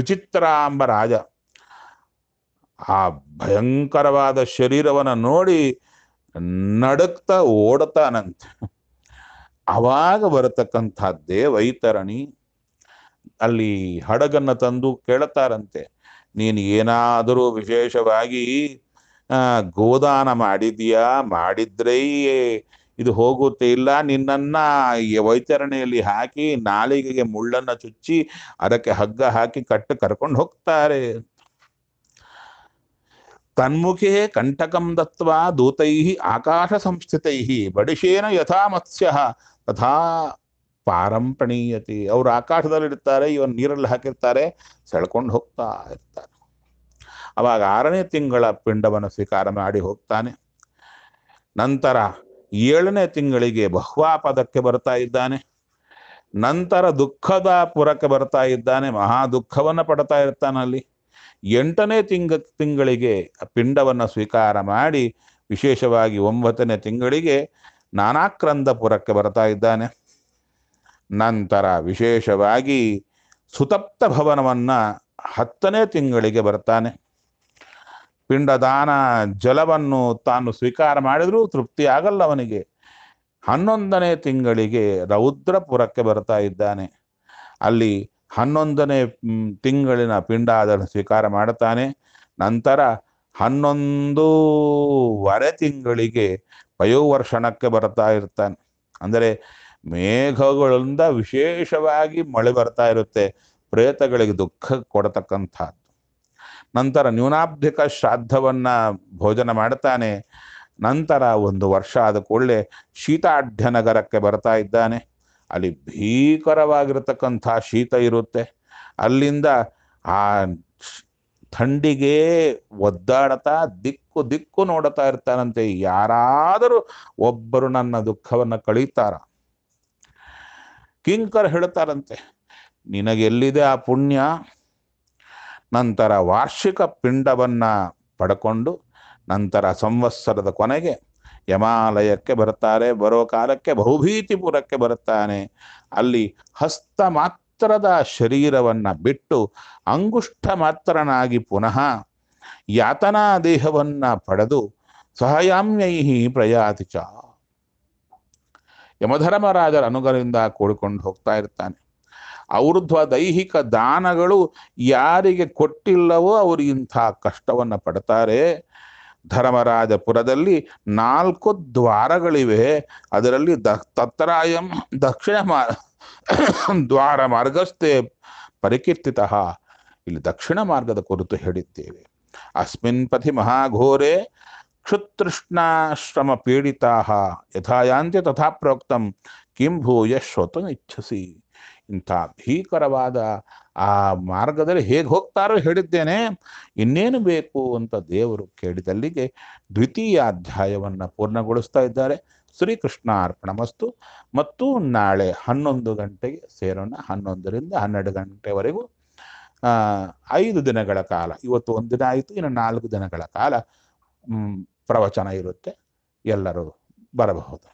ವಿಚಿತ್ರ ಅಂಬ ರಾಜ ಆ ಭಯಂಕರವಾದ ಶರೀರವನ್ನು ನೋಡಿ ನಡುಕ್ತಾ ಓಡ್ತಾನಂತೆ ಅವಾಗ ಬರತಕ್ಕಂಥದ್ದೇ ವೈತರಣಿ ಅಲ್ಲಿ ಹಡಗನ್ನು ತಂದು ಕೇಳುತ್ತಾರಂತೆ ನೀನು ಏನಾದರೂ ವಿಶೇಷವಾಗಿ ಗೋದಾನ ಮಾಡಿದ್ಯಾ ಮಾಡಿದ್ರೆಯೇ ಇದು ಹೋಗುತ್ತೆ ಇಲ್ಲ ನಿನ್ನನ್ನ ವೈತರಣೆಯಲ್ಲಿ ಹಾಕಿ ನಾಲಿಗೆಗೆ ಮುಳ್ಳನ್ನು ಚುಚ್ಚಿ ಅದಕ್ಕೆ ಹಗ್ಗ ಹಾಕಿ ಕಟ್ಟು ಕರ್ಕೊಂಡು ಹೋಗ್ತಾರೆ ತನ್ಮುಖೇ ಕಂಟಕಂ ದತ್ವಾ ದೂತೈ ಆಕಾಶ ಸಂಸ್ಥಿತೈ ಬಡಿಶೇನ ಯಥಾ ಮತ್ಸ್ಯ ತಥಾ ಪಾರಂಪಣೀಯತೆ ಪ್ರಣೀಯತಿ ಅವರು ಆಕಾಶದಲ್ಲಿರ್ತಾರೆ ಇವನ್ ನೀರಲ್ಲಿ ಹಾಕಿರ್ತಾರೆ ಸೆಳ್ಕೊಂಡು ಹೋಗ್ತಾ ಇರ್ತಾರೆ ಅವಾಗ ಆರನೇ ತಿಂಗಳ ಪಿಂಡವನ್ನು ಸ್ವೀಕಾರ ಮಾಡಿ ಹೋಗ್ತಾನೆ ನಂತರ ಏಳನೇ ತಿಂಗಳಿಗೆ ಪದಕ್ಕೆ ಬರ್ತಾ ಇದ್ದಾನೆ ನಂತರ ದುಃಖದ ಪುರಕ್ಕೆ ಬರ್ತಾ ಇದ್ದಾನೆ ಮಹಾ ದುಃಖವನ್ನು ಪಡ್ತಾ ಇರ್ತಾನಲ್ಲಿ ಎಂಟನೇ ತಿಂಗ ತಿಂಗಳಿಗೆ ಪಿಂಡವನ್ನು ಸ್ವೀಕಾರ ಮಾಡಿ ವಿಶೇಷವಾಗಿ ಒಂಬತ್ತನೇ ತಿಂಗಳಿಗೆ ನಾನಾಕ್ರಂದಪುರಕ್ಕೆ ಬರ್ತಾ ಇದ್ದಾನೆ ನಂತರ ವಿಶೇಷವಾಗಿ ಸುತಪ್ತ ಭವನವನ್ನು ಹತ್ತನೇ ತಿಂಗಳಿಗೆ ಬರ್ತಾನೆ ಪಿಂಡದಾನ ಜಲವನ್ನು ತಾನು ಸ್ವೀಕಾರ ಮಾಡಿದರೂ ತೃಪ್ತಿ ಆಗಲ್ಲ ಅವನಿಗೆ ಹನ್ನೊಂದನೇ ತಿಂಗಳಿಗೆ ರೌದ್ರಪುರಕ್ಕೆ ಬರ್ತಾ ಇದ್ದಾನೆ ಅಲ್ಲಿ ಹನ್ನೊಂದನೇ ತಿಂಗಳಿನ ಪಿಂಡ ಅದನ್ನು ಸ್ವೀಕಾರ ಮಾಡುತ್ತಾನೆ ನಂತರ ಹನ್ನೊಂದೂವರೆ ತಿಂಗಳಿಗೆ ಪಯೋವರ್ಷಣಕ್ಕೆ ಬರ್ತಾ ಇರ್ತಾನೆ ಅಂದರೆ ಮೇಘಗಳಿಂದ ವಿಶೇಷವಾಗಿ ಮಳೆ ಬರ್ತಾ ಇರುತ್ತೆ ಪ್ರೇತಗಳಿಗೆ ದುಃಖ ಕೊಡತಕ್ಕಂಥದ್ದು ನಂತರ ನ್ಯೂನಾಬ್ಧಿಕ ಶ್ರಾದ್ದವನ್ನು ಭೋಜನ ಮಾಡ್ತಾನೆ ನಂತರ ಒಂದು ವರ್ಷ ಆದ ಕೂಡಲೇ ಶೀತಾಢ್ಯ ನಗರಕ್ಕೆ ಬರ್ತಾ ಇದ್ದಾನೆ ಅಲ್ಲಿ ಭೀಕರವಾಗಿರತಕ್ಕಂಥ ಶೀತ ಇರುತ್ತೆ ಅಲ್ಲಿಂದ ಆ ಥಂಡಿಗೆ ಒದ್ದಾಡತಾ ದಿಕ್ಕು ದಿಕ್ಕು ನೋಡುತ್ತಾ ಇರ್ತಾನಂತೆ ಯಾರಾದರೂ ಒಬ್ಬರು ನನ್ನ ದುಃಖವನ್ನು ಕಳೀತಾರ ಕಿಂಕರ್ ಹೇಳ್ತಾರಂತೆ ನಿನಗೆಲ್ಲಿದೆ ಆ ಪುಣ್ಯ ನಂತರ ವಾರ್ಷಿಕ ಪಿಂಡವನ್ನು ಪಡ್ಕೊಂಡು ನಂತರ ಸಂವತ್ಸರದ ಕೊನೆಗೆ ಯಮಾಲಯಕ್ಕೆ ಬರುತ್ತಾರೆ ಬರೋ ಕಾಲಕ್ಕೆ ಬಹುಭೀತಿಪುರಕ್ಕೆ ಬರುತ್ತಾನೆ ಅಲ್ಲಿ ಹಸ್ತ ಮಾತ್ರದ ಶರೀರವನ್ನು ಬಿಟ್ಟು ಅಂಗುಷ್ಠ ಮಾತ್ರನಾಗಿ ಪುನಃ ಯಾತನಾ ದೇಹವನ್ನು ಪಡೆದು ಸಹಯಾಮ್ಯೈಹಿ ಪ್ರಯಾತಿಚ ಯಮಧರ್ಮರಾಜರ ಅನುಗರಿಂದ ಕೂಡಿಕೊಂಡು ಹೋಗ್ತಾ ಇರ್ತಾನೆ ಔರ್ಧ್ವ ದೈಹಿಕ ದಾನಗಳು ಯಾರಿಗೆ ಕೊಟ್ಟಿಲ್ಲವೋ ಅವರು ಇಂಥ ಕಷ್ಟವನ್ನು ಪಡ್ತಾರೆ ಧರ್ಮರಾಜಪುರದಲ್ಲಿ ನಾಲ್ಕು ದ್ವಾರಗಳಿವೆ ಅದರಲ್ಲಿ ದ ತತ್ತರಾಯಂ ದಕ್ಷಿಣ ಮಾರ್ ದ್ವಾರ ಮಾರ್ಗಸ್ಥೆ ಪರಿಕೀರ್ತಿತ ಇಲ್ಲಿ ದಕ್ಷಿಣ ಮಾರ್ಗದ ಕುರಿತು ಹೇಳಿದ್ದೇವೆ ಅಸ್ಮಿನ್ ಪಥಿ ಮಹಾಘೋರೆ ಕ್ಷುತೃಷ್ಣಾಶ್ರಮ ಪೀಡಿತ ಯಥಾಯಾಂತ್ಯ ತಥಾ ಪ್ರೋಕ್ತಂ ಕಿಂಭೂಯ ಭೂಯ ಇಚ್ಛಸಿ ಇಂಥ ಭೀಕರವಾದ ಆ ಮಾರ್ಗದಲ್ಲಿ ಹೇಗೆ ಹೋಗ್ತಾರೋ ಹೇಳಿದ್ದೇನೆ ಇನ್ನೇನು ಬೇಕು ಅಂತ ದೇವರು ಕೇಳಿದಲ್ಲಿಗೆ ದ್ವಿತೀಯ ಅಧ್ಯಾಯವನ್ನು ಪೂರ್ಣಗೊಳಿಸ್ತಾ ಇದ್ದಾರೆ ಶ್ರೀಕೃಷ್ಣ ಅರ್ಪಣಮಸ್ತು ಮತ್ತು ನಾಳೆ ಹನ್ನೊಂದು ಗಂಟೆಗೆ ಸೇರೋಣ ಹನ್ನೊಂದರಿಂದ ಹನ್ನೆರಡು ಗಂಟೆವರೆಗೂ ಐದು ದಿನಗಳ ಕಾಲ ಇವತ್ತು ಒಂದು ದಿನ ಆಯಿತು ಇನ್ನು ನಾಲ್ಕು ದಿನಗಳ ಕಾಲ ಪ್ರವಚನ ಇರುತ್ತೆ ಎಲ್ಲರೂ ಬರಬಹುದು